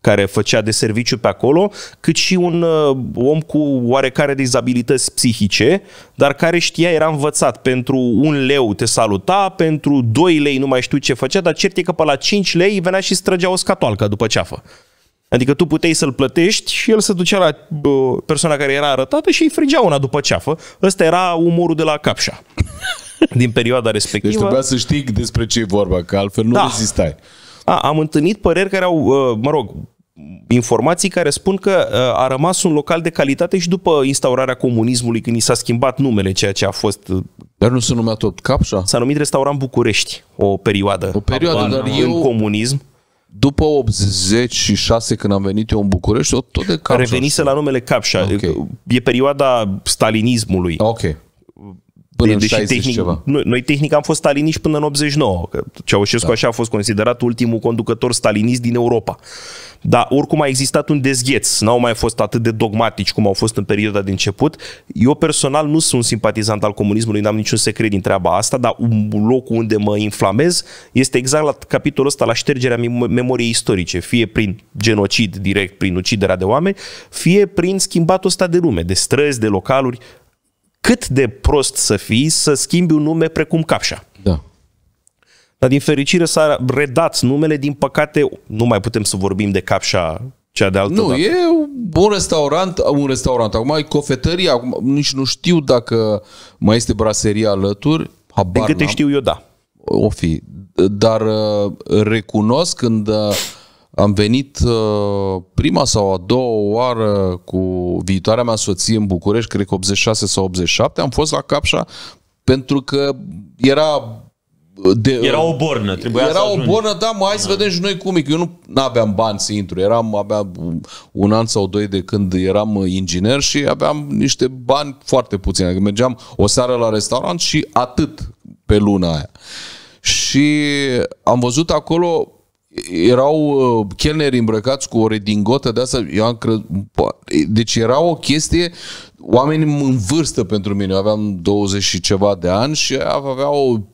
care făcea de serviciu pe acolo, cât și un uh, om cu oarecare dizabilități psihice, dar care știa, era învățat, pentru un leu te saluta, pentru doi lei nu mai știu ce făcea, dar cert e că pe la 5 lei venea și străgea o scatoalcă după ceafă. Adică tu puteai să-l plătești și el se ducea la persoana care era arătată și îi frigea una după ceafă. Ăsta era umorul de la capșa din perioada respectivă. Deci trebuia să știi despre ce e vorba, că altfel nu da. rezistai. A, am întâlnit păreri care au, uh, mă rog, informații care spun că uh, a rămas un local de calitate și după instaurarea comunismului, când i s-a schimbat numele, ceea ce a fost... Uh, dar nu se numea tot Capșa? S-a numit Restaurant București, o perioadă. O perioadă, dar în eu... comunism. După 86, când am venit eu în București, tot de Capșa. Revenise la numele Capșa. Okay. E perioada stalinismului. Ok până deși în 60 tehnic, ceva. Noi, noi tehnic am fost staliniști până în 89, că Ceaușescu da. așa a fost considerat ultimul conducător stalinist din Europa. Dar oricum a existat un dezgheț, n-au mai fost atât de dogmatici cum au fost în perioada de început. Eu personal nu sunt simpatizant al comunismului, n-am niciun secret din treaba asta, dar un loc unde mă inflamez este exact la capitolul ăsta, la ștergerea memoriei istorice, fie prin genocid direct, prin uciderea de oameni, fie prin schimbatul ăsta de lume, de străzi, de localuri cât de prost să fii să schimbi un nume precum Capșa. Da. Dar din fericire s-a redat numele, din păcate nu mai putem să vorbim de Capșa cea de altă Nu, dată. e un restaurant, un restaurant. Acum e cofetăria, acum nici nu știu dacă mai este braseria alături. Habar din câte știu eu, da. O fi. Dar uh, recunosc când uh, am venit uh, prima sau a doua oară cu viitoarea mea soție în București, cred că 86 sau 87, am fost la Capșa pentru că era de, era o bornă, trebuia era să o bornă, da, Mai hai să da. vedem și noi cum e. Eu nu aveam bani să intru, eram, aveam un an sau doi de când eram inginer și aveam niște bani foarte puțini. Adică mergeam o seară la restaurant și atât pe luna aia. Și am văzut acolo erau uh, chelneri îmbrăcați cu o redingotă de asta, eu am crezut, deci era o chestie, oameni în vârstă pentru mine, eu aveam 20 și ceva de ani și aveau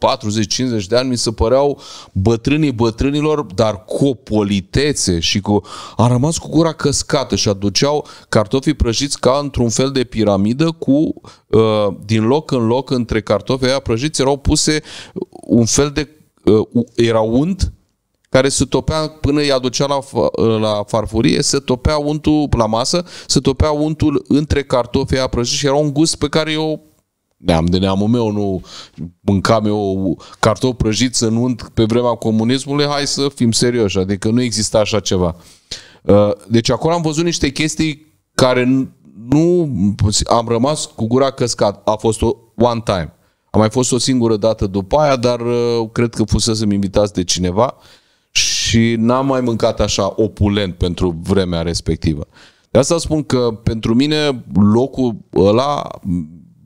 40-50 de ani, mi se păreau bătrânii bătrânilor, dar cu o politețe și cu... Am rămas cu gura căscată și aduceau cartofii prăjiți ca într-un fel de piramidă cu, uh, din loc în loc, între cartofii aia prăjiți erau puse un fel de uh, era unt care se topea până îi aducea la, la farfurie, se topea untul la masă, se topea untul între cartofii a prăjiți și era un gust pe care eu neam de neamul meu, nu mâncam eu cartofi prăjiți în unt pe vremea comunismului, hai să fim serioși, adică nu exista așa ceva. Uh, deci acolo am văzut niște chestii care nu am rămas cu gura căscat. A fost o one time. A mai fost o singură dată după aia, dar uh, cred că fusesem invitați de cineva. Uh, și n-am mai mâncat așa opulent pentru vremea respectivă. De asta spun că pentru mine locul ăla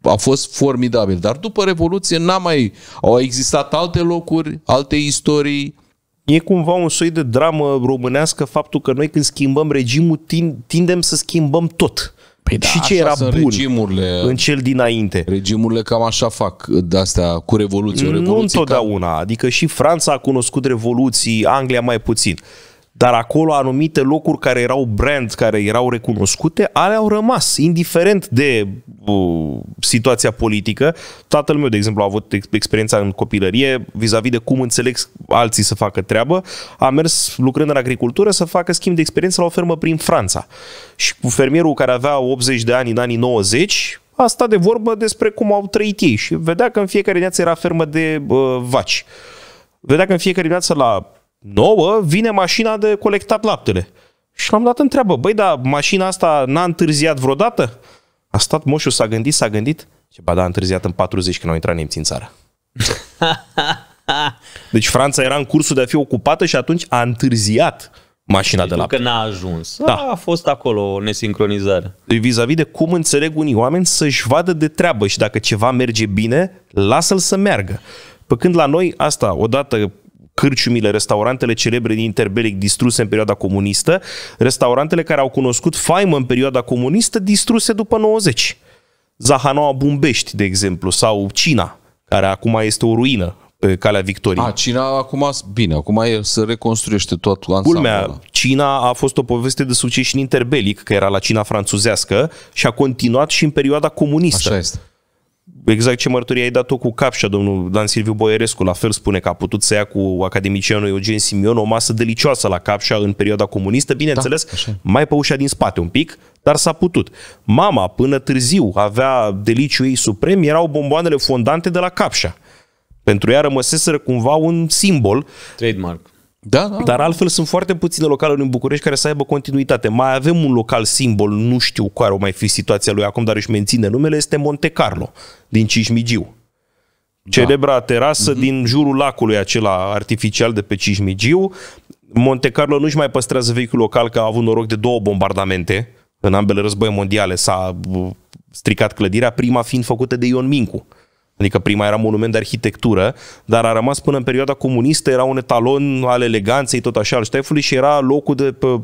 a fost formidabil. Dar după Revoluție n-a mai... Au existat alte locuri, alte istorii. E cumva un soi de dramă românească faptul că noi când schimbăm regimul tindem să schimbăm tot. Păi da, și ce era bun regimurile, în cel dinainte. Regimurile cam așa fac, de-astea cu revoluții Nu revoluție întotdeauna, cam... adică și Franța a cunoscut revoluții, Anglia mai puțin dar acolo anumite locuri care erau brand, care erau recunoscute, ale au rămas, indiferent de uh, situația politică. Tatăl meu, de exemplu, a avut experiența în copilărie vis-a-vis de cum înțeleg alții să facă treabă. A mers lucrând în agricultură să facă schimb de experiență la o fermă prin Franța. Și cu fermierul care avea 80 de ani în anii 90, a stat de vorbă despre cum au trăit ei și vedea că în fiecare dimineață era fermă de uh, vaci. Vedea că în fiecare dimineață la 9 vine mașina de colectat laptele. Și l-am dat întreabă, băi, dar mașina asta n-a întârziat vreodată? A stat moșul, s-a gândit, s-a gândit. Ce ba, da, a întârziat în 40 când au intrat nemții în țară. deci Franța era în cursul de a fi ocupată și atunci a întârziat mașina deci de lapte. că n-a ajuns. Da. A fost acolo o nesincronizare. Deci vis-a-vis de cum înțeleg unii oameni să-și vadă de treabă și dacă ceva merge bine, lasă-l să meargă. Pe când la noi asta, odată cârciumile, restaurantele celebre din interbelic distruse în perioada comunistă, restaurantele care au cunoscut faimă în perioada comunistă distruse după 90. Zahanoa Bumbești, de exemplu, sau Cina, care acum este o ruină pe calea victoriei. A, Cina acum, bine, acum e să reconstruiește tot ansamblul. Culmea, Cina a fost o poveste de succes și în interbelic, că era la Cina franțuzească și a continuat și în perioada comunistă. Așa este exact ce mărturie ai dat o cu Capșa, domnul Dan Silviu Boierescu, la fel spune că a putut să ia cu academicianul Eugen Simion o masă delicioasă la Capșa în perioada comunistă, bineînțeles, da, mai pe ușa din spate un pic, dar s-a putut. Mama, până târziu, avea deliciul ei suprem, erau bomboanele fondante de la Capșa. Pentru ea rămăseseră cumva un simbol. Trademark da, da. Dar altfel sunt foarte puține localuri în București care să aibă continuitate. Mai avem un local simbol, nu știu care o mai fi situația lui acum, dar își menține numele, este Monte Carlo, din Cismigiu. Da. Celebra terasă mm-hmm. din jurul lacului acela artificial de pe Cismigiu. Monte Carlo nu-și mai păstrează vehicul local că a avut noroc de două bombardamente în ambele război mondiale. S-a uh, stricat clădirea, prima fiind făcută de Ion Mincu. Mm Adică prima era monument de arhitectură, dar a rămas până în perioada comunistă, era un etalon al eleganței, tot așa, al ștefului și era locul de pe,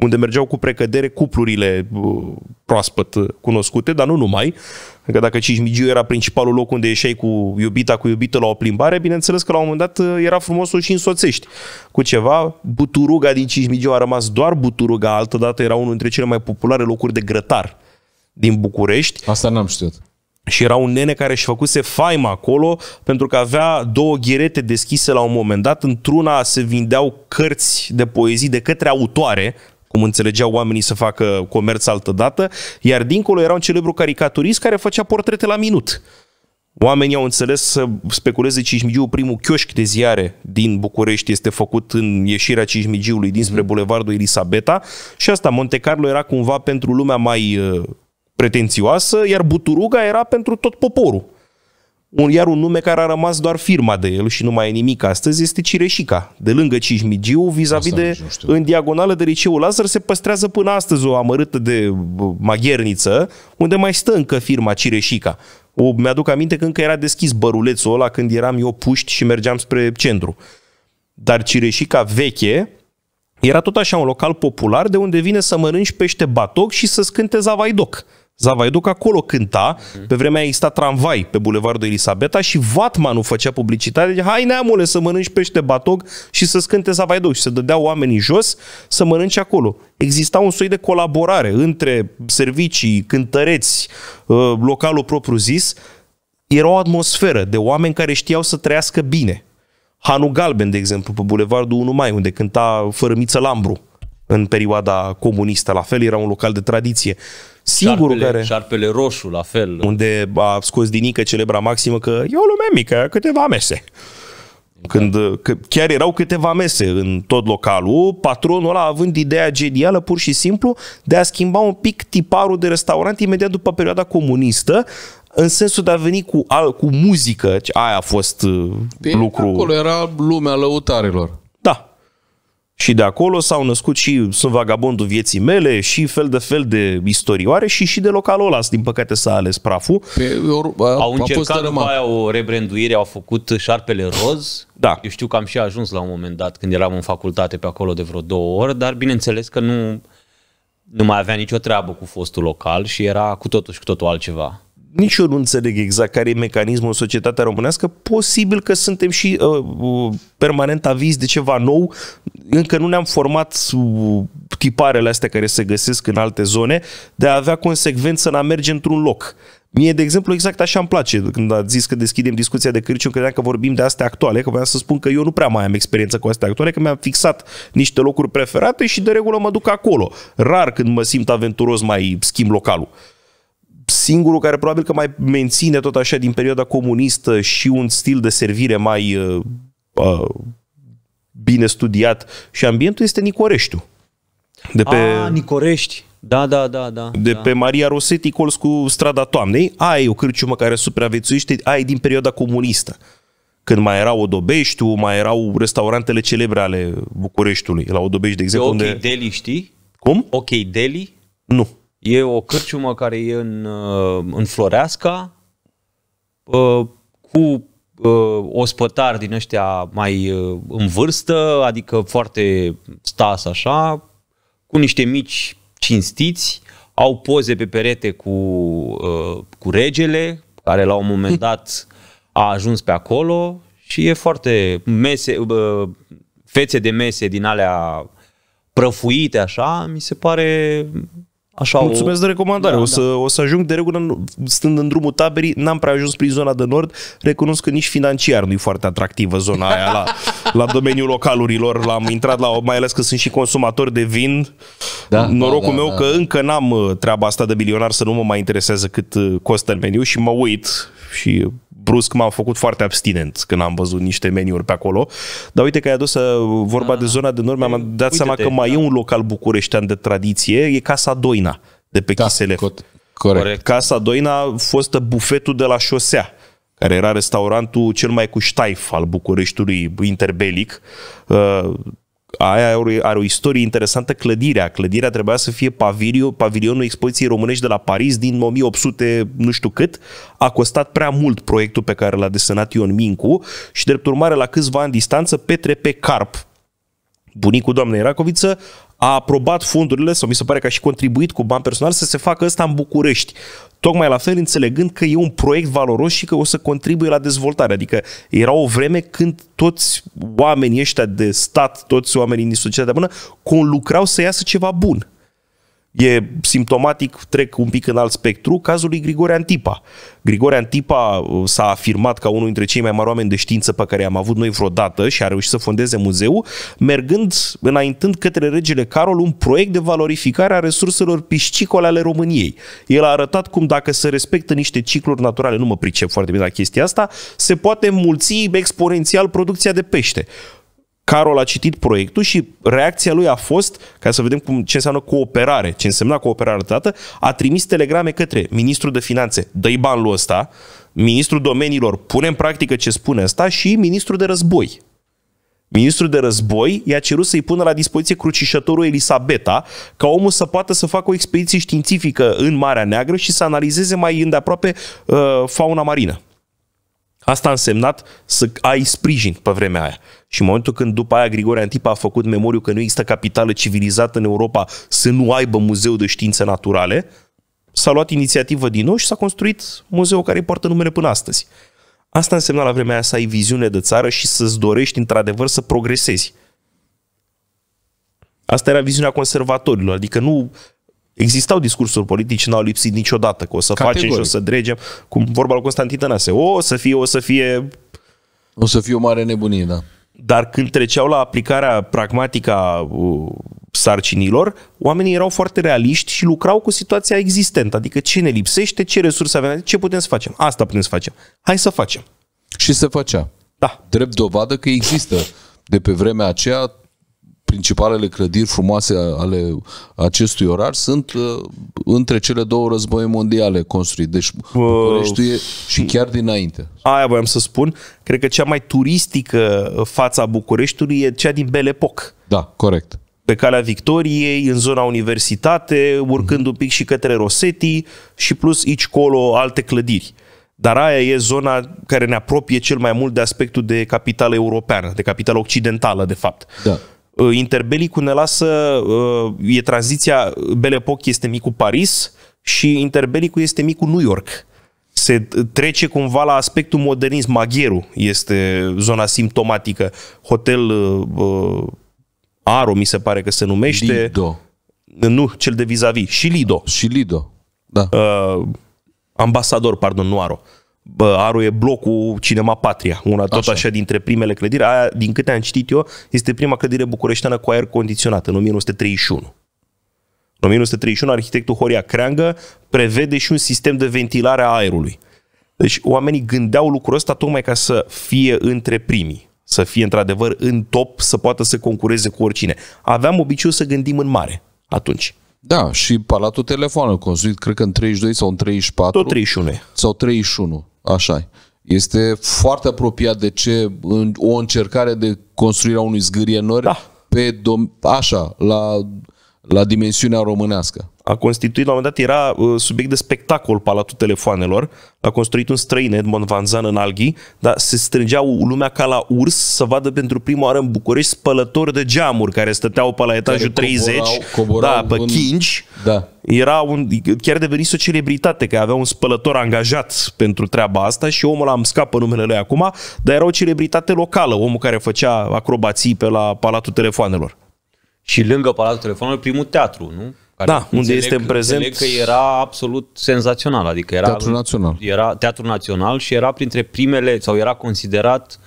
unde mergeau cu precădere cuplurile uh, proaspăt uh, cunoscute, dar nu numai. Adică dacă Cismigiu era principalul loc unde ieșeai cu iubita, cu iubită la o plimbare, bineînțeles că la un moment dat uh, era frumos și însoțești cu ceva. Buturuga din Cismigiu a rămas doar Buturuga, altădată era unul dintre cele mai populare locuri de grătar din București. Asta n-am știut și era un nene care își făcuse faima acolo pentru că avea două ghirete deschise la un moment dat. Într-una se vindeau cărți de poezii de către autoare, cum înțelegeau oamenii să facă comerț altădată, dată, iar dincolo era un celebru caricaturist care făcea portrete la minut. Oamenii au înțeles să speculeze Cismigiu, primul chioșc de ziare din București este făcut în ieșirea Cismigiului dinspre mhm. Bulevardul Elisabeta și asta, Monte Carlo era cumva pentru lumea mai uh, pretențioasă, iar Buturuga era pentru tot poporul. Un, iar un nume care a rămas doar firma de el și nu mai e nimic astăzi este Cireșica, de lângă Cismigiu, vis-a-vis Asta de, în diagonală de liceul Lazar, se păstrează până astăzi o amărâtă de magherniță, unde mai stă încă firma Cireșica. O, mi-aduc aminte că încă era deschis bărulețul ăla când eram eu puști și mergeam spre centru. Dar Cireșica veche era tot așa un local popular de unde vine să mănânci pește batoc și să scânte zavaidoc. Zavaidoc acolo cânta, mhm. pe vremea exista tramvai pe bulevardul Elisabeta și Vatmanul făcea publicitate, de deci, hai neamule să mănânci pește batog și să-ți cânte Zavaidoc și să dădea oamenii jos să mănânci acolo. Exista un soi de colaborare între servicii, cântăreți, uh, localul propriu zis, era o atmosferă de oameni care știau să trăiască bine. Hanu Galben, de exemplu, pe bulevardul 1 Mai, unde cânta Fărămiță Lambru. Uh, în perioada comunistă, la fel era un local de tradiție. Singurul șarpele, care... Șarpele roșu, la fel. Unde a scos Ică celebra maximă că e o lume mică, câteva mese. Da. Când că chiar erau câteva mese în tot localul, patronul ăla având ideea genială pur și simplu de a schimba un pic tiparul de restaurant imediat după perioada comunistă, în sensul de a veni cu, al, cu muzică, aia a fost uh, Pe păi, lucru. Acolo era lumea lăutarilor. Și de acolo s-au născut și Sunt vagabondul vieții mele și fel de fel de istorioare și și de localul ăla, din păcate s-a ales praful. Pe, or, a, au încercat după aia o rebranduire, au făcut șarpele roz. Da. Eu știu că am și ajuns la un moment dat când eram în facultate pe acolo de vreo două ore, dar bineînțeles că nu, nu mai avea nicio treabă cu fostul local și era cu totul și cu totul altceva nici eu nu înțeleg exact care e mecanismul în societatea românească. Posibil că suntem și uh, uh permanent avizi de ceva nou. Încă nu ne-am format uh, tiparele astea care se găsesc în alte zone de a avea consecvență în a merge într-un loc. Mie, de exemplu, exact așa îmi place. Când a zis că deschidem discuția de Crăciun, credeam că vorbim de astea actuale, că vreau să spun că eu nu prea mai am experiență cu astea actuale, că mi-am fixat niște locuri preferate și de regulă mă duc acolo. Rar când mă simt aventuros mai schimb localul singurul care probabil că mai menține tot așa din perioada comunistă și un stil de servire mai uh, uh bine studiat și ambientul este Nicoreștiu. De pe, A, ah, Nicorești. Da, da, da, da. De da. pe Maria Rosetti colț cu strada toamnei, ai o cârciumă care supraviețuiește, ai din perioada comunistă. Când mai erau Odobeștiu, mai erau restaurantele celebre ale Bucureștiului, la Odobești, de exemplu. De ok unde... Deli, știi? Cum? Ok Deli? Nu. E o cârciumă care e în, uh, în Floreasca, uh, cu uh, ospătar din ăștia mai în vârstă, adică foarte stas așa, cu niște mici cinstiți, au poze pe perete cu, cu regele, care la un moment dat a ajuns pe acolo și e foarte mese, fețe de mese din alea prăfuite așa, mi se pare Așa, Mulțumesc o... de recomandare. Da, o, să, da. o să ajung de regulă, stând în drumul taberii, n-am prea ajuns prin zona de nord. Recunosc că nici financiar nu e foarte atractivă zona aia la, la domeniul localurilor. L-am intrat la, mai ales că sunt și consumator de vin. Da, da Norocul da, da, meu da. că încă n-am uh, treaba asta de milionar să nu mă mai interesează cât uh, costă în meniu și mă uit și brusc m-am făcut foarte abstinent când am văzut niște meniuri pe acolo. Dar uite că ai adus uh, vorba da. de zona de nord, mi-am dat uite seama că mai da. e un local bucureștean de tradiție, e Casa Doina de pe da, Chiselef. Corect. corect. Casa Doina fost bufetul de la șosea care era restaurantul cel mai cu ștaif al Bucureștiului interbelic. Uh, aia are, are o istorie interesantă, clădirea. Clădirea trebuia să fie pavilion, pavilionul expoziției românești de la Paris din 1800 nu știu cât. A costat prea mult proiectul pe care l-a desenat Ion Mincu și drept urmare la câțiva ani distanță Petre pe Carp, bunicul doamnei Racoviță, a aprobat fondurile, sau mi se pare că a și contribuit cu bani personal, să se facă ăsta în București. Tocmai la fel înțelegând că e un proiect valoros și că o să contribuie la dezvoltare. Adică era o vreme când toți oamenii ăștia de stat, toți oamenii din societatea bună, conlucrau să iasă ceva bun e simptomatic, trec un pic în alt spectru, cazul lui Grigore Antipa. Grigore Antipa uh, s-a afirmat ca unul dintre cei mai mari oameni de știință pe care am avut noi vreodată și a reușit să fondeze muzeul, mergând, înaintând către regele Carol, un proiect de valorificare a resurselor piscicole ale României. El a arătat cum dacă se respectă niște cicluri naturale, nu mă pricep foarte bine la chestia asta, se poate mulți exponențial producția de pește. Carol a citit proiectul și reacția lui a fost, ca să vedem cum, ce înseamnă cooperare, ce însemna cooperare dată, a trimis telegrame către ministrul de finanțe, dă-i banul ăsta, ministrul domeniilor, pune în practică ce spune ăsta și ministrul de război. Ministrul de război i-a cerut să-i pună la dispoziție crucișătorul Elisabeta ca omul să poată să facă o expediție științifică în Marea Neagră și să analizeze mai îndeaproape uh, fauna marină. Asta a însemnat să ai sprijin pe vremea aia. Și în momentul când după aia Grigore Antipa a făcut memoriu că nu există capitală civilizată în Europa să nu aibă muzeu de științe naturale, s-a luat inițiativă din nou și s-a construit muzeul care îi poartă numele până astăzi. Asta însemna la vremea aia să ai viziune de țară și să-ți dorești într-adevăr să progresezi. Asta era viziunea conservatorilor, adică nu Existau discursuri politice, n-au lipsit niciodată că o să Categoric. facem și o să dregem, cum vorba lui Constantin Tănase, o să fie, o să fie... O să fie o mare nebunie, da. Dar când treceau la aplicarea pragmatică a uh, sarcinilor, oamenii erau foarte realiști și lucrau cu situația existentă, adică ce ne lipsește, ce resurse avem, ce putem să facem, asta putem să facem, hai să facem. Și se facea. Da. Drept dovadă că există de pe vremea aceea principalele clădiri frumoase ale acestui orar sunt uh, între cele două războaie mondiale construite. Deci Bucureștiul e și chiar dinainte. Aia voiam să spun. Cred că cea mai turistică fața Bucureștiului e cea din Belle Époque. Da, corect pe calea Victoriei, în zona universitate, urcând mhm. un pic și către Rosetti și plus aici colo alte clădiri. Dar aia e zona care ne apropie cel mai mult de aspectul de capitală europeană, de capitală occidentală, de fapt. Da. Uh, interbelicul ne lasă, uh, e tranziția, Belle Époque este micul Paris și interbelicul este micul New York. Se trece cumva la aspectul modernism, Magheru este zona simptomatică. Hotel uh, uh, Aro, mi se pare că se numește. Lido. Nu, cel de vis-a-vis. Și Lido. Și Lido, da. Uh, ambasador, pardon, nu Aro. Uh, bă, Aru e blocul Cinema Patria, una tot așa, așa dintre primele clădiri. Aia, din câte am citit eu, este prima clădire bucureșteană cu aer condiționat, în 1931. În 1931, arhitectul Horia Creangă prevede și un sistem de ventilare a aerului. Deci oamenii gândeau lucrul ăsta tocmai ca să fie între primii, să fie într-adevăr în top, să poată să concureze cu oricine. Aveam obiceiul să gândim în mare atunci. Da, și Palatul Telefonului construit, cred că în 32 sau în 34. Tot 31. Sau 31 așa -i. Este foarte apropiat de ce o încercare de construirea unui zgârie nori da. pe dom- așa, la, la dimensiunea românească a constituit, la un moment dat, era uh, subiect de spectacol Palatul Telefoanelor, a construit un străin, Edmond Van Zan, în Alghi, dar se strângea lumea ca la urs să vadă pentru prima oară în București spălători de geamuri care stăteau pe la etajul care 30, coborau, coborau da, pe în... chingi. Da. Era un, chiar devenit o celebritate, că avea un spălător angajat pentru treaba asta și omul am scapă numele lui acum, dar era o celebritate locală, omul care făcea acrobații pe la Palatul Telefoanelor. Și lângă Palatul Telefonului, primul teatru, nu? Care da, unde înțeleg, este în prezent. că era absolut senzațional, adică era teatru Național. Era teatru Național și era printre primele, sau era considerat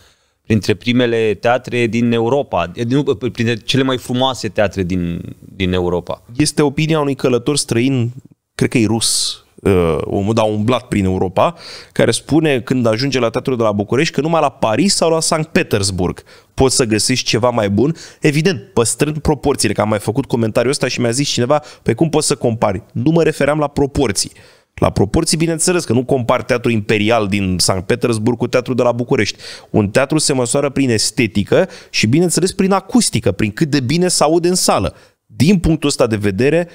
printre primele teatre din Europa, din, printre cele mai frumoase teatre din, din Europa. Este opinia unui călător străin, cred că e rus, uh, omul, dar umblat prin Europa, care spune când ajunge la teatrul de la București că numai la Paris sau la Sankt Petersburg poți să găsești ceva mai bun, evident, păstrând proporțiile, că am mai făcut comentariul ăsta și mi-a zis cineva, pe păi cum poți să compari? Nu mă refeream la proporții. La proporții, bineînțeles, că nu compar teatru imperial din Sankt Petersburg cu teatru de la București. Un teatru se măsoară prin estetică și, bineînțeles, prin acustică, prin cât de bine se aude în sală. Din punctul ăsta de vedere,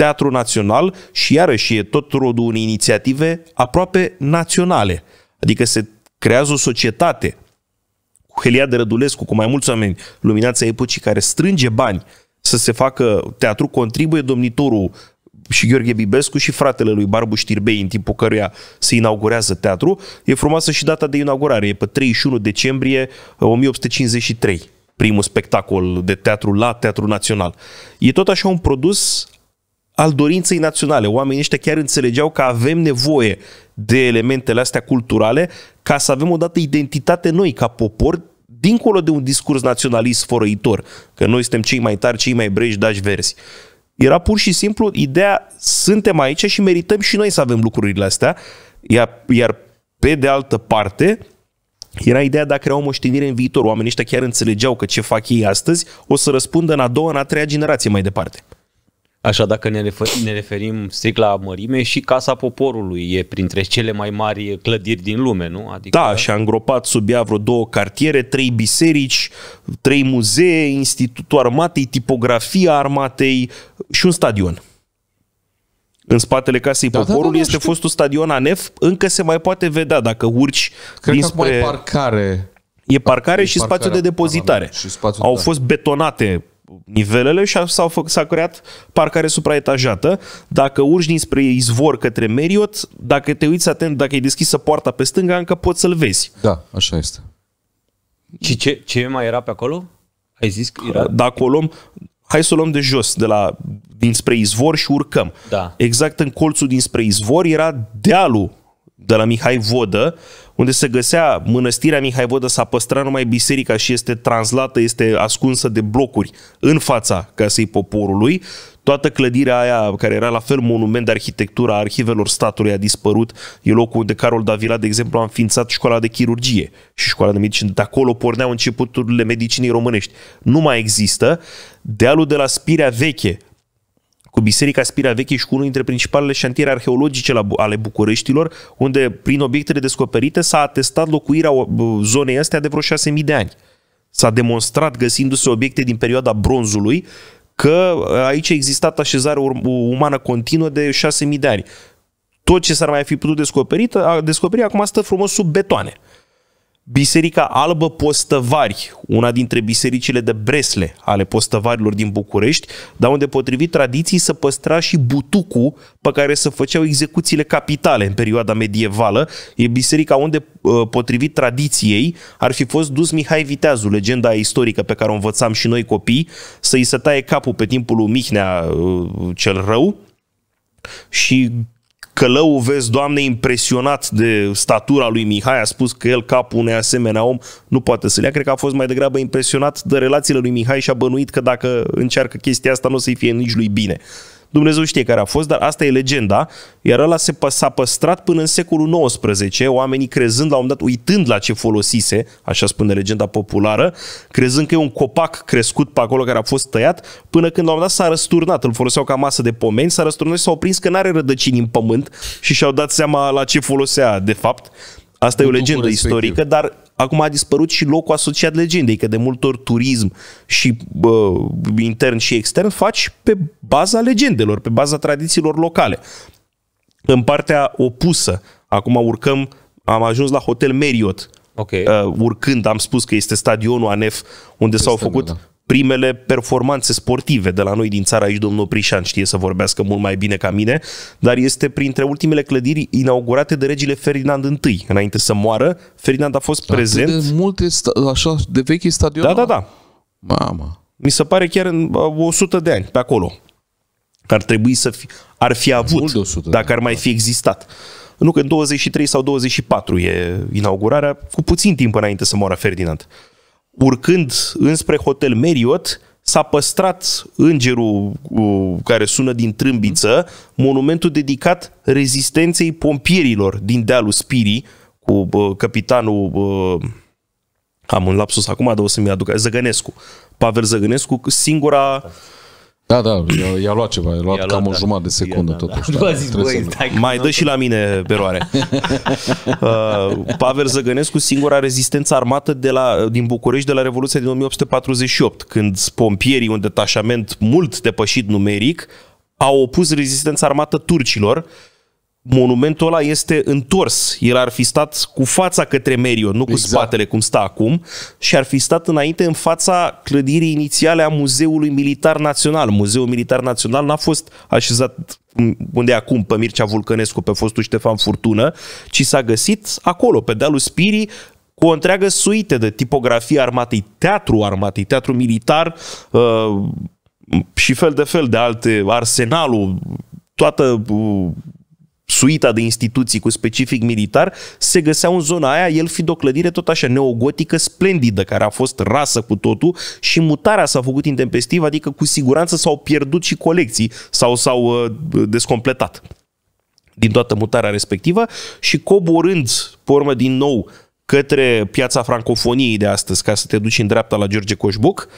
Teatrul Național și iarăși e tot rodul unei inițiative aproape naționale. Adică se creează o societate cu Helia de Rădulescu, cu mai mulți oameni, Luminața Epocii, care strânge bani să se facă teatru, contribuie domnitorul și Gheorghe Bibescu și fratele lui Barbu Știrbei, în timpul căruia se inaugurează teatru. E frumoasă și data de inaugurare, e pe 31 decembrie 1853 uh, primul spectacol de teatru la Teatru Național. E tot așa un produs al dorinței naționale. Oamenii ăștia chiar înțelegeau că avem nevoie de elementele astea culturale ca să avem odată identitate noi ca popor dincolo de un discurs naționalist fărăitor, că noi suntem cei mai tari, cei mai breji, dași versi. Era pur și simplu ideea, suntem aici și merităm și noi să avem lucrurile astea, iar, iar pe de altă parte, era ideea de a crea o moștenire în viitor. Oamenii ăștia chiar înțelegeau că ce fac ei astăzi o să răspundă în a doua, în a treia generație mai departe. Așa, dacă ne, refer- ne referim strict la mărime, și Casa Poporului e printre cele mai mari clădiri din lume, nu? Adică... Da, și a îngropat sub ea vreo două cartiere, trei biserici, trei muzee, Institutul Armatei, tipografia armatei și un stadion. În spatele casei da, da poporului da, da, da, este fost fostul stadion ANEF, încă se mai poate vedea dacă urci Cred dinspre... Că parcare. E parcare e și parcare, spațiu de depozitare. Da, da, și spațiu Au de... fost betonate nivelele și s-a, s-a creat parcare supraetajată. Dacă urci dinspre izvor către Meriot, dacă te uiți atent, dacă e deschisă poarta pe stânga, încă poți să-l vezi. Da, așa este. Și ce, ce mai era pe acolo? Ai zis că era... Da, acolo, hai să o luăm de jos, de la, dinspre izvor și urcăm. Da. Exact în colțul dinspre izvor era dealul de la Mihai Vodă, unde se găsea mănăstirea Mihai Vodă, s-a păstrat numai biserica și este translată, este ascunsă de blocuri în fața casei poporului. Toată clădirea aia, care era la fel monument de arhitectură a arhivelor statului, a dispărut. E locul unde Carol Davila, de exemplu, a înființat școala de chirurgie și școala de medicină. De acolo porneau începuturile medicinii românești. Nu mai există. Dealul de la Spirea Veche, cu Biserica Spira Veche și cu unul dintre principalele șantiere arheologice ale Bucureștilor, unde prin obiectele descoperite s-a atestat locuirea zonei astea de vreo 6.000 de ani. S-a demonstrat găsindu-se obiecte din perioada bronzului că ă, aici a existat așezare umană continuă de 6.000 de ani. Tot ce s-ar mai fi putut descoperit, a descoperi acum stă frumos sub betoane. Biserica Albă Postăvari, una dintre bisericile de bresle ale postăvarilor din București, dar unde potrivit tradiției să păstra și butucul pe care se făceau execuțiile capitale în perioada medievală. E biserica unde, ă, potrivit tradiției, ar fi fost dus Mihai Viteazul, legenda istorică pe care o învățam și noi copii, să-i se taie capul pe timpul lui Mihnea ă, cel rău, și Călău, vezi, doamne, impresionat de statura lui Mihai, a spus că el, capul unei asemenea om, nu poate să l ia. Cred că a fost mai degrabă impresionat de relațiile lui Mihai și a bănuit că dacă încearcă chestia asta, nu o să-i fie nici lui bine. Dumnezeu știe care a fost, dar asta e legenda, iar ăla se, s-a păstrat până în secolul XIX, oamenii crezând la un dat, uitând la ce folosise, așa spune legenda populară, crezând că e un copac crescut pe acolo care a fost tăiat, până când la un dat s-a răsturnat, îl foloseau ca masă de pomeni, s-a răsturnat și s-au prins că nu are rădăcini în pământ și și-au dat seama la ce folosea de fapt. Asta e o legendă istorică, dar acum a dispărut și locul asociat legendei, că de multe ori turism și bă, intern și extern faci pe baza legendelor, pe baza tradițiilor locale. În partea opusă, acum urcăm, am ajuns la Hotel Marriott, okay. uh, urcând, am spus că este stadionul ANEF unde s-au făcut primele performanțe sportive de la noi din țară aici, domnul Prișan știe să vorbească mult mai bine ca mine, dar este printre ultimele clădiri inaugurate de regile Ferdinand I. Înainte să moară, Ferdinand a fost Atât prezent. de multe, așa, de vechi stadion. Da, da, da. Mama. Mi se pare chiar în 100 uh, de ani, pe acolo. Ar trebui să fi, ar fi avut, de 100 de dacă ar mai da. fi existat. Nu că în 23 sau 24 e inaugurarea, cu puțin timp înainte să moară Ferdinand urcând înspre Hotel Marriott, s-a păstrat îngerul uh, care sună din trâmbiță, monumentul dedicat rezistenței pompierilor din dealul Spirii, cu uh, capitanul, uh, am un lapsus acum, dar o să-mi aduc, Zăgănescu, Pavel Zăgănescu, singura da, da, i-a, i-a luat ceva, i-a luat i-a cam luat, o da. jumătate de secundă da, totuși. Da, da. da. Zis, băi, stai, mai dă și la mine pe uh, Pavel Zăgănescu, singura rezistență armată de la, din București de la Revoluția din 1848, când pompierii, un detașament mult depășit numeric, au opus rezistența armată turcilor, uh, monumentul ăla este întors. El ar fi stat cu fața către Merion, nu cu exact. spatele cum stă acum, și ar fi stat înainte în fața clădirii inițiale a Muzeului Militar Național. Muzeul Militar Național n-a fost așezat unde acum pe Mircea Vulcănescu, pe fostul Ștefan Furtună, ci s-a găsit acolo, pe dealul Spirii, cu o întreagă suite de tipografie armatei, teatru armatei, teatru militar uh, și fel de fel de alte, arsenalul, toată uh, suita de instituții cu specific militar, se găseau în zona aia, el fiind o clădire tot așa neogotică splendidă, care a fost rasă cu totul și mutarea s-a făcut intempestiv, adică cu siguranță s-au pierdut și colecții sau s-au uh, descompletat din toată mutarea respectivă și coborând, pe urmă, din nou, către piața francofoniei de astăzi, ca să te duci în dreapta la George Coșbuc,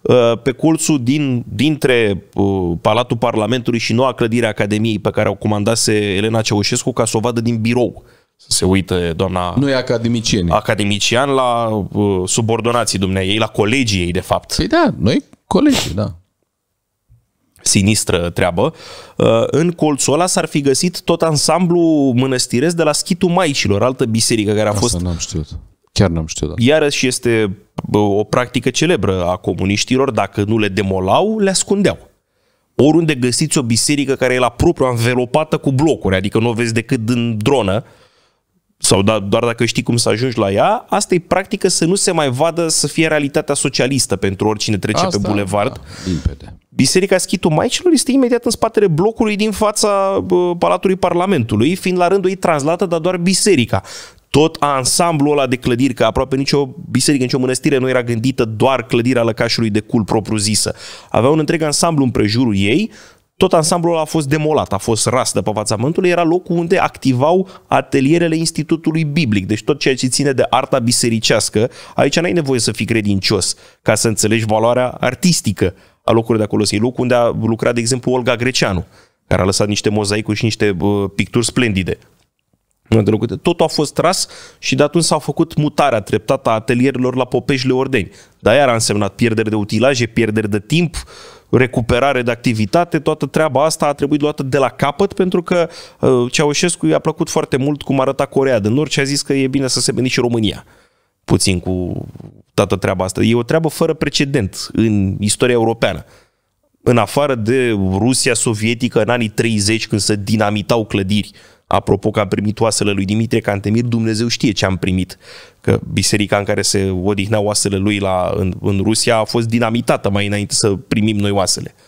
uh, pe colțul din, dintre uh, Palatul Parlamentului și noua clădire a Academiei pe care o comandase Elena Ceaușescu ca să o vadă din birou. Să se uite doamna... Nu e academician. Academician la uh, subordonații dumneai, la colegii ei, de fapt. Păi da, noi colegii, da sinistră treabă, uh, în colțul ăla s-ar fi găsit tot ansamblu mănăstiresc de la Schitul Maicilor, altă biserică care a Asta fost... Asta n-am știut. Chiar n-am știut. Asta. Da. Iarăși este o practică celebră a comuniștilor, dacă nu le demolau, le ascundeau. Oriunde găsiți o biserică care e la propriu învelopată cu blocuri, adică nu o vezi decât din dronă, sau da, doar dacă știi cum să ajungi la ea, asta e practică să nu se mai vadă să fie realitatea socialistă pentru oricine trece asta, pe bulevard. Da, limpede. Biserica Schitul Maicilor este imediat în spatele blocului din fața Palatului Parlamentului, fiind la rândul ei translată, dar doar biserica. Tot ansamblul ăla de clădiri, că aproape nicio biserică, nicio mănăstire nu era gândită doar clădirea lăcașului de cul propriu-zisă. Avea un întreg ansamblu în prejurul ei, tot ansamblul a fost demolat, a fost ras de pe fața mântului, era locul unde activau atelierele Institutului Biblic, deci tot ceea ce ține de arta bisericească. Aici n-ai nevoie să fii credincios ca să înțelegi valoarea artistică a locurilor de acolo Siluc, unde a lucrat, de exemplu, Olga Greceanu, care a lăsat niște mozaicuri și niște picturi splendide. Totul a fost tras și de atunci s-a făcut mutarea treptată a atelierilor la Popeșle Ordeni. Dar iar a însemnat pierderi de utilaje, pierderi de timp, recuperare de activitate, toată treaba asta a trebuit luată de la capăt pentru că uh, Ceaușescu i-a plăcut foarte mult cum arăta Corea de Nord și a zis că e bine să se meni și România puțin cu toată treaba asta. E o treabă fără precedent în istoria europeană. În afară de Rusia sovietică în anii 30 când se dinamitau clădiri, apropo că am primit oasele lui Dimitrie Cantemir, Dumnezeu știe ce am primit. Că biserica în care se odihnea oasele lui la, în, în Rusia a fost dinamitată mai înainte să primim noi oasele. Uh,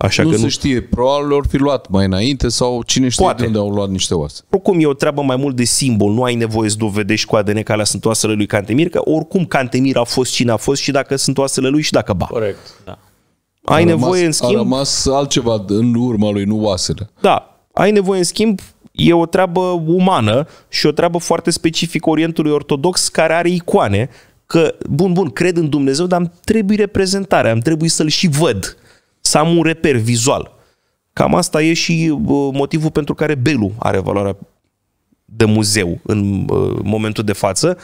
Așa nu că se nu... știe, probabil ori fi luat mai înainte sau cine știe Poate. de unde au luat niște oase. Oricum e o treabă mai mult de simbol, nu ai nevoie să dovedești cu ADN că alea sunt oasele lui Cantemir, că oricum Cantemir a fost cine a fost și dacă sunt oasele lui și dacă ba. Corect. Da. Ai a nevoie în schimb... A rămas altceva în urma lui, nu oasele. Da. Ai nevoie în schimb e o treabă umană și o treabă foarte specifică Orientului Ortodox care are icoane că, bun, bun, cred în Dumnezeu, dar îmi trebuie reprezentarea, îmi trebuie să-L și văd să am un reper vizual. Cam asta e și motivul pentru care Belu are valoarea de muzeu în momentul de față.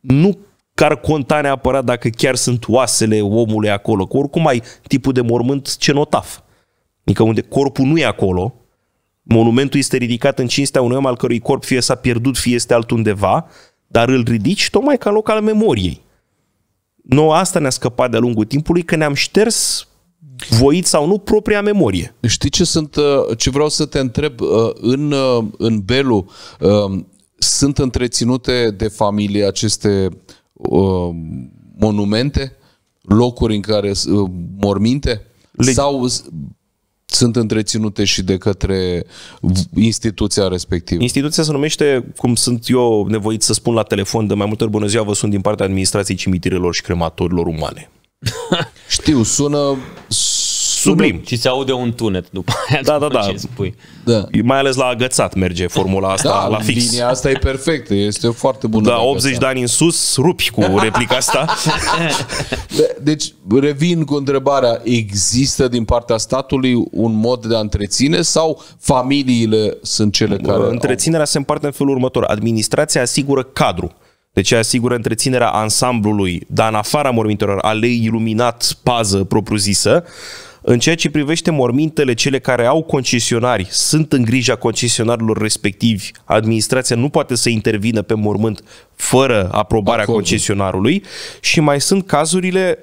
Nu că ar conta neapărat dacă chiar sunt oasele omului acolo, că oricum ai tipul de mormânt cenotaf. Adică unde corpul nu e acolo, monumentul este ridicat în cinstea unui om al cărui corp fie s-a pierdut, fie este altundeva, dar îl ridici tocmai ca loc al memoriei. Noi asta ne-a scăpat de-a lungul timpului, că ne-am șters voit sau nu, propria memorie. Știi ce sunt, uh, ce vreau să te întreb? Uh, în, uh, în Belu sunt întreținute de familie aceste monumente, locuri în care morminte? Le... Sau sunt întreținute și de către instituția respectivă. Instituția se numește, cum sunt eu nevoit să spun la telefon de mai multe ori, bună ziua, vă sunt din partea administrației cimitirelor și crematorilor umane. Știu, sună sublim. Și se aude un tunet după aia. Da, da, da. Spui. da. Mai ales la agățat merge formula asta, da, la fix. Linia asta e perfectă, este foarte bună. Da, 80 de ani în sus, rupi cu replica asta. De, deci, revin cu întrebarea, există din partea statului un mod de a întreține sau familiile sunt cele care... Întreținerea au... se împarte în felul următor. Administrația asigură cadru deci asigură întreținerea ansamblului, dar în afara mormintelor, a iluminat, pază, propriu-zisă, în ceea ce privește mormintele, cele care au concesionari, sunt în grija concesionarilor respectivi. Administrația nu poate să intervină pe mormânt fără aprobarea Acordul. concesionarului și mai sunt cazurile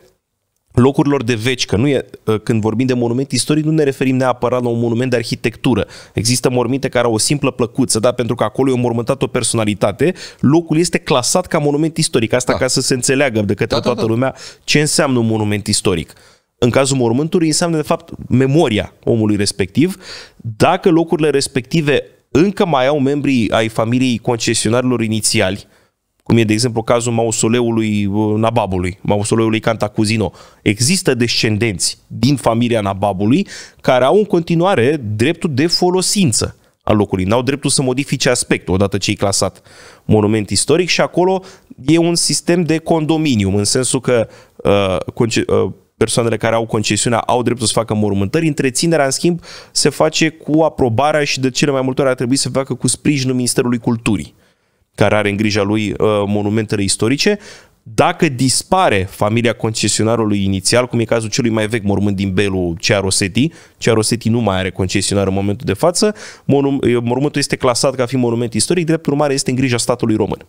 locurilor de veci, că nu e, ă, când vorbim de monument istoric nu ne referim neapărat la un monument de arhitectură. Există morminte care au o simplă plăcuță, dar pentru că acolo e mormântat o personalitate, locul este clasat ca monument istoric. Asta da. ca să se înțeleagă de către da, da toată da, da. lumea ce înseamnă un monument istoric. În cazul mormântului înseamnă de fapt memoria omului respectiv. Dacă locurile respective încă mai au membrii ai familiei concesionarilor inițiali, uh, cum e de exemplu cazul mausoleului uh, Nababului, mausoleului Cantacuzino. Există descendenți din familia Nababului care au în continuare dreptul de folosință al locului. N-au dreptul să modifice aspectul odată ce e clasat monument istoric și acolo e un sistem de condominium, în sensul că uh, uh persoanele care au concesiunea au dreptul să facă mormântări, întreținerea, în schimb, se face cu aprobarea și de cele mai multe ori ar trebui să facă cu sprijinul Ministerului Culturii care are în grija lui uh, monumentele istorice, dacă dispare familia concesionarului inițial, cum e cazul celui mai vechi mormânt din Belu, Cea Rosetti, Cea Rosetti nu mai are concesionar în momentul de față, mormântul este clasat ca fiind monument istoric, drept urmare este în grija statului român.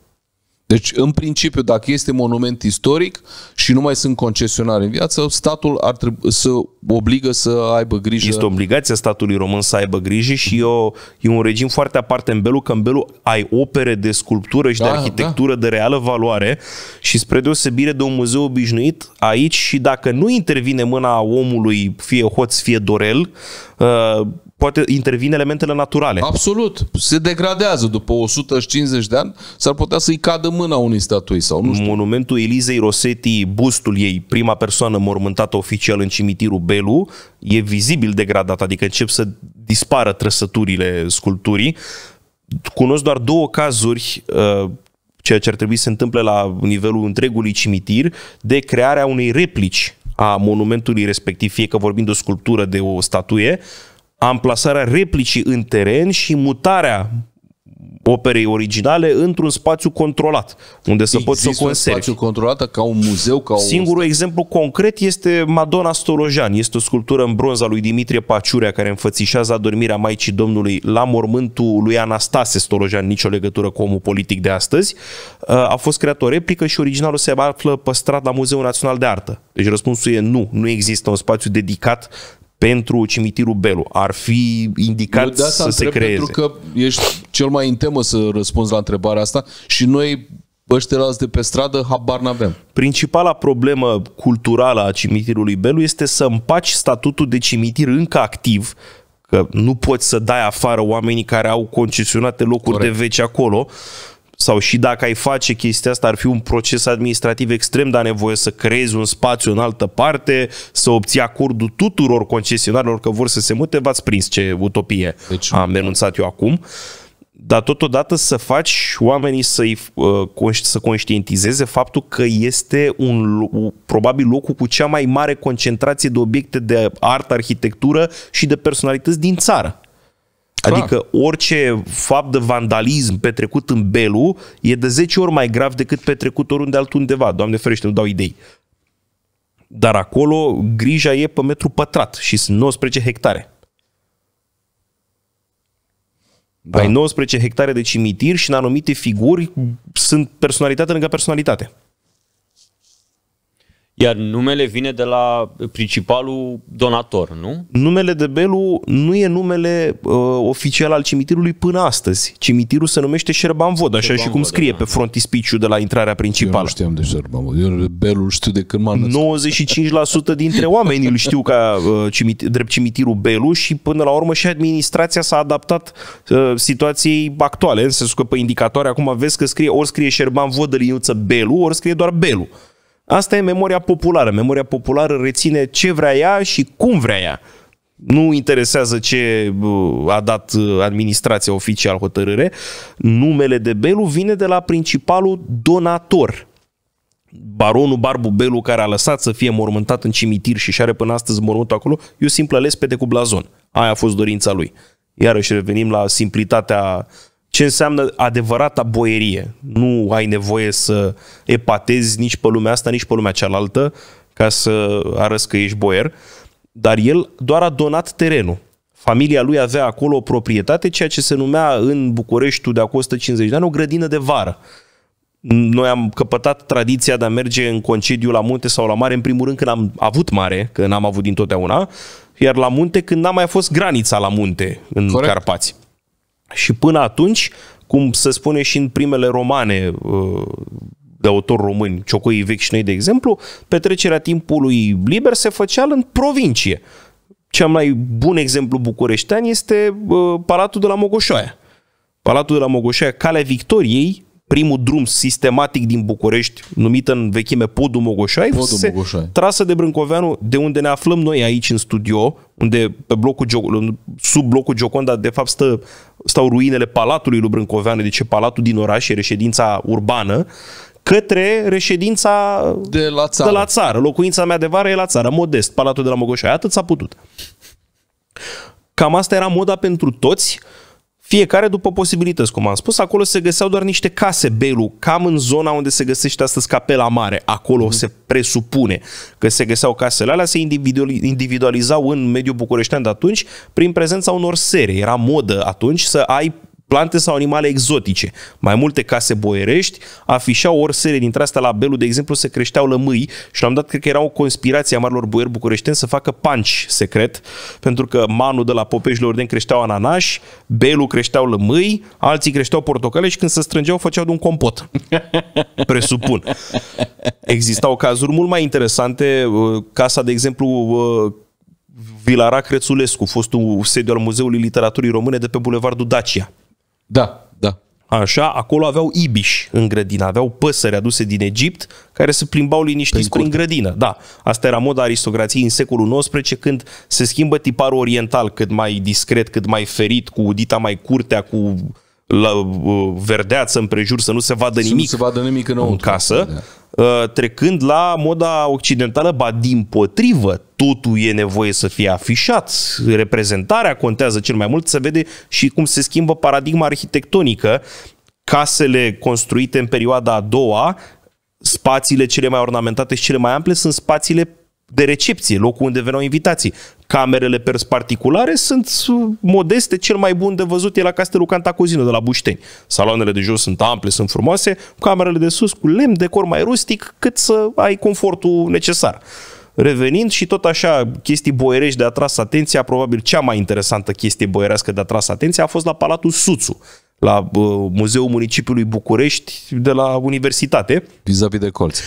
Deci, în principiu, dacă este monument istoric și nu mai sunt concesionari în viață, statul ar trebui să obligă să aibă grijă. Este obligația statului român să aibă grijă și e, o, e un regim foarte aparte în Belu, că în Belu ai opere de sculptură și da, de da. arhitectură da. de reală valoare și spre deosebire de un muzeu obișnuit, aici și dacă nu intervine mâna omului, fie hoț, fie dorel, uh, poate intervin elementele naturale. Absolut. Se degradează. După 150 de ani s-ar putea să-i cadă mâna unei statui sau nu știu. Monumentul Elizei Rosetti, bustul ei, prima persoană mormântată oficial în cimitirul Belu, e vizibil degradat, adică încep să dispară trăsăturile sculpturii. Cunosc doar două cazuri uh, ceea ce ar trebui să se întâmple la nivelul întregului cimitir, de crearea unei replici a monumentului respectiv, fie că vorbim de o sculptură, de o statuie, amplasarea replicii în teren și mutarea operei originale într-un spațiu controlat, unde să poți să o conservi. un spațiu controlat ca un muzeu? Ca Singurul o... exemplu concret este Madonna Storojan. Este o sculptură în bronz a lui Dimitrie Paciurea care înfățișează adormirea Maicii Domnului la mormântul lui Anastase Storojan, nicio legătură cu omul politic de astăzi. Uh, a fost creată o replică și originalul se află păstrat la Muzeul Național de Artă. Deci răspunsul e nu, nu există un spațiu dedicat pentru cimitirul Belu. Ar fi indicat de asta să se creeze. Pentru că ești cel mai în temă să răspunzi la întrebarea asta și noi ăștia de pe stradă habar n-avem. Principala problemă culturală a cimitirului Belu este să împaci statutul de cimitir încă activ, că nu poți să dai afară oamenii care au concesionate locuri Corect. de veci acolo, sau și dacă ai face chestia asta, ar fi un proces administrativ extrem de nevoie să creezi un spațiu în altă parte, să obții acordul tuturor concesionarilor că vor să se mute, v-ați prins ce utopie deci, am denunțat eu acum. Dar totodată să faci oamenii să-i, uh, să conștientizeze faptul că este un, probabil locul cu cea mai mare concentrație de obiecte de artă, arhitectură și de personalități din țară. Clar. Adică orice fapt de vandalism petrecut în Belu e de 10 ori mai grav decât petrecut oriunde altundeva. Doamne ferește, nu dau idei. Dar acolo grija e pe metru pătrat și sunt 19 hectare. Da. Ai 19 hectare de cimitir și în anumite figuri sunt personalitate lângă personalitate. Iar numele vine de la principalul donator, nu? Numele de Belu nu e numele uh, oficial al cimitirului până astăzi. Cimitirul se numește Șerban Vod, așa Șerban și cum scrie da. pe frontispiciu de la intrarea principală. Eu nu știam de Șerban Vod. Eu Belu știu de când m-am 95% dintre oameni îl știu ca uh, cimit, drept cimitirul Belu și până la urmă și administrația s-a adaptat uh, situației actuale. În sensul că pe indicatoare acum vezi că scrie ori scrie Șerban Vod, Belu, ori scrie doar Belu. Asta e memoria populară. Memoria populară reține ce vrea ea și cum vrea ea. Nu interesează ce uh, a dat uh, administrația oficial hotărâre. Numele de Belu vine de la principalul donator. Baronul Barbu Belu, care a lăsat să fie mormântat în cimitir și și are până astăzi mormântul acolo, e o simplă lespede cu blazon. Aia a fost dorința lui. Iarăși revenim la simplitatea ce înseamnă adevărata boierie. Nu ai nevoie să epatezi nici pe lumea asta, nici pe lumea cealaltă ca să arăți că ești boier, dar el doar a donat terenul. Familia lui avea acolo o proprietate, ceea ce se numea în Bucureștiul de acum 150 de ani o grădină de vară. Noi am căpătat tradiția de a merge în concediu la munte sau la mare, în primul rând când am avut mare, că n-am avut dintotdeauna, iar la munte când n-a mai fost granița la munte în Corect. Carpați. Și până atunci, cum se spune și în primele romane uh, de autori români, Ciocoii Vechi și noi, de exemplu, petrecerea timpului liber se făcea în provincie. Cel mai bun exemplu bucureștean este uh, Palatul de la Mogoșoaia. Palatul de la Mogoșoaia, Calea Victoriei, primul drum sistematic din București, numit în vechime Podul Mogoșai, Podul se Mogoșai. trasă de Brâncoveanu, de unde ne aflăm noi aici în studio, unde pe blocul, sub blocul Gioconda, de fapt, stă, stau ruinele Palatului lui Brâncoveanu, deci palatul din oraș, e reședința urbană, către reședința de la țară. De la țară. Locuința mea de vară e la țară, modest, Palatul de la Mogoșai. Atât s-a putut. Cam asta era moda pentru toți. Fiecare după posibilități, cum am spus. Acolo se găseau doar niște case Belu, cam în zona unde se găsește astăzi Capela Mare. Acolo mm. se presupune că se găseau casele alea, se individualizau în mediul bucureștean de atunci prin prezența unor sere. Era modă atunci să ai plante sau animale exotice. Mai multe case boierești afișau ori sere dintre astea la Belu, de exemplu, se creșteau lămâi și am dat, cred că era o conspirație a marilor boieri bucureșteni să facă panci secret, pentru că Manu de la Popești Lorden creșteau ananas, Belu creșteau lămâi, alții creșteau portocale și când se strângeau făceau de un compot. Presupun. Existau cazuri mult mai interesante. Uh, casa, de exemplu, uh, Vilara Crețulescu, fost un sediu al Muzeului Literaturii Române de pe Bulevardul Dacia. Da, da. Așa, acolo aveau ibiși în grădină, aveau păsări aduse din Egipt care se plimbau liniștiți prin, prin grădină. Da, asta era moda aristocrației în secolul XIX când se schimbă tiparul oriental, cât mai discret, cât mai ferit, cu udita mai curtea, cu la uh, verdeață împrejur, să nu se vadă să nimic, nu se vadă nimic în casă, da. uh, trecând la moda occidentală, ba din potrivă, totul e nevoie să fie afișat, reprezentarea contează cel mai mult, se vede și cum se schimbă paradigma arhitectonică. Casele construite în perioada a doua, spațiile cele mai ornamentate și cele mai ample sunt spațiile de recepție, locul unde veneau invitații. Camerele pers particulare sunt modeste, cel mai bun de văzut e la Castelul Cantacuzino de la Bușteni. Saloanele de jos sunt ample, sunt frumoase, camerele de sus cu lemn, decor mai rustic, cât să ai confortul necesar. Revenind și tot așa, chestii boierești de atras atenția, probabil cea mai interesantă chestie boierească de atras atenția a fost la Palatul Suțu, la uh, Muzeul Municipiului București de la Universitate. Vis-a-vis de colț.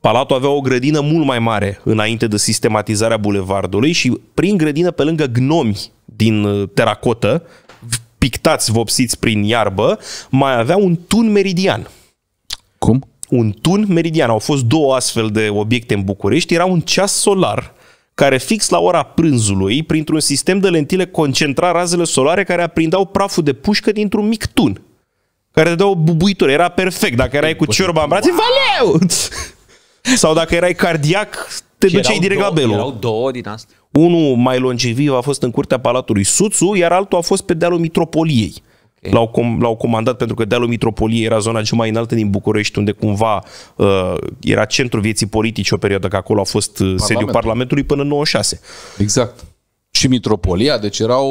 Palatul avea o grădină mult mai mare înainte de sistematizarea bulevardului și prin grădină, pe lângă gnomi din uh, teracotă, pictați, vopsiți prin iarbă, mai avea un tun meridian. Cum? un tun meridian. Au fost două astfel de obiecte în București. Era un ceas solar care fix la ora prânzului, printr-un sistem de lentile, concentra razele solare care aprindeau praful de pușcă dintr-un mic tun care dădea o bubuitură. Era perfect. Dacă erai cu ciorba în brațe, valeu! Sau dacă erai cardiac, te și duceai direct două, la Belu. Erau două din asta. Unul mai longeviv a fost în curtea Palatului Suțu, iar altul a fost pe dealul Mitropoliei. Okay. L-au, com- l-au comandat pentru că dealul Mitropoliei era zona cea mai înaltă din București, unde cumva uh, era centrul vieții politice o perioadă, că acolo a fost Parlamentul. Uh, sediul Parlamentului până în 96. Exact. Și Mitropolia, deci erau...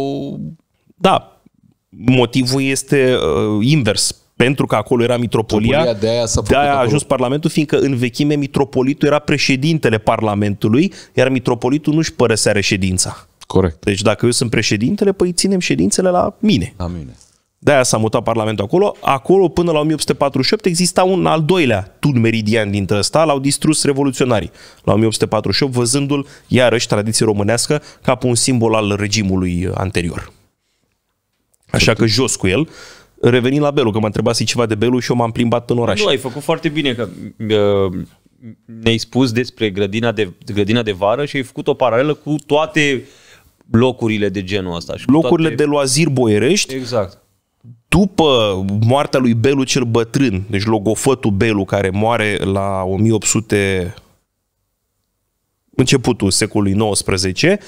Da, motivul este uh, invers. Pentru că acolo era mitropolia, mitropolia de aia, s-a de aia a ajuns Parlamentul, fiindcă în vechime mitropolitul era președintele Parlamentului, iar mitropolitul nu-și părăsea reședința. Corect. Deci dacă eu sunt președintele, păi ținem ședințele la mine. La mine. De-aia s-a mutat Parlamentul acolo. Acolo, până la 1848, exista un al doilea tun meridian dintre ăsta, l-au distrus revoluționarii la 1848, văzându-l, iarăși, tradiție românească, ca pe un simbol al regimului uh, anterior. Așa că jos cu el. Revenind la Belu, că m-a întrebat ceva de Belu și eu m-am plimbat în oraș. Nu, ai făcut foarte bine că uh, ne-ai spus despre grădina de, grădina de vară și ai făcut o paralelă cu toate locurile de genul ăsta. Și locurile toate... de loazir boierești exact după moartea lui Belu cel bătrân, deci logofătul Belu care moare la 1800 începutul secolului 19,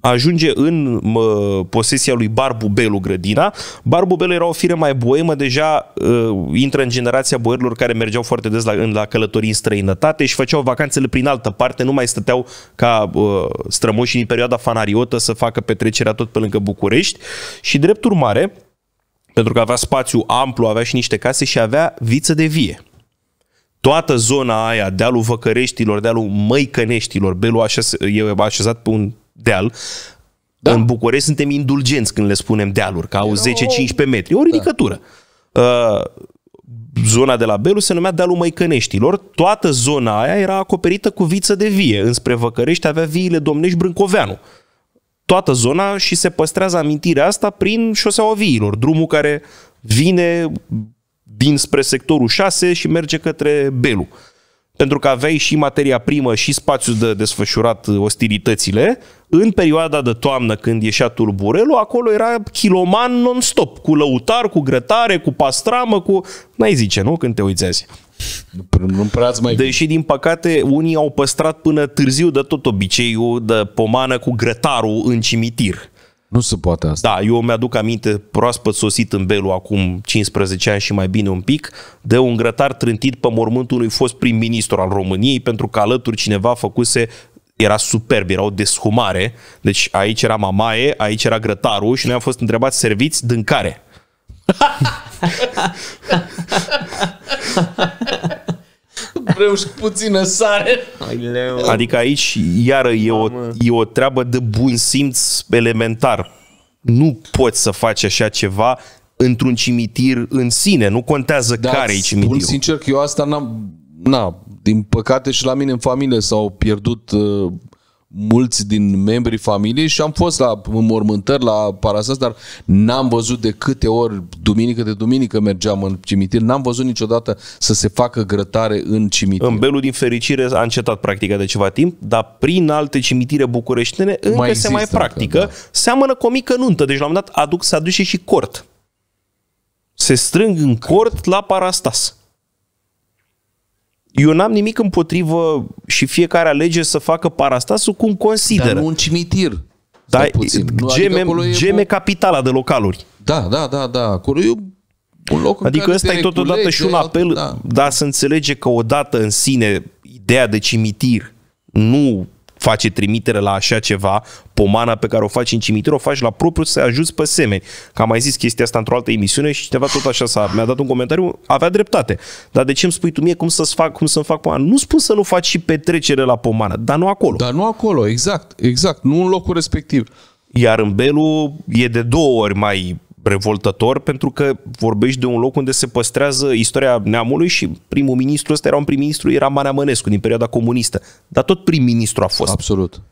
ajunge în mă, posesia lui Barbu Belu grădina. Barbu Belu era o fire mai boemă, deja uh, intră în generația boierilor care mergeau foarte des la, la călătorii în străinătate și făceau vacanțele prin altă parte, nu mai stăteau ca uh, strămoșii din perioada fanariotă să facă petrecerea tot pe lângă București și drept urmare pentru că avea spațiu amplu, avea și niște case și avea viță de vie. Toată zona aia, dealul Văcăreștilor, dealul Măicăneștilor, Belu așez, e așezat pe un deal, da. În București suntem indulgenți când le spunem dealuri, că au 10-15 metri. O ridicătură. Da. Uh, zona de la Belu se numea dealul Măicăneștilor. Toată zona aia era acoperită cu viță de vie. Înspre Văcărești avea viile domnești Brâncoveanu toată zona și se păstrează amintirea asta prin șoseaua viilor, drumul care vine dinspre sectorul 6 și merge către Belu. Pentru că aveai și materia primă și spațiul de desfășurat ostilitățile, în perioada de toamnă când ieșea Turburelu, acolo era kiloman non-stop, cu lăutar, cu grătare, cu pastramă, cu... N-ai zice, nu, când te uiți azi. Nu, prea ați mai... Deși, din păcate, unii au păstrat până târziu de tot obiceiul de pomană cu grătarul în cimitir. Nu se poate asta. Da, eu mi-aduc aminte proaspăt sosit în Belu acum 15 ani și mai bine un pic, de un grătar trântit pe mormântul unui fost prim-ministru al României, pentru că alături cineva făcuse era superb, era o deshumare. Deci aici era mamaie, aici era grătarul și noi am fost întrebați serviți din care. Vreau și puțină sare. Adică aici, iară, e o, e o treabă de bun simț elementar. Nu poți să faci așa ceva într-un cimitir în sine. Nu contează da, care e cimitirul. Spun sincer că eu asta n-am... Na, din păcate și la mine în familie s-au pierdut uh, mulți din membrii familiei și am fost la mormântări, la Parasas, dar n-am văzut de câte ori, duminică de duminică mergeam în cimitir, n-am văzut niciodată să se facă grătare în cimitir. În Belu, din fericire, a încetat practica de ceva timp, dar prin alte cimitire bucureștene încă mai se mai practică. Încă, da. Seamănă cu o mică nuntă, deci la un moment dat aduc, se aduce și cort. Se strâng în cort la Parastas eu n-am nimic împotrivă și fiecare alege să facă parastasul cum consideră. Dar nu un cimitir. Da, puțin. Nu, geme, adică geme e... capitala de localuri. Da, da, da, da. Acolo e un loc în Adică ăsta e totodată și un apel, da. dar să înțelege că odată în sine ideea de cimitir nu face trimitere la așa ceva, pomana pe care o faci în cimitir, o faci la propriu să ajuți pe semeni. Că am mai zis chestia asta într-o altă emisiune și cineva tot așa s-a, mi-a dat un comentariu, avea dreptate. Dar de ce îmi spui tu mie cum să fac, cum să-mi fac pomana? Nu spun să nu faci și petrecere la pomană, dar nu acolo. Dar nu acolo, exact, exact, nu în locul respectiv. Iar în Belu e de două ori mai revoltător pentru că vorbești de un loc unde se păstrează istoria neamului și primul ministru ăsta era un prim-ministru, era Marea Mănescu din perioada comunistă. Dar tot prim-ministru a fost. Absolut.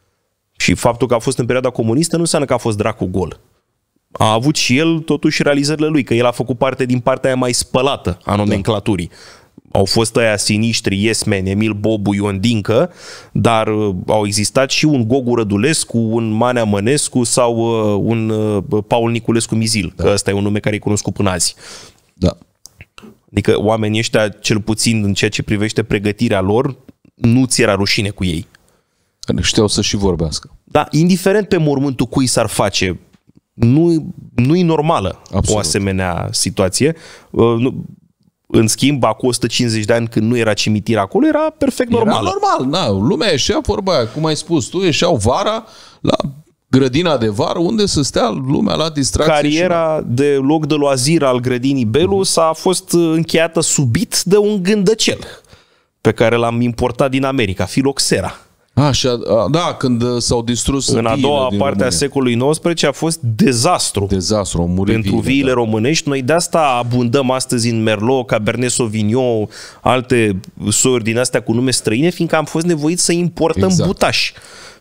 Și faptul că a fost în perioada comunistă nu înseamnă că a fost dracu gol. A avut și el totuși realizările lui, că el a făcut parte din partea aia mai spălată a da. nomenclaturii. Da au fost ăia siniștri, Iesmen, Emil Bobu, Ion Dincă, dar uh, au existat și un Gogu Rădulescu, un Manea Mănescu sau uh, un uh, Paul Niculescu Mizil, da. că ăsta e un nume care e cunoscut până azi. Da. Adică oamenii ăștia, cel puțin în ceea ce privește pregătirea lor, nu ți era rușine cu ei. Că știau să și vorbească. Da, indiferent pe mormântul cui s-ar face, nu, nu e normală Absolut. o asemenea situație. În schimb, acum 150 de ani, când nu era cimitir acolo, era perfect normal. Era normal, da. Lumea ieșea, vorba aia, cum ai spus tu, ieșeau vara la grădina de vară, unde să stea lumea la distracție. Cariera și... de loc de loazir al grădinii belu mhm. s a fost uh, încheiată subit de un gândăcel pe care l-am importat din America, filoxera. Așa, da, când uh, s-au distrus În a doua parte România. a secolului XIX a fost dezastru. Dezastru, au murit Pentru viile, viile da. românești. Noi de asta abundăm astăzi în Merlot, Cabernet Sauvignon, alte sori din astea cu nume străine, fiindcă am fost nevoiți să importăm exact. butași.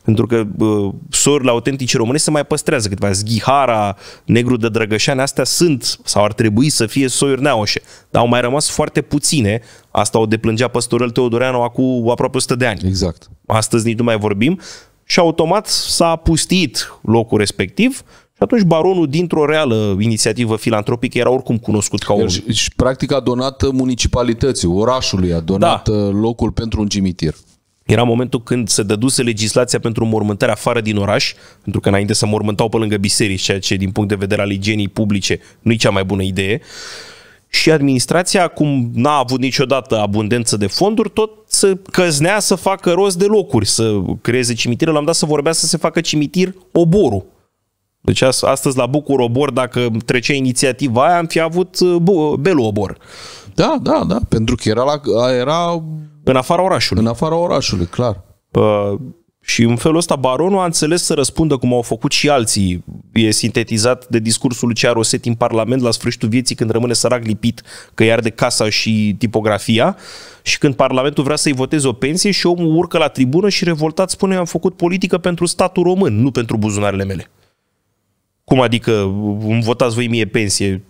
Pentru că uh, sorile autentice românești se mai păstrează câteva. Zghihara, Negru de Drăgășani, astea sunt sau ar trebui să fie soiuri neaușe. Dar au mai rămas foarte puține. Asta o deplângea păstorul Teodoreanu acum aproape 100 de ani. Exact. Astăzi nici nu mai vorbim. Și automat s-a pustit locul respectiv și atunci baronul, dintr-o reală inițiativă filantropică, era oricum cunoscut ca om. Și, și practic a donat municipalității, orașului, a donat da. Uh, locul pentru un cimitir era momentul când se dăduse legislația pentru mormântarea afară din oraș, pentru că înainte să mormântau pe lângă biserici, ceea ce din punct de vedere al igienii publice nu e cea mai bună idee. Și administrația, cum n-a avut niciodată abundență de fonduri, tot să căznea să facă rost de locuri, să creeze cimitire. L-am dat să vorbea să se facă cimitir oborul. Deci astăzi la Bucur Obor, dacă trecea inițiativa aia, am fi avut uh, Belu Obor. Da, da, da, pentru că era, la, era în afara orașului. În afara orașului, clar. Uh, și în felul ăsta baronul a înțeles să răspundă cum au făcut și alții. E sintetizat de discursul lui Cea Roset în Parlament la sfârșitul vieții când rămâne sărac lipit că iar de casa și tipografia și când Parlamentul vrea să-i voteze o pensie și omul urcă la tribună și revoltat spune am făcut politică pentru statul român, nu pentru buzunarele mele. Cum adică îmi votați voi mie pensie?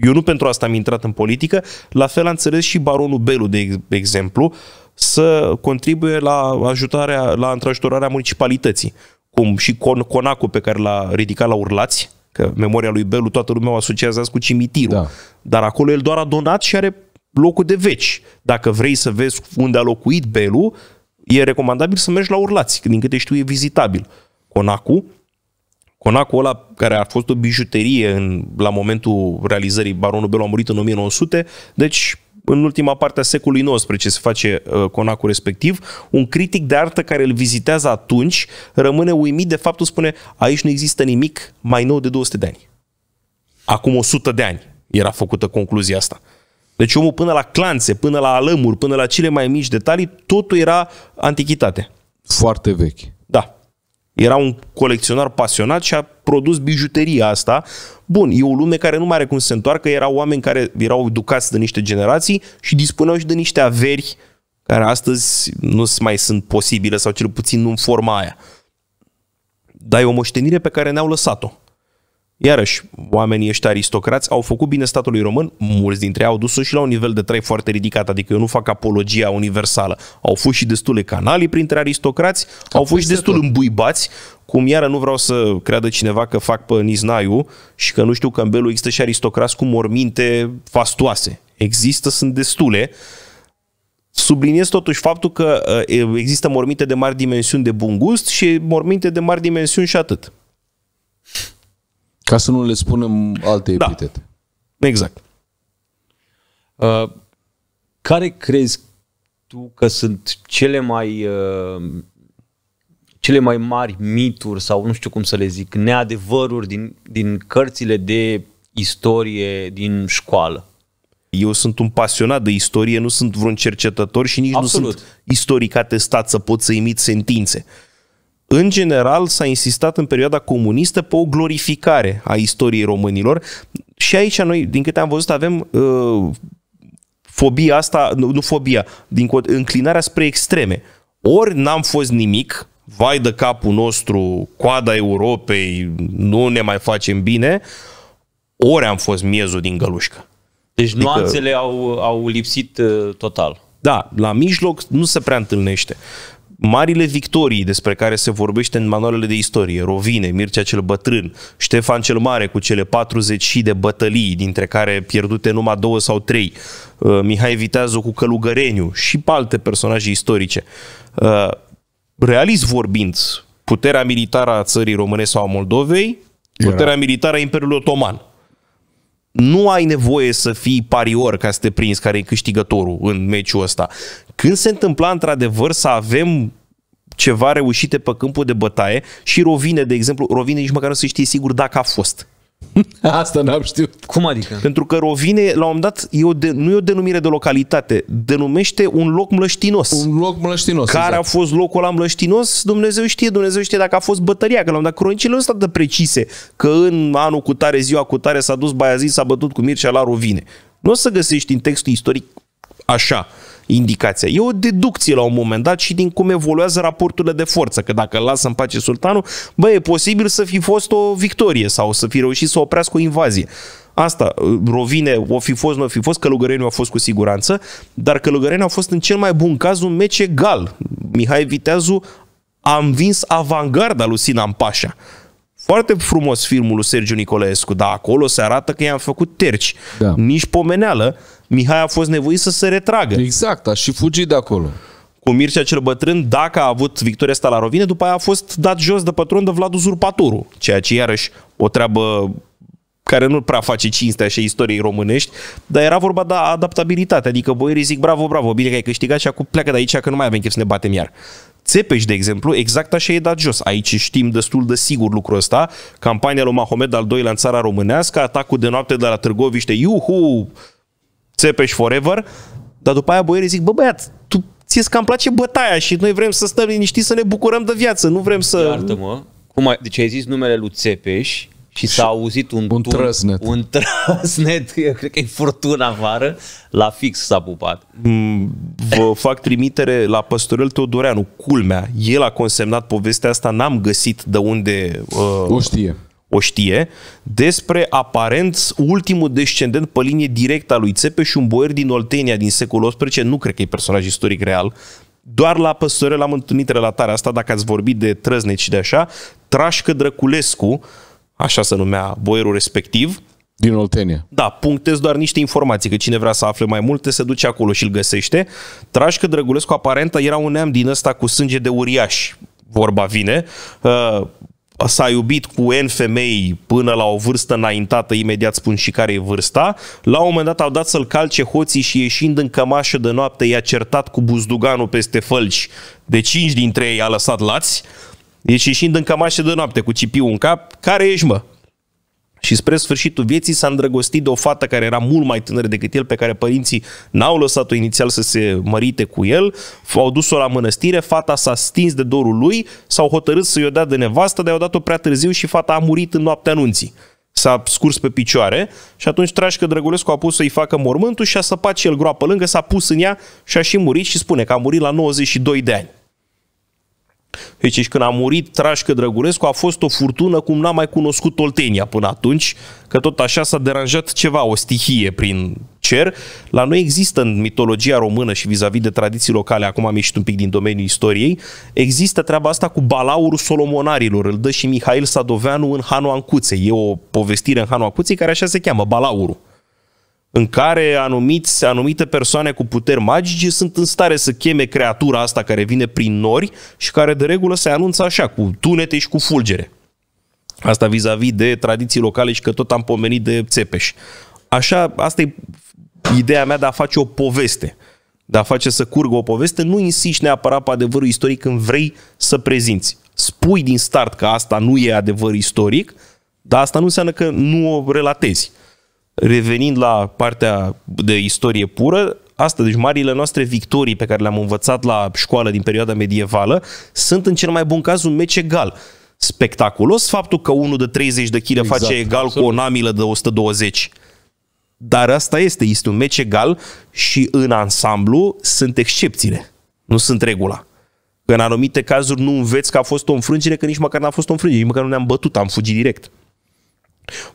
eu nu pentru asta am intrat în politică, la fel a înțeles și baronul Belu, de exemplu, să contribuie la ajutarea, la întrajutorarea municipalității, cum și con, conacul pe care l-a ridicat la Urlați, că memoria lui Belu toată lumea o asociază cu cimitirul, da. dar acolo el doar a donat și are locul de veci. Dacă vrei să vezi unde a locuit Belu, e recomandabil să mergi la Urlați, din câte știu e vizitabil. Conacul Conacul ăla, care a fost o bijuterie în, la momentul realizării, baronul Belu a murit în 1900, deci în ultima parte a secolului XIX se face uh, conacul respectiv, un critic de artă care îl vizitează atunci rămâne uimit de faptul spune aici nu există nimic mai nou de 200 de ani. Acum 100 de ani era făcută concluzia asta. Deci omul până la clanțe, până la alămuri, până la cele mai mici detalii, totul era antichitate. Foarte vechi. Era un colecționar pasionat și a produs bijuteria asta. Bun, e o lume care nu mai are cum să se întoarcă, erau oameni care erau educați de niște generații și dispuneau și de niște averi care astăzi nu mai sunt posibile sau cel puțin nu în forma aia. Dar e o moștenire pe care ne-au lăsat-o. Iarăși, oamenii ăștia aristocrați au făcut bine statului român, mulți dintre ei au dus-o și la un nivel de trai foarte ridicat, adică eu nu fac apologia universală. Au fost și destule canalii printre aristocrați, Ca au fost și destul tot. îmbuibați, cum iară nu vreau să creadă cineva că fac pe Niznaiu și că nu știu că în Belu există și aristocrați cu morminte fastoase. Există, sunt destule. Subliniez totuși faptul că există morminte de mari dimensiuni de bun gust și morminte de mari dimensiuni și atât. Ca să nu le spunem alte da. epitete. Da, exact. Uh, care crezi tu că sunt cele mai uh, cele mai mari mituri sau nu știu cum să le zic, neadevăruri din, din cărțile de istorie din școală? Eu sunt un pasionat de istorie, nu sunt vreun cercetător și nici Absolut. nu sunt istoric atestat să pot să imit sentințe în general s-a insistat în perioada comunistă pe o glorificare a istoriei românilor și aici noi, din câte am văzut, avem uh, fobia asta, nu, nu fobia, din, înclinarea spre extreme. Ori n-am fost nimic, vai de capul nostru, coada Europei, nu ne mai facem bine, ori am fost miezul din gălușcă. Deci adică, nuanțele au, au lipsit uh, total. Da, la mijloc nu se prea întâlnește. Marile victorii despre care se vorbește în manualele de istorie, Rovine, Mircea cel Bătrân, Ștefan cel Mare cu cele 40 de bătălii, dintre care pierdute numai două sau trei, uh, Mihai Viteazul cu Călugăreniu și alte personaje istorice. Uh, realist vorbind, puterea militară a țării române sau a Moldovei, puterea militară a Imperiului Otoman nu ai nevoie să fii parior ca să te prinzi care e câștigătorul în meciul ăsta. Când se întâmpla într-adevăr să avem ceva reușite pe câmpul de bătaie și Rovine, de exemplu, Rovine nici măcar nu se știe sigur dacă a fost. Asta n-am știut. Cum adică? Pentru că Rovine, la un moment dat, e o de, nu e o denumire de localitate, denumește un loc mlăștinos. Un loc mlăștinos, Care exact. a fost locul ăla mlăștinos, Dumnezeu știe, Dumnezeu știe dacă a fost bătăria, că la un moment dat cronicile nu sunt atât de precise, că în anul cu tare, ziua cu tare s-a dus Baiazid, s-a bătut cu Mircea la Rovine. Nu o să găsești în textul istoric așa indicația. E o deducție la un moment dat și din cum evoluează raporturile de forță, că dacă îl lasă în pace sultanul, bă, e posibil să fi fost o victorie sau să fi reușit să oprească o invazie. Asta, uh, Rovine, o fi fost, nu o fi fost, călugărenii a fost cu siguranță, dar călugărenii a fost în cel mai bun caz un meci egal. Mihai Viteazu a învins avangarda lui Sinan Pașa. Foarte frumos filmul lui Sergiu Nicolescu, dar acolo se arată că i-am făcut terci. Da. Nici pomeneală, Mihai a fost nevoit să se retragă. Exact, a și fugit de acolo. Cu Mircea cel Bătrân, dacă a avut victoria asta la Rovine, după aia a fost dat jos de patron de Vlad Uzurpatoru, ceea ce iarăși o treabă care nu prea face cinstea și istoriei românești, dar era vorba de adaptabilitate, adică boierii zic bravo, bravo, bine că ai câștigat și acum pleacă de aici că nu mai avem chef să ne batem iar. Țepeș, de exemplu, exact așa e dat jos. Aici știm destul de sigur lucrul ăsta. Campania lui Mahomed al doilea în țara românească, atacul de noapte de la Târgoviște, iuhu, Țepeș forever, dar după aia boierii zic, bă băiat, tu ți cam place bătaia și noi vrem să stăm liniștiți, să ne bucurăm de viață, nu vrem să... Iartă-mă, cum ai, deci ai zis numele lui Țepeș și s-a auzit un, un trăsnet. Un trăsnet, eu cred că e furtuna afară, la fix s-a pupat. Mm, vă fac trimitere la Păstorel Teodoreanu, culmea. El a consemnat povestea asta, n-am găsit de unde... Uh, o știe o știe, despre aparent ultimul descendent pe linie directă a lui Țepeș, un boier din Oltenia din secolul XVIII, nu cred că e personaj istoric real, doar la Păstorel am întâlnit relatarea asta, dacă ați vorbit de trăznici și de așa, Trașcă Drăculescu, așa se numea boierul respectiv, din Oltenia. Da, punctez doar niște informații, că cine vrea să afle mai multe se duce acolo și îl găsește. Trașcă Drăgulescu aparent era un neam din ăsta cu sânge de uriaș, vorba vine. Uh, s-a iubit cu N femei până la o vârstă înaintată, imediat spun și care e vârsta, la un moment dat au dat să-l calce hoții și ieșind în cămașă de noapte i-a certat cu buzduganul peste fălci. De cinci dintre ei a lăsat lați, deci ieșind în cămașă de noapte cu cipiu în cap, care ești mă? și spre sfârșitul vieții s-a îndrăgostit de o fată care era mult mai tânără decât el, pe care părinții n-au lăsat-o inițial să se mărite cu el, au dus-o la mănăstire, fata s-a stins de dorul lui, s-au hotărât să-i o dea de nevastă, dar i-au dat-o prea târziu și fata a murit în noaptea anunții s-a scurs pe picioare și atunci Trașcă Drăgulescu a pus să-i facă mormântul și a săpat și el groapă lângă, s-a pus în ea și a și murit și spune că a murit la 92 de ani. Deci, și când a murit Trașcă Drăgulescu a fost o furtună cum n-a mai cunoscut Oltenia până atunci, că tot așa s-a deranjat ceva, o stihie prin cer. La noi există în mitologia română și vis-a-vis de tradiții locale, acum am ieșit un pic din domeniul istoriei, există treaba asta cu balaurul solomonarilor, îl dă și Mihail Sadoveanu în Hanu E o povestire în Hanu care așa se cheamă, balaurul în care anumiți, anumite persoane cu puteri magice sunt în stare să cheme creatura asta care vine prin nori și care de regulă se anunță așa, cu tunete și cu fulgere. Asta vis-a-vis de tradiții locale și că tot am pomenit de Țepeș. Așa, asta e ideea mea de a face o poveste. De a face să curgă o poveste, nu insiști neapărat pe adevărul istoric când vrei să prezinți. Spui din start că asta nu e adevăr istoric, dar asta nu înseamnă că nu o relatezi revenind la partea de istorie pură, asta, deci marile noastre victorii pe care le-am învățat la școală din perioada medievală, sunt în cel mai bun caz un meci egal. Spectaculos faptul că unul de 30 de kg exact, face egal absolut. cu o namilă de 120. Dar asta este, este un meci egal și în ansamblu sunt excepțiile, nu sunt regula. Că în anumite cazuri nu înveți că a fost o înfrângere, că nici măcar n-a fost o înfrângere, nici măcar nu ne-am bătut, am fugit direct.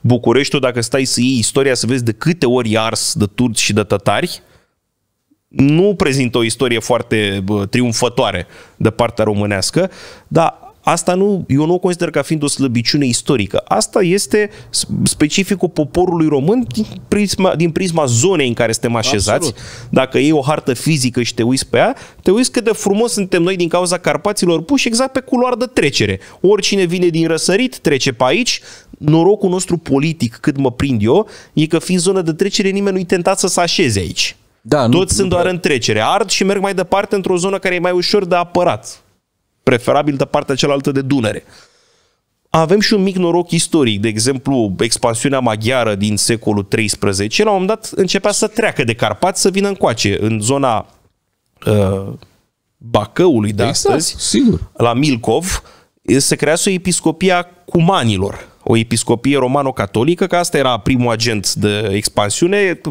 Bucureștiul, dacă stai să iei istoria, să vezi de câte ori ars de turci și de tătari, nu prezintă o istorie foarte triumfătoare de partea românească, dar Asta nu, eu nu o consider ca fiind o slăbiciune istorică. Asta este specificul poporului român din prisma, din prisma zonei în care suntem așezați. Absolut. Dacă iei o hartă fizică și te uiți pe ea, te uiți cât de frumos suntem noi din cauza Carpaților puși exact pe culoar de trecere. Oricine vine din răsărit trece pe aici, norocul nostru politic, cât mă prind eu, e că fiind zonă de trecere, nimeni nu-i tentat să se așeze aici. Da, Toți nu, sunt nu, doar da. în trecere. Ard și merg mai departe într-o zonă care e mai ușor de apărat preferabil de partea cealaltă de Dunăre. Avem și un mic noroc istoric, de exemplu, expansiunea maghiară din secolul XIII, la un moment dat începea să treacă de Carpați să vină încoace în zona uh, Bacăului de exact, astăzi, sigur. la Milcov, se crease episcopia cumanilor o episcopie romano-catolică, că asta era primul agent de expansiune,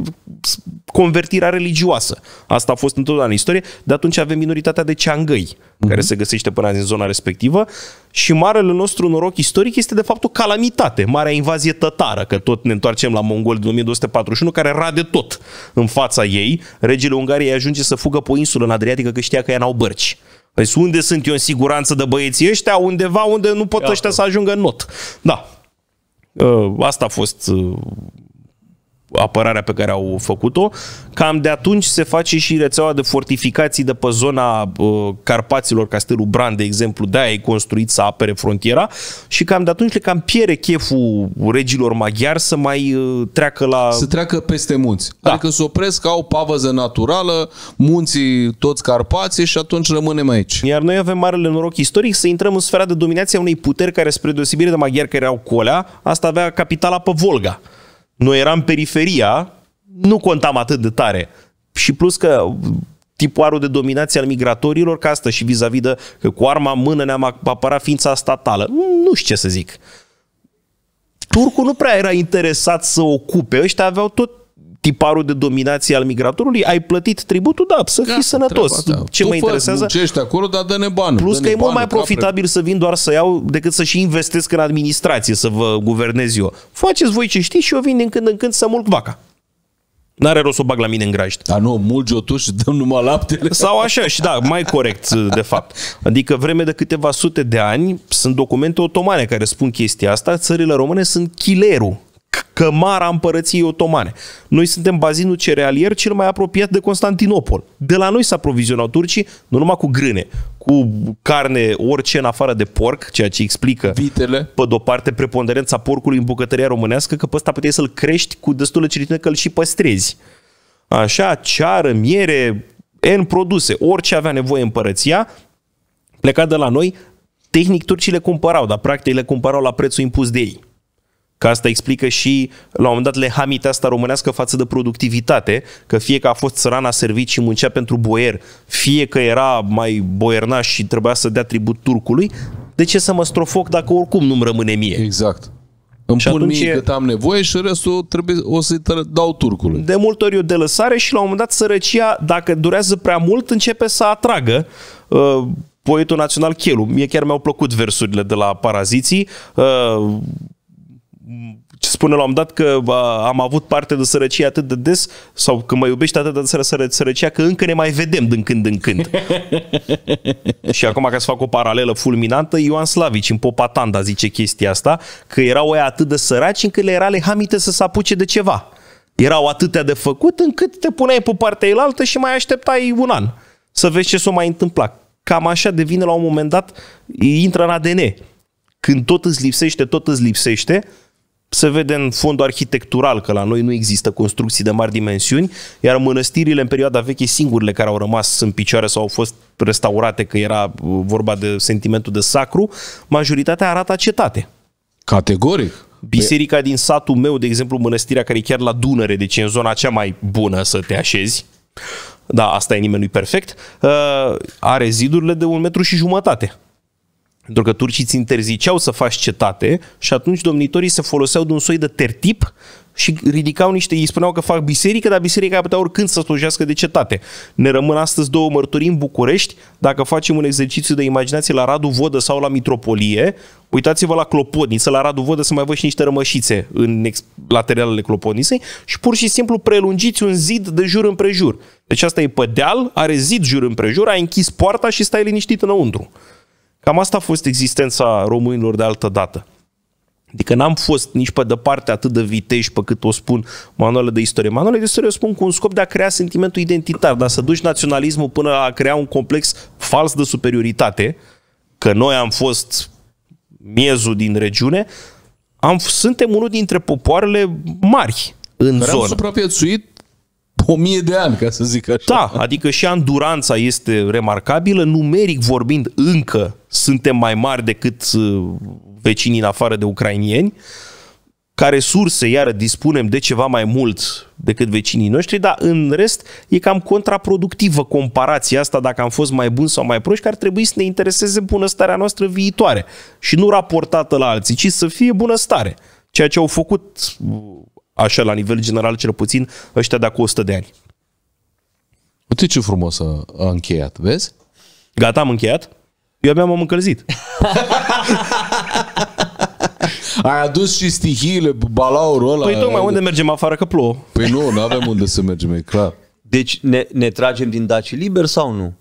convertirea religioasă. Asta a fost întotdeauna în istorie, de atunci avem minoritatea de ceangăi, uh-huh. care se găsește până azi în zona respectivă și marele nostru noroc istoric este de fapt o calamitate, marea invazie tătară, că tot ne întoarcem la mongoli din 1241, care rade tot în fața ei. Regele Ungariei ajunge să fugă pe o insulă în Adriatică că știa că ea n-au bărci. Păi unde sunt eu în siguranță de băieții ăștia? Undeva unde nu pot Iată. ăștia să ajungă în not. Da, Uh, asta a fost uh, apărarea pe care au făcut-o. Cam de atunci se face și rețeaua de fortificații de pe zona uh, Carpaților, Castelul Bran, de exemplu, de aia e construit să apere frontiera și cam de atunci le cam piere cheful regilor maghiari să mai uh, treacă la... Să treacă peste munți. Da. Adică să opresc, au pavăză naturală, munții toți Carpații și atunci rămânem aici. Iar noi avem marele noroc istoric să intrăm în sfera de dominație a unei puteri care, spre deosebire de maghiari care erau colea, asta avea capitala pe Volga. Noi eram periferia, nu contam atât de tare. Și plus că tipoarul de dominație al migratorilor, ca asta și vis-a-vis de că cu arma în mână ne-am apărat ființa statală. Nu știu ce să zic. Turcul nu prea era interesat să ocupe, ăștia aveau tot tiparul de dominație al migratorului, ai plătit tributul, da, să fii Gata, sănătos. Treaba, da. Ce tu mă interesează? Ești acolo, dar dă-ne bani. Plus dă-ne că e mult mai profitabil capre. să vin doar să iau decât să și investesc în administrație, să vă guvernez eu. Faceți voi ce știți și eu vin din când în când să mulc vaca. N-are rost să o bag la mine în grajd. Da, nu, mulgi o și dăm numai laptele. Sau așa, și da, mai corect, de fapt. Adică vreme de câteva sute de ani sunt documente otomane care spun chestia asta. Țările române sunt chilerul cămara împărăției otomane. Noi suntem bazinul cerealier cel mai apropiat de Constantinopol. De la noi s-a provizionat turcii, nu numai cu grâne, cu carne, orice în afară de porc, ceea ce explică, Vitele. pe de-o parte, preponderența porcului în bucătăria românească, că pe ăsta puteai să-l crești cu destulă ceritină că îl și păstrezi. Așa, ceară, miere, N produse, orice avea nevoie împărăția, pleca de la noi, tehnic turcii le cumpărau, dar practic le cumpărau la prețul impus de ei. Că asta explică și, la un moment dat, lehamita asta românească față de productivitate, că fie că a fost țărana servit și muncea pentru boier, fie că era mai boiernaș și trebuia să dea tribut turcului, de ce să mă strofoc dacă oricum nu-mi rămâne mie? Exact. Îmi și pun atunci, mie cât am nevoie și restul trebuie, o să-i dau turcului. De multe ori o de lăsare și la un moment dat sărăcia, dacă durează prea mult, începe să atragă uh, poetul național Chelu. Mie chiar mi-au plăcut versurile de la Paraziții. Uh, ce spune la un dat că am avut parte de sărăcie atât de des sau că mă iubești atât de sără, sără, sărăcia că încă ne mai vedem din când în când. și acum ca să fac o paralelă fulminantă, Ioan Slavici în Popatanda zice chestia asta, că erau oia atât de săraci încât le era lehamite să se apuce de ceva. Erau atâtea de făcut încât te puneai pe partea elaltă și mai așteptai un an să vezi ce s-o mai întâmpla. Cam așa devine la un moment dat, intră în ADN. Când tot îți lipsește, tot îți lipsește, se vede în fondul arhitectural că la noi nu există construcții de mari dimensiuni, iar mănăstirile în perioada veche singurile care au rămas în picioare sau au fost restaurate, că era uh, vorba de sentimentul de sacru, majoritatea arată cetate. Categoric. Biserica din satul meu, de exemplu, mănăstirea care e chiar la Dunăre, deci e în zona cea mai bună să te așezi, da, asta e nimeni nu perfect, uh, are zidurile de un metru și jumătate. Pentru că turcii îți interziceau să faci cetate și atunci domnitorii se foloseau de un soi de tertip și ridicau niște, îi spuneau că fac biserică, dar biserica putea oricând să slujească de cetate. Ne rămân astăzi două mărturii în București, dacă facem un exercițiu de imaginație la Radu Vodă sau la Mitropolie, uitați-vă la Clopodniță, la Radu Vodă să mai văd și niște rămășițe în lateralele Clopodniței și pur și simplu prelungiți un zid de jur împrejur. Deci asta e deal, are zid jur împrejur, ai închis poarta și stai liniștit înăuntru. Cam asta a fost existența românilor de altă dată. Adică n-am fost nici pe departe atât de vitești pe cât o spun manualele de istorie. Manualele de istorie o spun cu un scop de a crea sentimentul identitar, dar să duci naționalismul până a crea un complex fals de superioritate, că noi am fost miezul din regiune, am, suntem unul dintre popoarele mari în Care zonă. am supraviețuit o mie de ani, ca să zic așa. Da, adică și anduranța este remarcabilă. Numeric vorbind, încă suntem mai mari decât uh, vecinii în afară de ucrainieni. Ca resurse, iară, dispunem de ceva mai mult decât vecinii noștri, dar în rest e cam contraproductivă comparația asta dacă am fost mai buni sau mai proști, că ar trebui să ne intereseze bunăstarea noastră viitoare și nu raportată la alții, ci să fie bunăstare ceea ce au făcut uh, așa la nivel general cel puțin, ăștia de acum 100 de ani. Uite ce frumos a, a încheiat, vezi? Gata, am încheiat? Eu abia m-am încălzit. Ai adus și stihiile, balaurul ăla. Păi tocmai unde mergem afară că plouă? Păi nu, nu avem unde să mergem, e clar. Deci ne, ne tragem din Daci liber sau nu?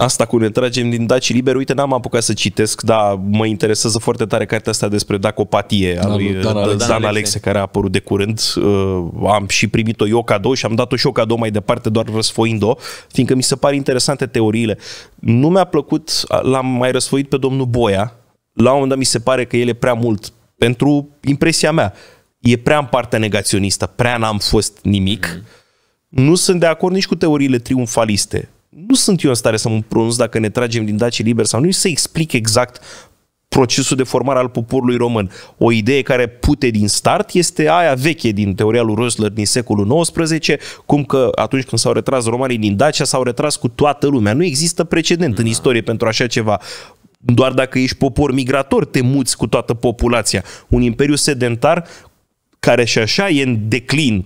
asta cu ne tragem din Daci liber, uite, n-am apucat să citesc, dar mă interesează foarte tare cartea asta despre dacopatie a da, lui Dan, uh, Dan, Dan, Dan Alexe, Alexe, care a apărut de curând. Uh, am și primit-o eu cadou și am dat-o și eu cadou mai departe, doar răsfoind-o, fiindcă mi se par interesante teoriile. Nu mi-a plăcut, l-am mai răsfoit pe domnul Boia, la un moment dat mi se pare că el e prea mult pentru impresia mea. E prea în partea negaționistă, prea n-am fost nimic. Mm. Nu sunt de acord nici cu teoriile triumfaliste nu sunt eu în stare să mă pronunț dacă ne tragem din Daci liber sau nu, să explic exact procesul de formare al poporului român. O idee care pute din start este aia veche din teoria lui Rosler din secolul XIX, cum că atunci când s-au retras romanii din Dacia, s-au retras cu toată lumea. Nu există precedent da. în istorie pentru așa ceva. Doar dacă ești popor migrator, te muți cu toată populația. Un imperiu sedentar care și așa e în declin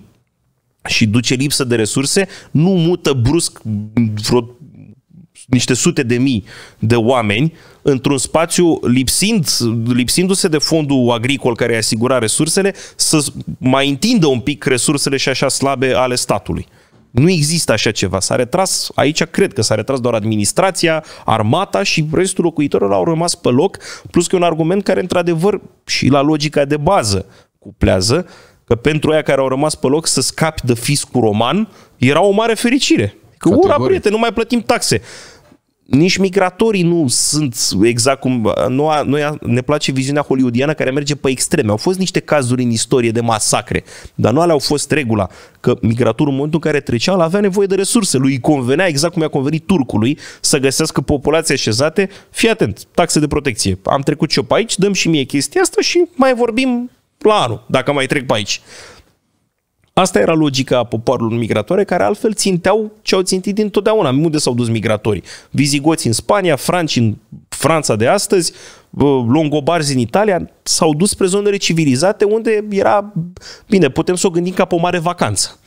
și duce lipsă de resurse, nu mută brusc vreo niște sute de mii de oameni într-un spațiu lipsind, lipsindu-se de fondul agricol care asigura resursele, să mai întindă un pic resursele și așa slabe ale statului. Nu există așa ceva. S-a retras, aici cred că s-a retras doar administrația, armata și restul locuitorilor au rămas pe loc, plus că e un argument care, într-adevăr, și la logica de bază cuplează, uh, Că pentru aia care au rămas pe loc să scapi de fiscul roman era o mare fericire. Că ura, prieteni, nu mai plătim taxe. Nici migratorii nu sunt exact cum... nu noi ne place viziunea hollywoodiană care merge pe extreme. Au fost niște cazuri în istorie de masacre, dar nu alea au fost regula. Că migratorul în momentul în care trecea, avea nevoie de resurse. Lui convenea exact cum i-a convenit turcului să găsească populații așezate. Fii atent, taxe de protecție. Am trecut și eu pe aici, dăm și mie chestia asta și mai vorbim la anul, dacă mai trec pe aici. Asta era logica poporului migratoare, care altfel ținteau ce au țintit dintotdeauna. Unde s-au dus migratorii? Vizigoți în Spania, franci în Franța de astăzi, longobarzi în Italia, s-au dus spre zonele civilizate unde era, bine, putem să o gândim ca pe o mare vacanță.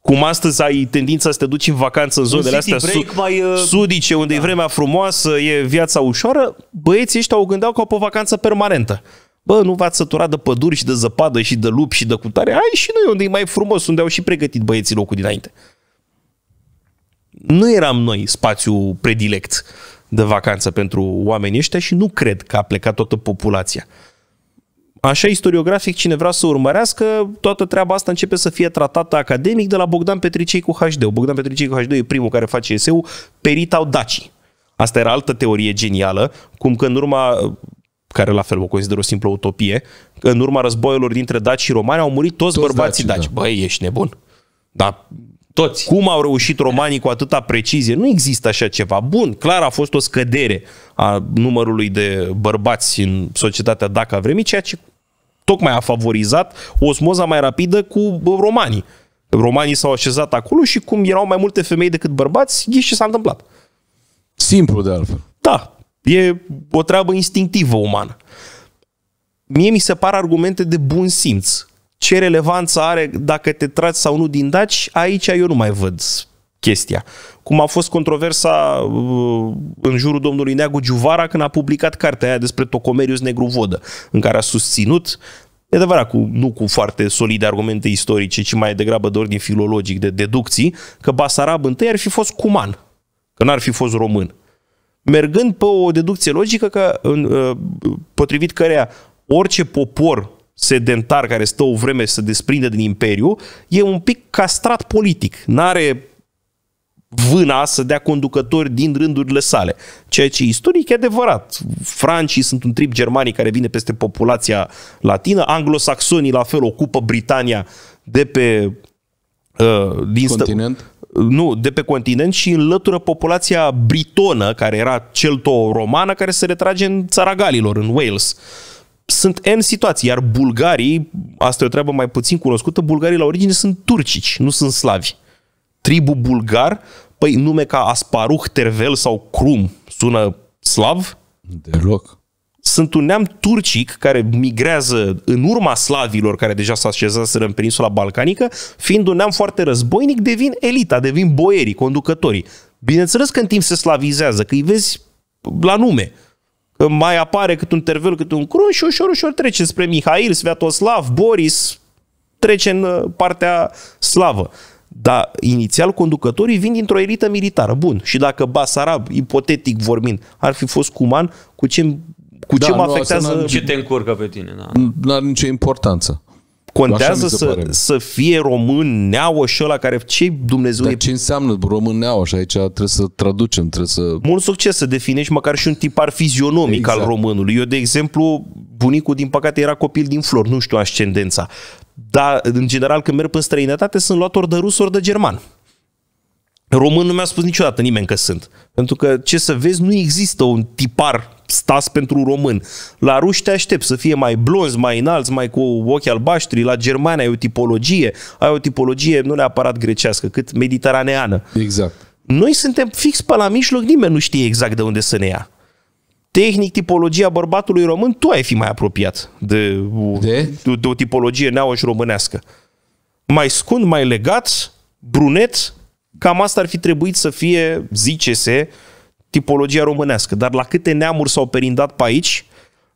Cum astăzi ai tendința să te duci în vacanță în zonele astea break, su- mai, uh... sudice, unde da. e vremea frumoasă, e viața ușoară, băieții ăștia o gândeau ca pe o vacanță permanentă bă, nu v-ați săturat de păduri și de zăpadă și de lup și de cutare, Ai și noi unde e mai frumos, unde au și pregătit băieții locul dinainte. Nu eram noi spațiu predilect de vacanță pentru oamenii ăștia și nu cred că a plecat toată populația. Așa istoriografic, cine vrea să urmărească, toată treaba asta începe să fie tratată academic de la Bogdan Petricei cu HD. Bogdan Petricei cu HD e primul care face eseu Peritau Dacii. Asta era altă teorie genială, cum că în urma care la fel o consider o simplă utopie, că în urma războiilor dintre daci și romani au murit toți, toți bărbații daci. daci. Da. Băi, ești nebun. Dar toți. Cum au reușit romanii cu atâta precizie? Nu există așa ceva. Bun, clar a fost o scădere a numărului de bărbați în societatea dacă a vremii, ceea ce tocmai a favorizat o osmoza mai rapidă cu romanii. Romanii s-au așezat acolo și cum erau mai multe femei decât bărbați, ghiși ce s-a întâmplat. Simplu de altfel. Da, E o treabă instinctivă umană. Mie mi se par argumente de bun simț. Ce relevanță are dacă te trați sau nu din daci, aici eu nu mai văd chestia. Cum a fost controversa uh, în jurul domnului Neagu Giuvara când a publicat cartea aia despre Tocomerius Negru Vodă, în care a susținut E adevărat, cu, nu cu foarte solide argumente istorice, ci mai degrabă de ordin filologic, de deducții, că Basarab întâi ar fi fost cuman, că n-ar fi fost român mergând pe o deducție logică că, ă, potrivit cărea orice popor sedentar care stă o vreme să desprinde din imperiu, e un pic castrat politic. N-are vâna să dea conducători din rândurile sale. Ceea ce istoric e adevărat. Francii sunt un trip germanii care vine peste populația latină, anglosaxonii la fel ocupă Britania de pe uh, din continent. Stă, nu, de pe continent și înlătură populația britonă, care era celto-romană, care se retrage în țara Galilor, în Wales. Sunt N situații, iar bulgarii, asta e o treabă mai puțin cunoscută, bulgarii la origine sunt turcici, nu sunt slavi. tribu bulgar, păi nume ca Asparuh, Tervel sau Crum sună slav? Deloc sunt un neam turcic care migrează în urma slavilor care deja s-a așezat în peninsula balcanică, fiind un neam foarte războinic, devin elita, devin boierii, conducătorii. Bineînțeles că în timp se slavizează, că îi vezi la nume. Că mai apare cât un tervel, cât un crun și ușor, ușor trece spre Mihail, Sviatoslav, Boris, trece în uh, partea slavă. Dar inițial conducătorii vin dintr-o elită militară. Bun. Și dacă Basarab, ipotetic vorbind, ar fi fost cuman, cu ce cu da, ce mă afectează... Nu, ce te încurcă pe tine? Da. Nu are nicio importanță. Contează să, să fie român neauă și ăla care... ce Dumnezeu Dar e... ce înseamnă român neauă? Și aici trebuie să traducem, trebuie să... Mult succes să definești măcar și un tipar fizionomic exact. al românului. Eu, de exemplu, bunicul, din păcate, era copil din flor nu știu ascendența. Dar, în general, când merg în străinătate, sunt luat ori de rus, ori de german. Român nu mi-a spus niciodată nimeni că sunt. Pentru că, ce să vezi, nu există un tipar stas pentru român. La ruși te aștept să fie mai blonzi, mai înalți, mai cu ochi albaștri. La germani ai o tipologie, ai o tipologie nu neapărat grecească, cât mediteraneană. Exact. Noi suntem fix pe la mijloc, nimeni nu știe exact de unde să ne ia tehnic tipologia bărbatului român, tu ai fi mai apropiat de, de? de, de o tipologie neauș românească. Mai scund, mai legat, brunet, cam asta ar fi trebuit să fie, zice-se, tipologia românească, dar la câte neamuri s-au perindat pe aici,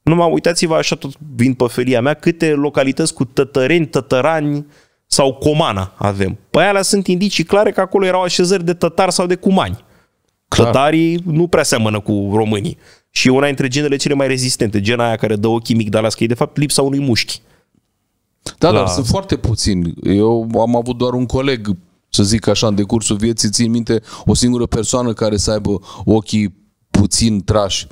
numai uitați-vă așa tot vin pe felia mea, câte localități cu tătăreni, tătărani sau comana avem. Păi alea sunt indicii clare că acolo erau așezări de tătari sau de cumani. Clar. Tătarii nu prea seamănă cu românii. Și una dintre genele cele mai rezistente, gena aia care dă ochii migdalască, e de fapt lipsa unui mușchi. Da, la... dar sunt foarte puțini. Eu am avut doar un coleg să zic așa, în decursul vieții, țin minte o singură persoană care să aibă ochii puțin trași,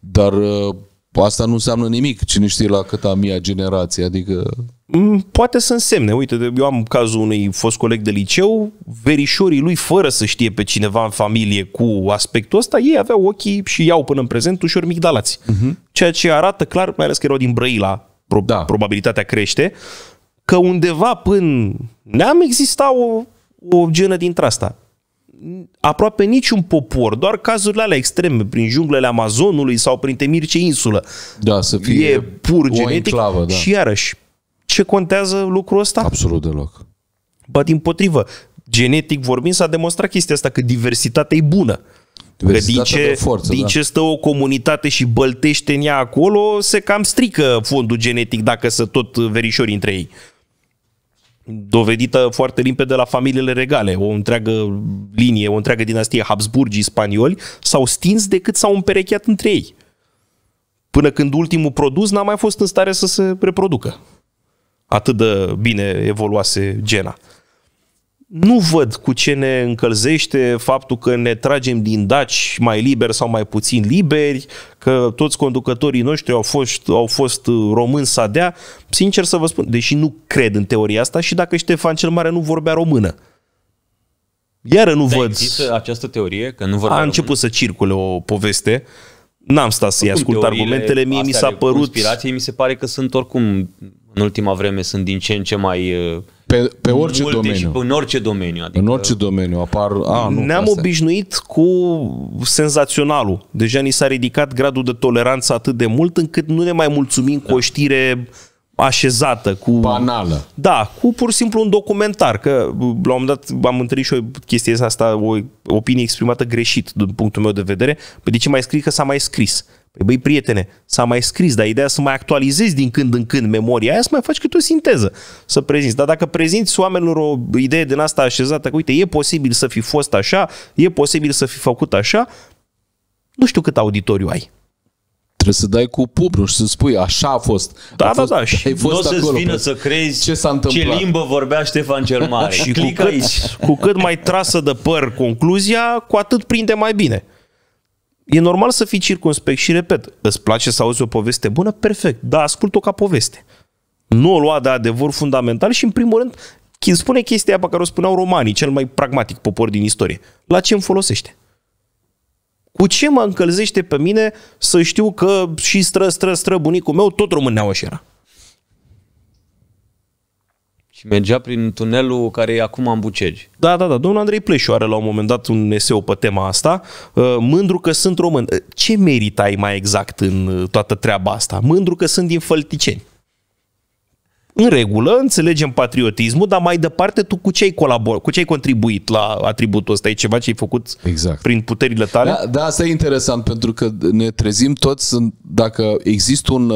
dar uh, asta nu înseamnă nimic, cine știe la câta mia generație, adică... Mm, poate să însemne, uite, eu am cazul unui fost coleg de liceu, verișorii lui, fără să știe pe cineva în familie cu aspectul ăsta, ei aveau ochii și iau până în prezent ușor migdalați. Uh-huh. Ceea ce arată clar, mai ales că erau din Brăila, prob- da. probabilitatea crește, că undeva până neam exista o o genă dintre asta. Aproape niciun popor, doar cazurile alea extreme, prin junglele Amazonului sau prin Temirce insulă. Da, să fie e pur genetic enclavă, da. și iarăși, ce contează lucrul ăsta? Absolut deloc. Ba din potrivă, genetic vorbind s-a demonstrat chestia asta, că diversitatea e bună. Că din ce, forță, din da. ce stă o comunitate și băltește în ea acolo, se cam strică fondul genetic dacă să tot verișori între ei dovedită foarte limpede la familiile regale. O întreagă linie, o întreagă dinastie Habsburgii spanioli s-au stins decât s-au împerecheat între ei. Până când ultimul produs n-a mai fost în stare să se reproducă. Atât de bine evoluase gena nu văd cu ce ne încălzește faptul că ne tragem din daci mai liberi sau mai puțin liberi, că toți conducătorii noștri au fost, au fost uh, români dea. Sincer să vă spun, deși nu cred în teoria asta și dacă Ștefan cel Mare nu vorbea română. Iară nu văd... există această teorie că nu vorbea A început română. să circule o poveste N-am stat să-i ascult argumentele, mie mi s-a părut... Conspirației mi se pare că sunt oricum, în ultima vreme, sunt din ce în ce mai uh, pe, pe orice multe domeniu. Și pe, în orice domeniu. Adică în orice domeniu apar... A, nu, ne-am obișnuit cu senzaționalul. Deja ni s-a ridicat gradul de toleranță atât de mult încât nu ne mai mulțumim da. cu o știre așezată, cu... Banală. Da, cu pur și simplu un documentar, că la un moment dat am întâlnit și o chestie asta, o opinie exprimată greșit din punctul meu de vedere, pe de ce mai scrii că s-a mai scris. Păi băi, prietene, s-a mai scris, dar ideea să mai actualizezi din când în când memoria aia, să mai faci câte o sinteză, să prezinți. Dar dacă prezinți oamenilor o idee din asta așezată, că uite, e posibil să fi fost așa, e posibil să fi făcut așa, nu știu cât auditoriu ai. Trebuie să dai cu pubru și să spui așa a fost. Da, a da, fost, da, da. Și nu o să-ți vină să crezi ce, s-a întâmplat. ce limbă vorbea Ștefan cel Mare. și cu cât, aici. cu cât mai trasă de păr concluzia, cu atât prinde mai bine e normal să fii circunspect și repet, îți place să auzi o poveste bună? Perfect, dar ascult-o ca poveste. Nu o lua de adevăr fundamental și, în primul rând, spune chestia pe care o spuneau romanii, cel mai pragmatic popor din istorie. La ce îmi folosește? Cu ce mă încălzește pe mine să știu că și stră, stră, stră bunicul meu tot român așa era? Și mergea prin tunelul care e acum în Bucegi. Da, da, da. Domnul Andrei Pleșu are la un moment dat un eseu pe tema asta. Uh, mândru că sunt român. Uh, ce ai mai exact în uh, toată treaba asta? Mândru că sunt din Fălticeni. În regulă, înțelegem patriotismul, dar mai departe tu cu ce ai colabor, cu ce ai contribuit la atributul ăsta? E ceva ce ai făcut exact. prin puterile tale? Da, da, asta e interesant pentru că ne trezim toți, dacă există un,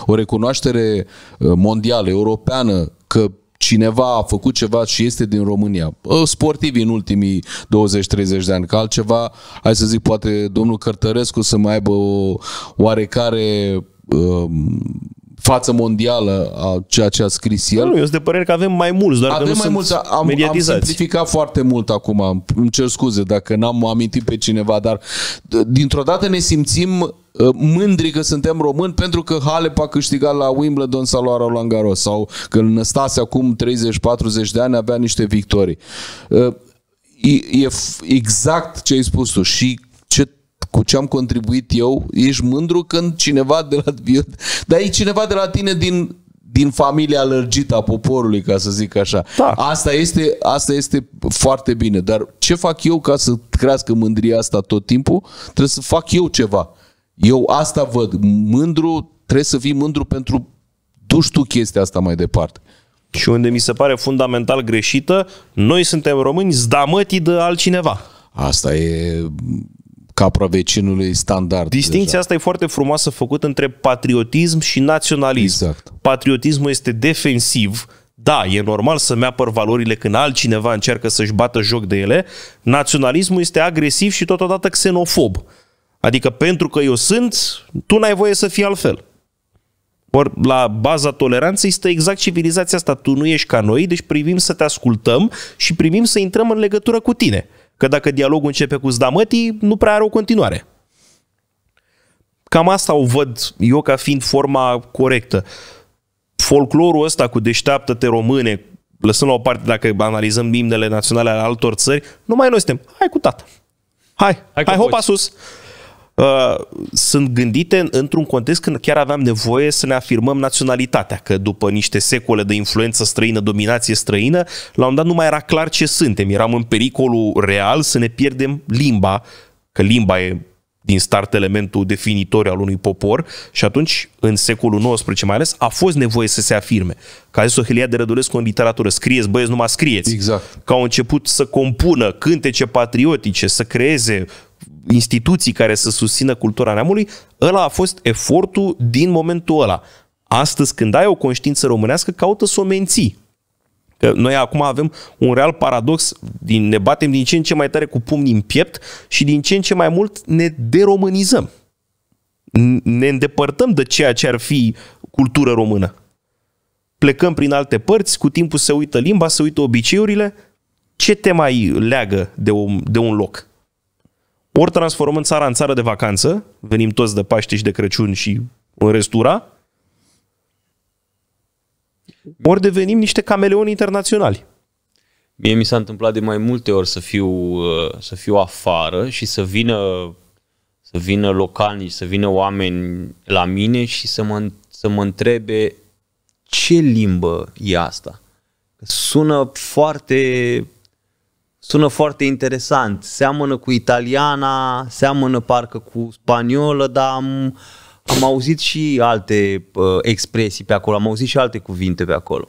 o recunoaștere mondială, europeană, că cineva a făcut ceva și este din România. Ă, Sportivi în ultimii 20-30 de ani, că altceva, hai să zic, poate domnul Cărtărescu să mai aibă o oarecare um, față mondială a ceea ce a scris el. Da, nu, eu sunt de părere că avem mai mulți, doar avem că nu mai mulți, am, mediatizați. Am simplificat foarte mult acum, îmi cer scuze dacă n-am amintit pe cineva, dar dintr-o dată ne simțim Uh, mândri că suntem români pentru că Halep a câștigat la Wimbledon sau la Roland Garros sau că Năstase acum 30-40 de ani avea niște victorii. Uh, e, exact ce ai spus tu și ce cu ce am contribuit eu, ești mândru când cineva de la dar e cineva de la tine din din familia lărgită a poporului, ca să zic așa. Da. Asta, este, asta este foarte bine. Dar ce fac eu ca să crească mândria asta tot timpul? Trebuie să fac eu ceva. Eu asta văd. Mândru, trebuie să fii mândru pentru duci tu chestia asta mai departe. Și unde mi se pare fundamental greșită, noi suntem români zdamătii de altcineva. Asta e capra vecinului standard. Distinția deja. asta e foarte frumoasă făcută între patriotism și naționalism. Exact. Patriotismul este defensiv, da, e normal să-mi apăr valorile când altcineva încearcă să-și bată joc de ele. Naționalismul este agresiv și totodată xenofob. Adică pentru că eu sunt, tu n-ai voie să fii altfel. Or la baza toleranței stă exact civilizația asta. Tu nu ești ca noi, deci privim să te ascultăm și primim să intrăm în legătură cu tine. Că dacă dialogul începe cu zdamătii, nu prea are o continuare. Cam asta o văd eu ca fiind forma corectă. Folclorul ăsta cu deșteaptă-te române, lăsând la o parte dacă analizăm imnele naționale ale altor țări, numai noi suntem. Hai cu tată. Hai, hai, hai hopa sus uh, sunt gândite într-un context când chiar aveam nevoie să ne afirmăm naționalitatea, că după niște secole de influență străină, dominație străină, la un dat nu mai era clar ce suntem, eram în pericolul real să ne pierdem limba, că limba e din start elementul definitoriu al unui popor și atunci, în secolul XIX mai ales, a fost nevoie să se afirme. Ca a zis Ohelia de Rădulescu în literatură, scrieți băieți, numai scrieți. Exact. Că au început să compună cântece patriotice, să creeze instituții care să susțină cultura neamului, ăla a fost efortul din momentul ăla. Astăzi, când ai o conștiință românească, caută să o menții. Că noi acum avem un real paradox, din, ne batem din ce în ce mai tare cu pumni în piept și din ce în ce mai mult ne deromânizăm. Ne îndepărtăm de ceea ce ar fi cultură română. Plecăm prin alte părți, cu timpul se uită limba, se uită obiceiurile. Ce te mai leagă de un, de un loc? ori transformăm țara în țară de vacanță, venim toți de Paște și de Crăciun și în restura, ori devenim niște cameleoni internaționali. Mie mi s-a întâmplat de mai multe ori să fiu, uh, să fiu afară și să vină, să vină localnici, să vină oameni la mine și să mă, să mă întrebe ce limbă e asta. Sună foarte sună foarte interesant, seamănă cu italiana, seamănă parcă cu spaniolă, dar am, am auzit și alte uh, expresii pe acolo, am auzit și alte cuvinte pe acolo.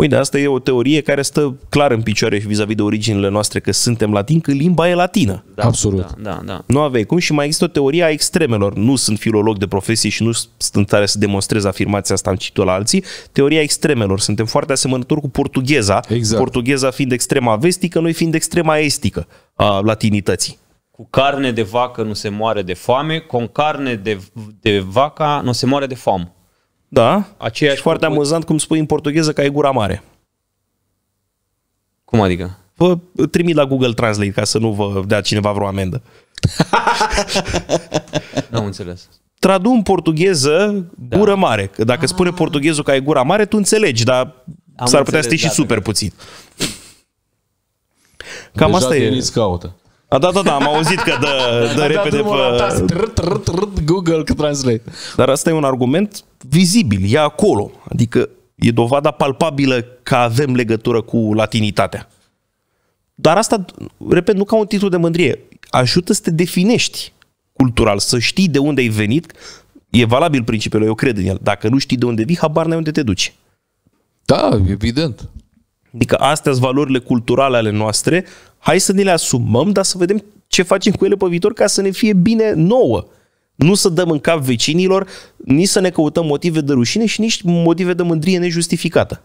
Uite, păi da, asta e o teorie care stă clar în picioare vis-a-vis de originile noastre, că suntem latini, că limba e latină. Da, Absolut. Da, da, da. Nu aveai cum și mai există o teorie a extremelor. Nu sunt filolog de profesie și nu sunt în să demonstrez afirmația asta, am citit-o la alții. Teoria extremelor. Suntem foarte asemănători cu portugheza, exact. portugheza fiind extrema vestică, noi fiind extrema estică a latinității cu carne de vacă nu se moare de foame, cu carne de, de vaca nu se moare de foame. Da. Aceeași și foarte propun... amuzant cum spui în portugheză că ai gura mare. Cum adică? Vă trimit la Google Translate ca să nu vă dea cineva vreo amendă. Nu am înțeles. Tradu în portugheză da. gură mare. Că dacă ah. spune portughezul că ai gura mare, tu înțelegi, dar Am s-ar putea să și da, super da. puțin. Cam Deja asta e. caută. A, da, da, da, am auzit că dă, dă repede pe... Google Translate. Dar asta e un argument vizibil, e acolo. Adică e dovada palpabilă că avem legătură cu latinitatea. Dar asta, repet, nu ca un titlu de mândrie. Ajută să te definești cultural, să știi de unde ai venit. E valabil principiul, eu cred în el. Dacă nu știi de unde vii, habar n-ai unde te duci. Da, evident. Adică astea sunt valorile culturale ale noastre. Hai să ne le asumăm, dar să vedem ce facem cu ele pe viitor ca să ne fie bine nouă. Nu să dăm în cap vecinilor, nici să ne căutăm motive de rușine și nici motive de mândrie nejustificată.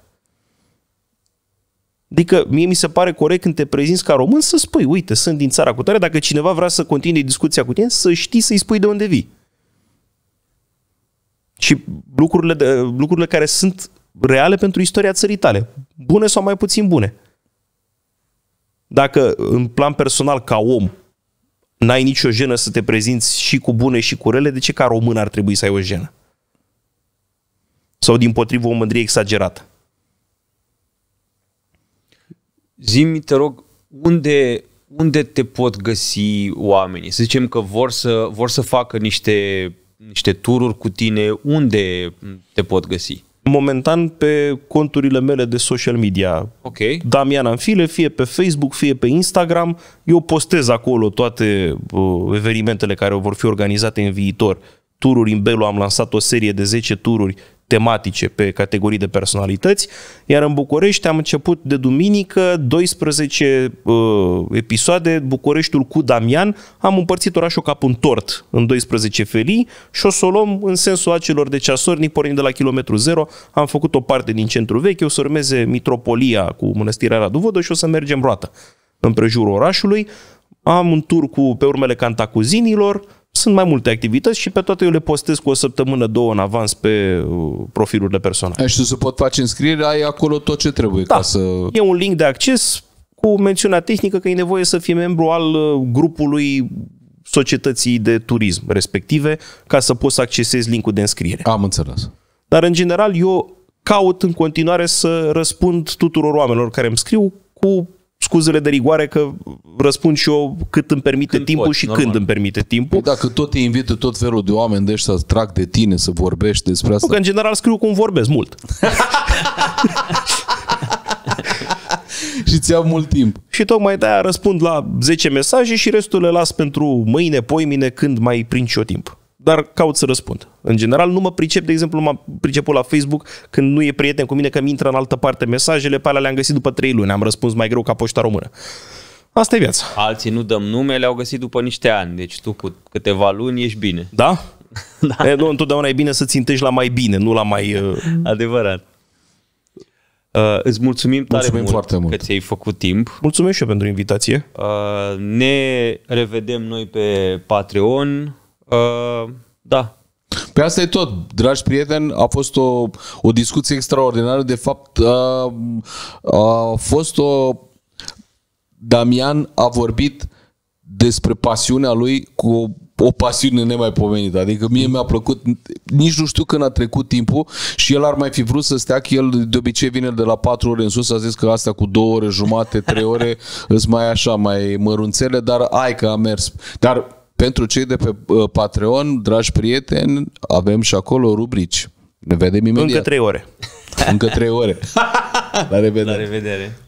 Adică mie mi se pare corect când te prezinți ca român să spui, uite, sunt din țara cu tare, dacă cineva vrea să continue discuția cu tine, să știi să-i spui de unde vii. Și lucrurile, de, lucrurile care sunt reale pentru istoria țării tale, bune sau mai puțin bune. Dacă în plan personal ca om n-ai nicio jenă să te prezinți și cu bune și cu rele, de ce ca român ar trebui să ai o jenă? Sau din potrivă o mândrie exagerată? Zimi, te rog, unde, unde te pot găsi oamenii? Să zicem că vor să, vor să facă niște, niște tururi cu tine, unde te pot găsi? momentan pe conturile mele de social media. Ok. Damian Anfile, fie pe Facebook, fie pe Instagram. Eu postez acolo toate uh, evenimentele care vor fi organizate în viitor. Tururi în Belo, am lansat o serie de 10 tururi tematice pe categorii de personalități, iar în București am început de duminică 12 uh, episoade, Bucureștiul cu Damian, am împărțit orașul ca un tort în 12 felii și o să o luăm în sensul acelor de ceasornic, pornind de la kilometru zero, am făcut o parte din centru vechi, o să urmeze Mitropolia cu Mănăstirea Radu și o să mergem roată în orașului. Am un tur cu pe urmele cantacuzinilor, sunt mai multe activități și pe toate eu le postez cu o săptămână, două în avans pe uh, profilurile personale. Și se pot face înscriere, ai acolo tot ce trebuie da. ca să... E un link de acces cu mențiunea tehnică că e nevoie să fii membru al uh, grupului societății de turism respective ca să poți să accesezi linkul de înscriere. Am înțeles. Dar în general eu caut în continuare să răspund tuturor oamenilor care îmi scriu cu scuzele de rigoare că răspund și eu cât îmi permite când timpul poți, și normal. când îmi permite timpul. Păi dacă tot te invită tot felul de oameni de ăștia să trag de tine, să vorbești despre asta. Nu, că în general scriu cum vorbesc mult. și ți au mult timp. Și tocmai de-aia răspund la 10 mesaje și restul le las pentru mâine, poimine, când mai prind și eu timp dar caut să răspund. În general, nu mă pricep, de exemplu, m-am priceput la Facebook când nu e prieten cu mine că mi intră în altă parte mesajele, pe alea le-am găsit după 3 luni, am răspuns mai greu ca poșta română. Asta e viața. Alții nu dăm nume, le-au găsit după niște ani, deci tu cu câteva luni ești bine. Da? da. E, nu, întotdeauna e bine să țintești la mai bine, nu la mai... Uh... Adevărat. Uh, uh, îți mulțumim tare mulțumim mult, foarte mult că ți-ai făcut timp. Mulțumesc și eu pentru invitație. Uh, ne revedem noi pe Patreon Uh, da, pe păi asta e tot, dragi prieteni, a fost o, o discuție extraordinară, de fapt a, a fost o... Damian a vorbit despre pasiunea lui cu o, o pasiune nemaipomenită, adică mie mi-a plăcut, nici nu știu când a trecut timpul și el ar mai fi vrut să stea, că el de obicei vine de la 4 ore în sus, a zis că astea cu 2 ore, jumate, 3 ore, îți mai așa, mai mărunțele, dar ai că a mers. Dar pentru cei de pe uh, Patreon, dragi prieteni, avem și acolo rubrici. Ne vedem imediat. Încă trei ore. Încă trei ore. La revedere. La revedere.